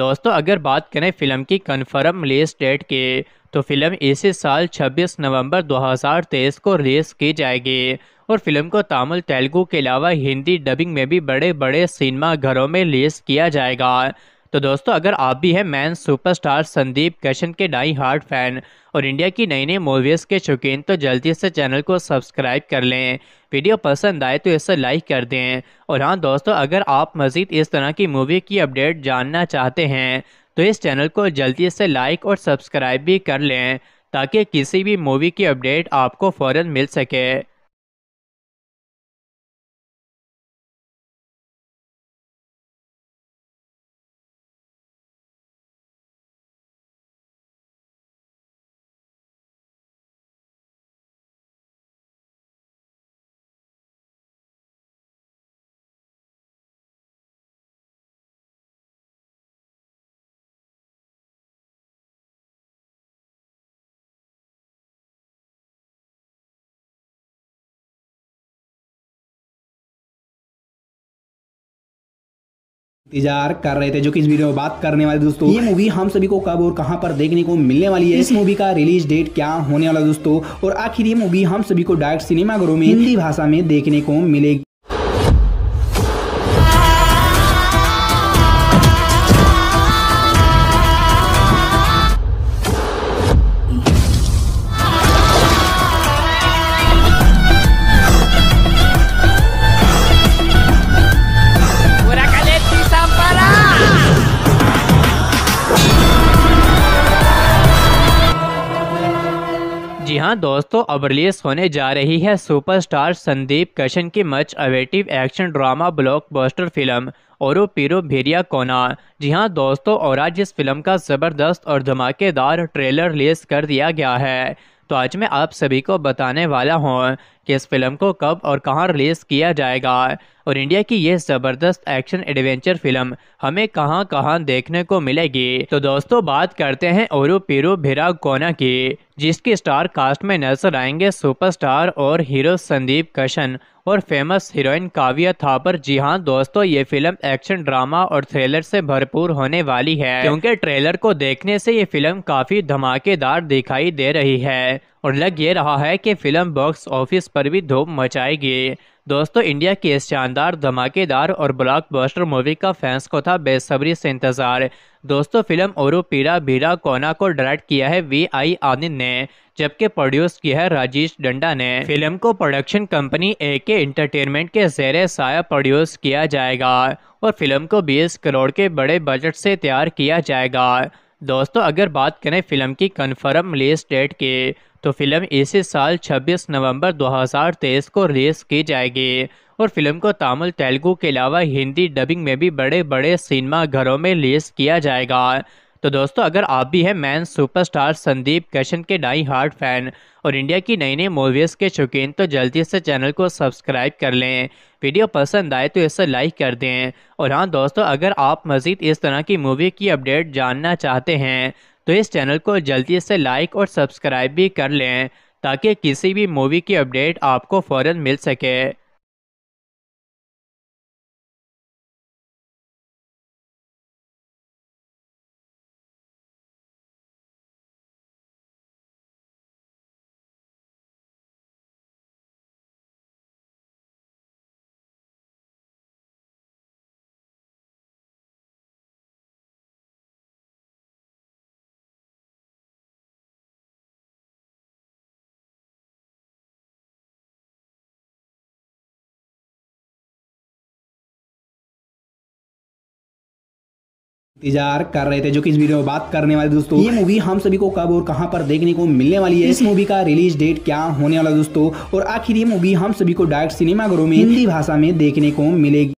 दोस्तों अगर बात करें फिल्म की कन्फर्म रिलीज डेट की तो फिल्म इसी साल 26 नवंबर 2023 को रिलीज की जाएगी और फिल्म को तमिल तेलुगू के अलावा हिंदी डबिंग में भी बड़े बड़े सिनेमा घरों में रिलीज किया जाएगा तो दोस्तों अगर आप भी हैं मैन सुपरस्टार संदीप कशन के डाई हार्ट फैन और इंडिया की नई नई मूवीज़ के शौकीन तो जल्दी से चैनल को सब्सक्राइब कर लें वीडियो पसंद आए तो इसे लाइक कर दें और हाँ दोस्तों अगर आप मज़ीद इस तरह की मूवी की अपडेट जानना चाहते हैं तो इस चैनल को जल्दी से लाइक और सब्सक्राइब भी कर लें ताकि किसी भी मूवी की अपडेट आपको फ़ौर मिल सके इंतजार कर रहे थे जो कि इस वीडियो में बात करने वाले दोस्तों ये मूवी हम सभी को कब और कहां पर देखने को मिलने वाली है इस मूवी का रिलीज डेट क्या होने वाला दोस्तों और आखिर ये मूवी हम सभी को डायरेक्ट सिनेमाघरों में हिंदी भाषा में देखने को मिलेगी हाँ दोस्तों अब रिलीज होने जा रही है सुपरस्टार संदीप कशन की much awaited action drama blockbuster film और पीरो भेरिया कोना जी हाँ दोस्तों और आज इस फिल्म का ज़बरदस्त और धमाकेदार ट्रेलर रिलीज कर दिया गया है तो आज मैं आप सभी को बताने वाला हूँ कि इस फिल्म को कब और कहां रिलीज किया जाएगा और इंडिया की ये ज़बरदस्त एक्शन एडवेंचर फिल्म हमें कहां कहां देखने को मिलेगी तो दोस्तों बात करते हैं और पीरू भिरा कोना की जिसके स्टार कास्ट में नजर आएंगे सुपरस्टार और हीरो संदीप कशन और फेमस हीरोइन काव्या थापर जी हाँ दोस्तों ये फिल्म एक्शन ड्रामा और थ्रिलर से भरपूर होने वाली है क्योंकि ट्रेलर को देखने से ये फिल्म काफी धमाकेदार दिखाई दे रही है और लग ये रहा है कि फिल्म बॉक्स ऑफिस पर भी धूम मचाएगी दोस्तों इंडिया की इस शानदार धमाकेदार और ब्लॉकबस्टर मूवी का फैंस को था बेसब्री से इंतजार दोस्तों फिल्म और पीरा भीरा कोना को डायरेक्ट किया है वी आई आनंद ने जबकि प्रोड्यूस किया है राजेश डंडा ने फिल्म को प्रोडक्शन कंपनी ए के इंटरटेनमेंट के जेर साया प्रोड्यूस किया जाएगा और फिल्म को बीस करोड़ के बड़े बजट से तैयार किया जाएगा दोस्तों अगर बात करें फिल्म की कन्फर्म रिलीज डेट की तो फिल्म इसी साल 26 नवंबर 2023 को रिलीज की जाएगी और फिल्म को तमिल तेलुगू के अलावा हिंदी डबिंग में भी बड़े बड़े सिनेमा घरों में रिलीज किया जाएगा तो दोस्तों अगर आप भी हैं मैन सुपरस्टार संदीप कशन के डाई हार्ट फैन और इंडिया की नई नई मूवीज़ के शौकीन तो जल्दी से चैनल को सब्सक्राइब कर लें वीडियो पसंद आए तो इसे लाइक कर दें और हाँ दोस्तों अगर आप मज़ीद इस तरह की मूवी की अपडेट जानना चाहते हैं तो इस चैनल को जल्दी से लाइक और सब्सक्राइब भी कर लें ताकि किसी भी मूवी की अपडेट आपको फ़ौर मिल सके इंतजार कर रहे थे जो कि इस वीडियो में बात करने वाले दोस्तों ये मूवी हम सभी को कब और कहां पर देखने को मिलने वाली है इस मूवी का रिलीज डेट क्या होने वाला दोस्तों और आखिर ये मूवी हम सभी को डायरेक्ट सिनेमाघरों में हिंदी भाषा में देखने को मिलेगी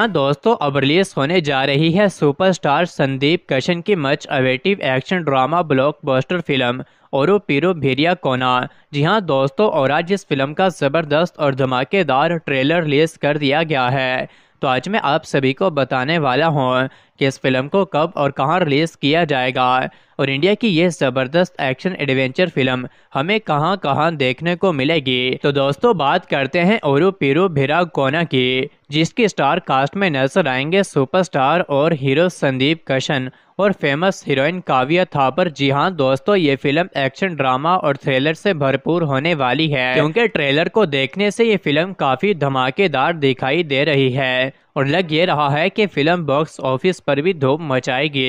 हाँ दोस्तों अब रिलीज होने जा रही है सुपरस्टार संदीप कशन की much awaited action drama blockbuster film औरो पीरो भेरिया कोना जी हाँ दोस्तों और आज इस फिल्म का ज़बरदस्त और धमाकेदार ट्रेलर रिलीज कर दिया गया है तो आज मैं आप सभी को बताने वाला हूँ कि इस फिल्म को कब और कहाँ रिलीज़ किया जाएगा और इंडिया की ये जबरदस्त एक्शन एडवेंचर फिल्म हमें कहाँ कहाँ देखने को मिलेगी तो दोस्तों बात करते हैं और पीरू भिरा कोना की जिसके स्टार कास्ट में नजर आएंगे सुपरस्टार और हीरो संदीप कशन और फेमस हीरोइन काव्या थापर जी हाँ दोस्तों ये फिल्म एक्शन ड्रामा और थ्रिलर से भरपूर होने वाली है क्योंकि ट्रेलर को देखने से ये फिल्म काफी धमाकेदार दिखाई दे रही है और लग ये रहा है कि फिल्म बॉक्स ऑफिस पर भी धूम मचाएगी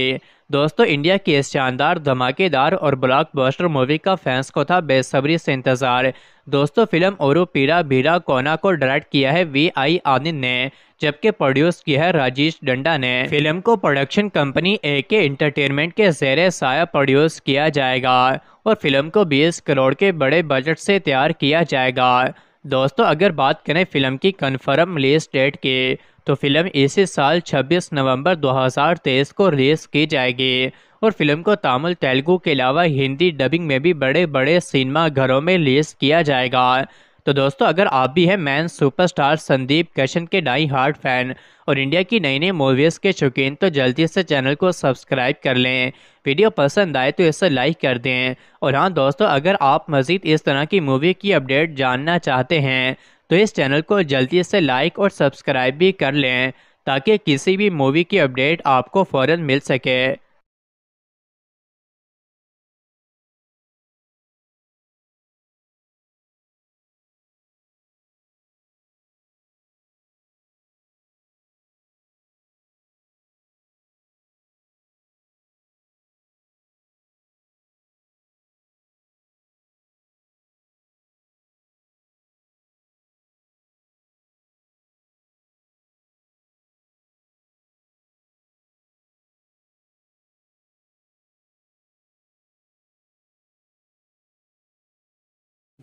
दोस्तों इंडिया की इस शानदार धमाकेदार और ब्लॉकबस्टर मूवी का फैंस को था बेसब्री से इंतजार दोस्तों फिल्म और पीरा भीरा कोना को डायरेक्ट किया है वी आई आनंद ने जबकि प्रोड्यूस किया है राजेश डंडा ने फिल्म को प्रोडक्शन कंपनी ए के इंटरटेनमेंट के जेर साया प्रोड्यूस किया जाएगा और फिल्म को 20 करोड़ के बड़े बजट से तैयार किया जाएगा दोस्तों अगर बात करें फिल्म की कन्फर्म रिलीज डेट के तो फिल्म इसी साल 26 नवंबर 2023 को रिलीज़ की जाएगी और फिल्म को तमिल तेलुगू के अलावा हिंदी डबिंग में भी बड़े बड़े सिनेमा घरों में रिलीज़ किया जाएगा तो दोस्तों अगर आप भी हैं मैन सुपरस्टार संदीप कृष्ण के डाई हार्ट फैन और इंडिया की नई नई मूवीज़ के शौकीन तो जल्दी से चैनल को सब्सक्राइब कर लें वीडियो पसंद आए तो इसे लाइक कर दें और हाँ दोस्तों अगर आप मज़ीद इस तरह की मूवी की अपडेट जानना चाहते हैं तो इस चैनल को जल्दी से लाइक और सब्सक्राइब भी कर लें ताकि किसी भी मूवी की अपडेट आपको फ़ौर मिल सके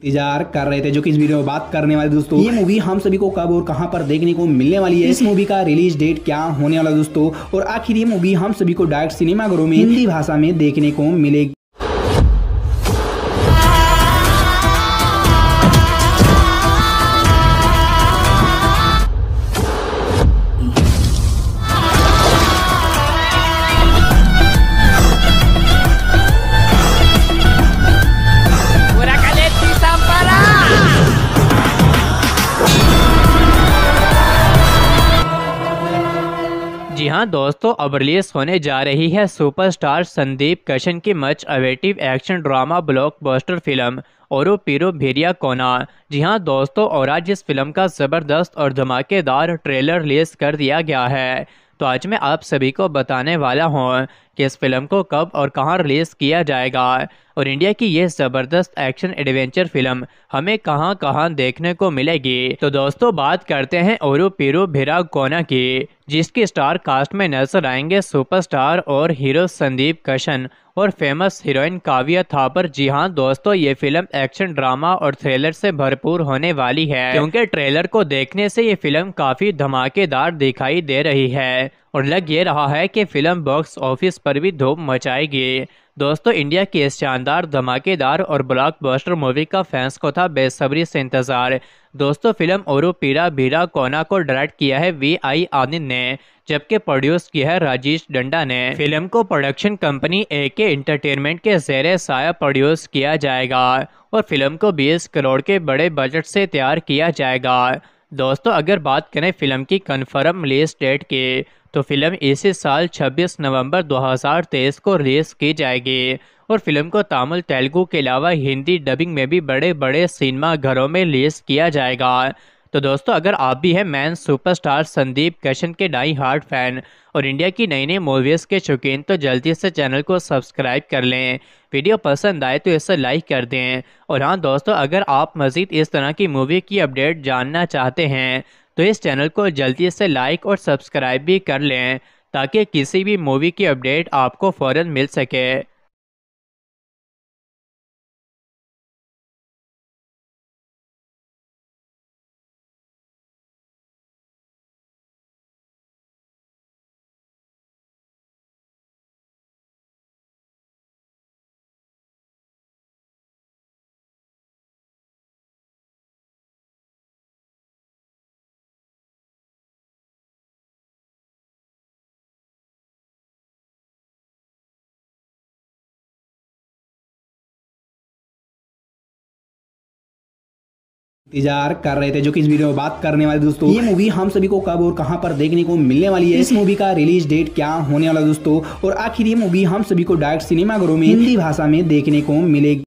इंतजार कर रहे थे जो कि इस वीडियो में बात करने वाले दोस्तों ये मूवी हम सभी को कब और कहां पर देखने को मिलने वाली है इस मूवी का रिलीज डेट क्या होने वाला दोस्तों और आखिर ये मूवी हम सभी को डायरेक्ट सिनेमाघरों में हिंदी भाषा में देखने को मिलेगी हाँ दोस्तों अब रिलीज होने जा रही है सुपरस्टार संदीप कशन की much awaited action drama blockbuster film औरो पीरो भेरिया कोना जी हाँ दोस्तों और आज इस फिल्म का ज़बरदस्त और धमाकेदार ट्रेलर रिलीज कर दिया गया है तो आज मैं आप सभी को बताने वाला हूँ कि इस फिल्म को कब और कहां रिलीज किया जाएगा और इंडिया की ये ज़बरदस्त एक्शन एडवेंचर फिल्म हमें कहां कहां देखने को मिलेगी तो दोस्तों बात करते हैं और पीरू भिरा कोना की जिसके स्टार कास्ट में नजर आएंगे सुपरस्टार और हीरो संदीप कशन और फेमस हीरोइन काव्या थापर जी हाँ दोस्तों ये फिल्म एक्शन ड्रामा और थ्रिलर से भरपूर होने वाली है क्योंकि ट्रेलर को देखने से ये फिल्म काफी धमाकेदार दिखाई दे रही है और लग ये रहा है कि फिल्म बॉक्स ऑफिस पर भी धूम मचाएगी दोस्तों इंडिया की इस शानदार धमाकेदार और ब्लॉकबस्टर मूवी का फैंस को था बेसब्री से इंतजार दोस्तों फिल्म और पीरा भीरा कोना को डायरेक्ट किया है वी आई आनंद ने जबकि प्रोड्यूस किया है राजेश डंडा ने फिल्म को प्रोडक्शन कंपनी ए के इंटरटेनमेंट के जेर साया प्रोड्यूस किया जाएगा और फिल्म को बीस करोड़ के बड़े बजट से तैयार किया जाएगा दोस्तों अगर बात करें फिल्म की कन्फर्म रिलीज डेट की तो फिल्म इसी साल 26 नवंबर 2023 को रिलीज की जाएगी और फिल्म को तमिल तेलुगू के अलावा हिंदी डबिंग में भी बड़े बड़े सिनेमा घरों में रिलीज किया जाएगा तो दोस्तों अगर आप भी हैं मैन सुपरस्टार संदीप कशन के डाई हार्ट फैन और इंडिया की नई नई मूवीज़ के शौकीन तो जल्दी से चैनल को सब्सक्राइब कर लें वीडियो पसंद आए तो इसे लाइक कर दें और हाँ दोस्तों अगर आप मज़ीद इस तरह की मूवी की अपडेट जानना चाहते हैं तो इस चैनल को जल्दी से लाइक और सब्सक्राइब भी कर लें ताकि किसी भी मूवी की अपडेट आपको फ़ौर मिल सके इंतजार कर रहे थे जो कि इस वीडियो में बात करने वाले दोस्तों ये मूवी हम सभी को कब और कहां पर देखने को मिलने वाली है इस मूवी का रिलीज डेट क्या होने वाला दोस्तों और आखिर ये मूवी हम सभी को डायरेक्ट सिनेमाघरों में हिंदी भाषा में देखने को मिलेगी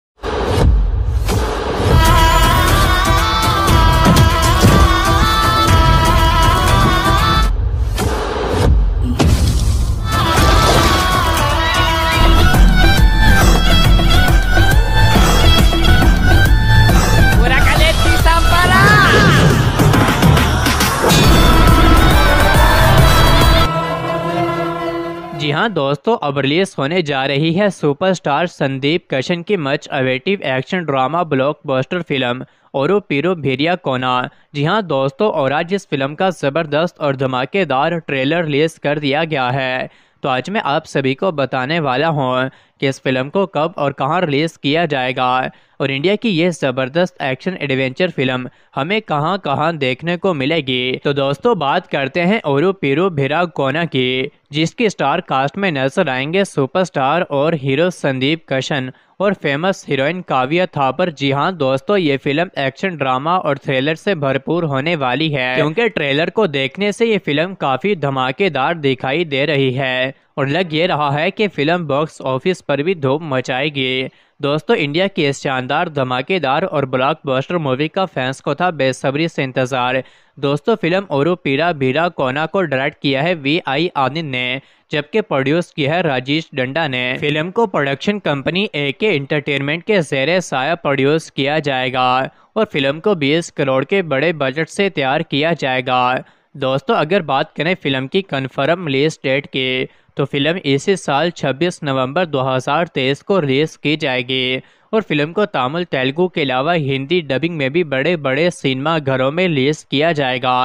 हाँ दोस्तों अब रिलीज होने जा रही है सुपरस्टार संदीप कशन की much awaited action drama blockbuster film औरो पीरो भेरिया कोना जी हाँ दोस्तों और आज इस फिल्म का ज़बरदस्त और धमाकेदार ट्रेलर रिलीज कर दिया गया है तो आज मैं आप सभी को बताने वाला हूँ कि इस फिल्म को कब और कहां रिलीज किया जाएगा और इंडिया की ये ज़बरदस्त एक्शन एडवेंचर फिल्म हमें कहां कहां देखने को मिलेगी तो दोस्तों बात करते हैं और पीरू भिरा कोना की जिसके स्टार कास्ट में नजर आएंगे सुपरस्टार और हीरो संदीप कशन और फेमस हीरोइन काव्या थापर जी हाँ दोस्तों ये फिल्म एक्शन ड्रामा और थ्रिलर से भरपूर होने वाली है क्योंकि ट्रेलर को देखने से ये फिल्म काफी धमाकेदार दिखाई दे रही है और लग ये रहा है कि फिल्म बॉक्स ऑफिस पर भी धूम मचाएगी दोस्तों इंडिया की इस शानदार धमाकेदार और ब्लॉकबस्टर मूवी का फैंस को था बेसब्री से इंतजार दोस्तों फिल्म ओरू पीरा भीरा कोना को डायरेक्ट किया है वी आई आनंद ने जबकि प्रोड्यूस किया है राजेश डंडा ने फिल्म को प्रोडक्शन कंपनी ए के इंटरटेनमेंट के जेर साया प्रोड्यूस किया जाएगा और फिल्म को बीस करोड़ के बड़े बजट से तैयार किया जाएगा दोस्तों अगर बात करें फिल्म की कन्फर्म रिलीज डेट की तो फिल्म इसी साल 26 नवंबर 2023 को रिलीज की जाएगी और फिल्म को तमिल तेलुगू के अलावा हिंदी डबिंग में भी बड़े बड़े सिनेमा घरों में रिलीज किया जाएगा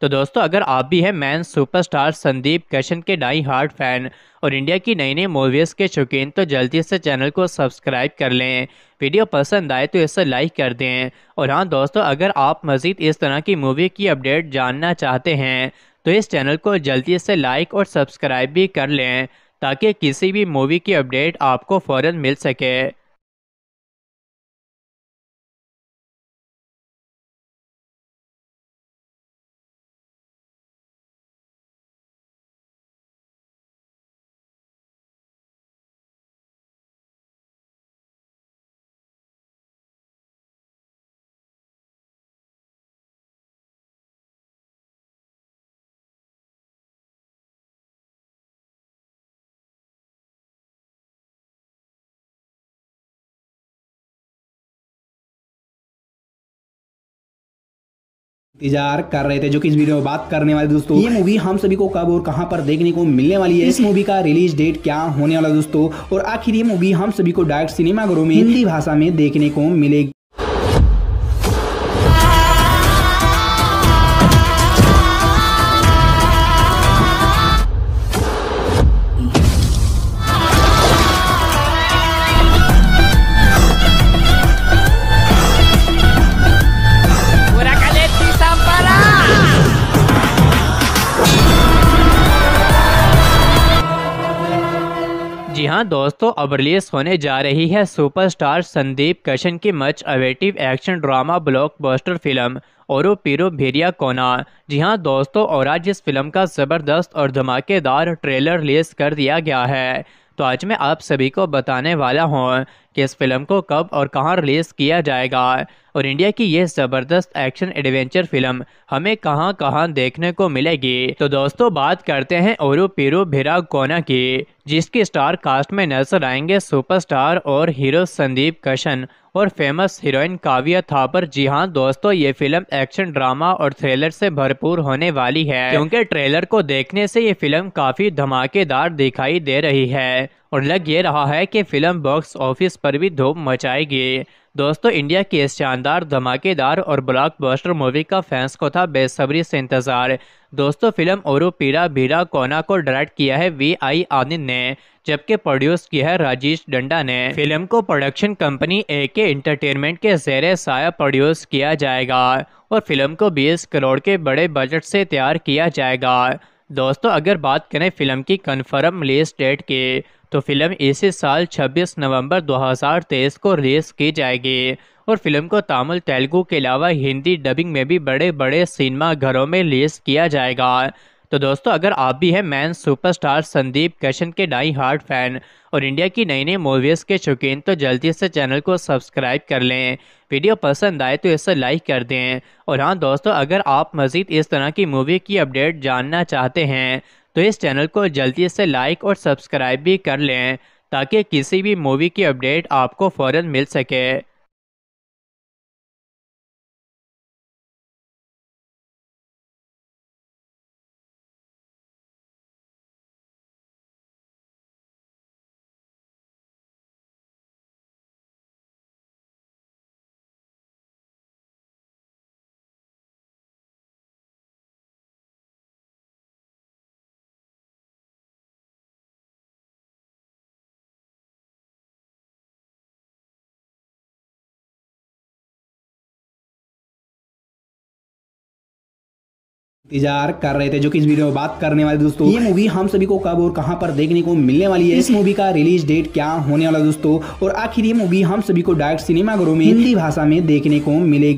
तो दोस्तों अगर आप भी हैं मैन सुपरस्टार संदीप कशन के डाई हार्ट फैन और इंडिया की नई नई मूवीज़ के शौकीन तो जल्दी से चैनल को सब्सक्राइब कर लें वीडियो पसंद आए तो इसे लाइक कर दें और हाँ दोस्तों अगर आप मज़ीद इस तरह की मूवी की अपडेट जानना चाहते हैं तो इस चैनल को जल्दी से लाइक और सब्सक्राइब भी कर लें ताकि किसी भी मूवी की अपडेट आपको फ़ौर मिल सके इंतजार कर रहे थे जो कि इस वीडियो में बात करने वाले दोस्तों ये मूवी हम सभी को कब और कहां पर देखने को मिलने वाली है इस मूवी का रिलीज डेट क्या होने वाला दोस्तों और आखिर ये मूवी हम सभी को डायरेक्ट सिनेमाघरों में हिंदी भाषा में देखने को मिलेगी जी हाँ दोस्तों अब रिलीज होने जा रही है सुपरस्टार संदीप कशन की much awaited action drama blockbuster film औरो पीरो भेरिया कोना जी हाँ दोस्तों और आज इस फिल्म का ज़बरदस्त और धमाकेदार ट्रेलर रिलीज कर दिया गया है तो आज मैं आप सभी को बताने वाला हूँ कि इस फिल्म को कब और कहाँ रिलीज़ किया जाएगा और इंडिया की यह जबरदस्त एक्शन एडवेंचर फिल्म हमें कहां कहां देखने को मिलेगी तो दोस्तों बात करते हैं और पीरू भिरा कोना की जिसके स्टार कास्ट में नजर आएंगे सुपरस्टार और हीरो संदीप कशन और फेमस हीरोइन काव्या थापर जी हाँ दोस्तों ये फिल्म एक्शन ड्रामा और थ्रिलर से भरपूर होने वाली है क्योंकि ट्रेलर को देखने से ये फिल्म काफी धमाकेदार दिखाई दे रही है और लग ये रहा है कि फिल्म बॉक्स ऑफिस पर भी धूप मचाएगी दोस्तों इंडिया की इस शानदार धमाकेदार और ब्लॉकबस्टर मूवी का फैंस को था बेसब्री से इंतजार दोस्तों फिल्म और पीरा भीरा कोना को डायरेक्ट किया है वी आई आनंद ने जबकि प्रोड्यूस किया है राजेश डंडा ने फिल्म को प्रोडक्शन कंपनी ए के इंटरटेनमेंट के जेर साया प्रोड्यूस किया जाएगा और फिल्म को 20 करोड़ के बड़े बजट से तैयार किया जाएगा दोस्तों अगर बात करें फिल्म की कन्फर्म रिलीज डेट की तो फिल्म इसी साल 26 नवंबर 2023 को रिलीज की जाएगी और फिल्म को तमिल तेलुगू के अलावा हिंदी डबिंग में भी बड़े बड़े सिनेमा घरों में रिलीज किया जाएगा तो दोस्तों अगर आप भी हैं मैन सुपरस्टार संदीप कशन के डाई हार्ट फैन और इंडिया की नई नई मूवीज़ के शौकीन तो जल्दी से चैनल को सब्सक्राइब कर लें वीडियो पसंद आए तो इसे लाइक कर दें और हाँ दोस्तों अगर आप मज़ीद इस तरह की मूवी की अपडेट जानना चाहते हैं तो इस चैनल को जल्दी से लाइक और सब्सक्राइब भी कर लें ताकि किसी भी मूवी की अपडेट आपको फ़ौर मिल सके इंतजार कर रहे थे जो कि इस वीडियो में बात करने वाले दोस्तों ये मूवी हम सभी को कब और कहां पर देखने को मिलने वाली है इस मूवी का रिलीज डेट क्या होने वाला दोस्तों और आखिर ये मूवी हम सभी को डायरेक्ट सिनेमाघरों में हिंदी भाषा में देखने को मिलेगी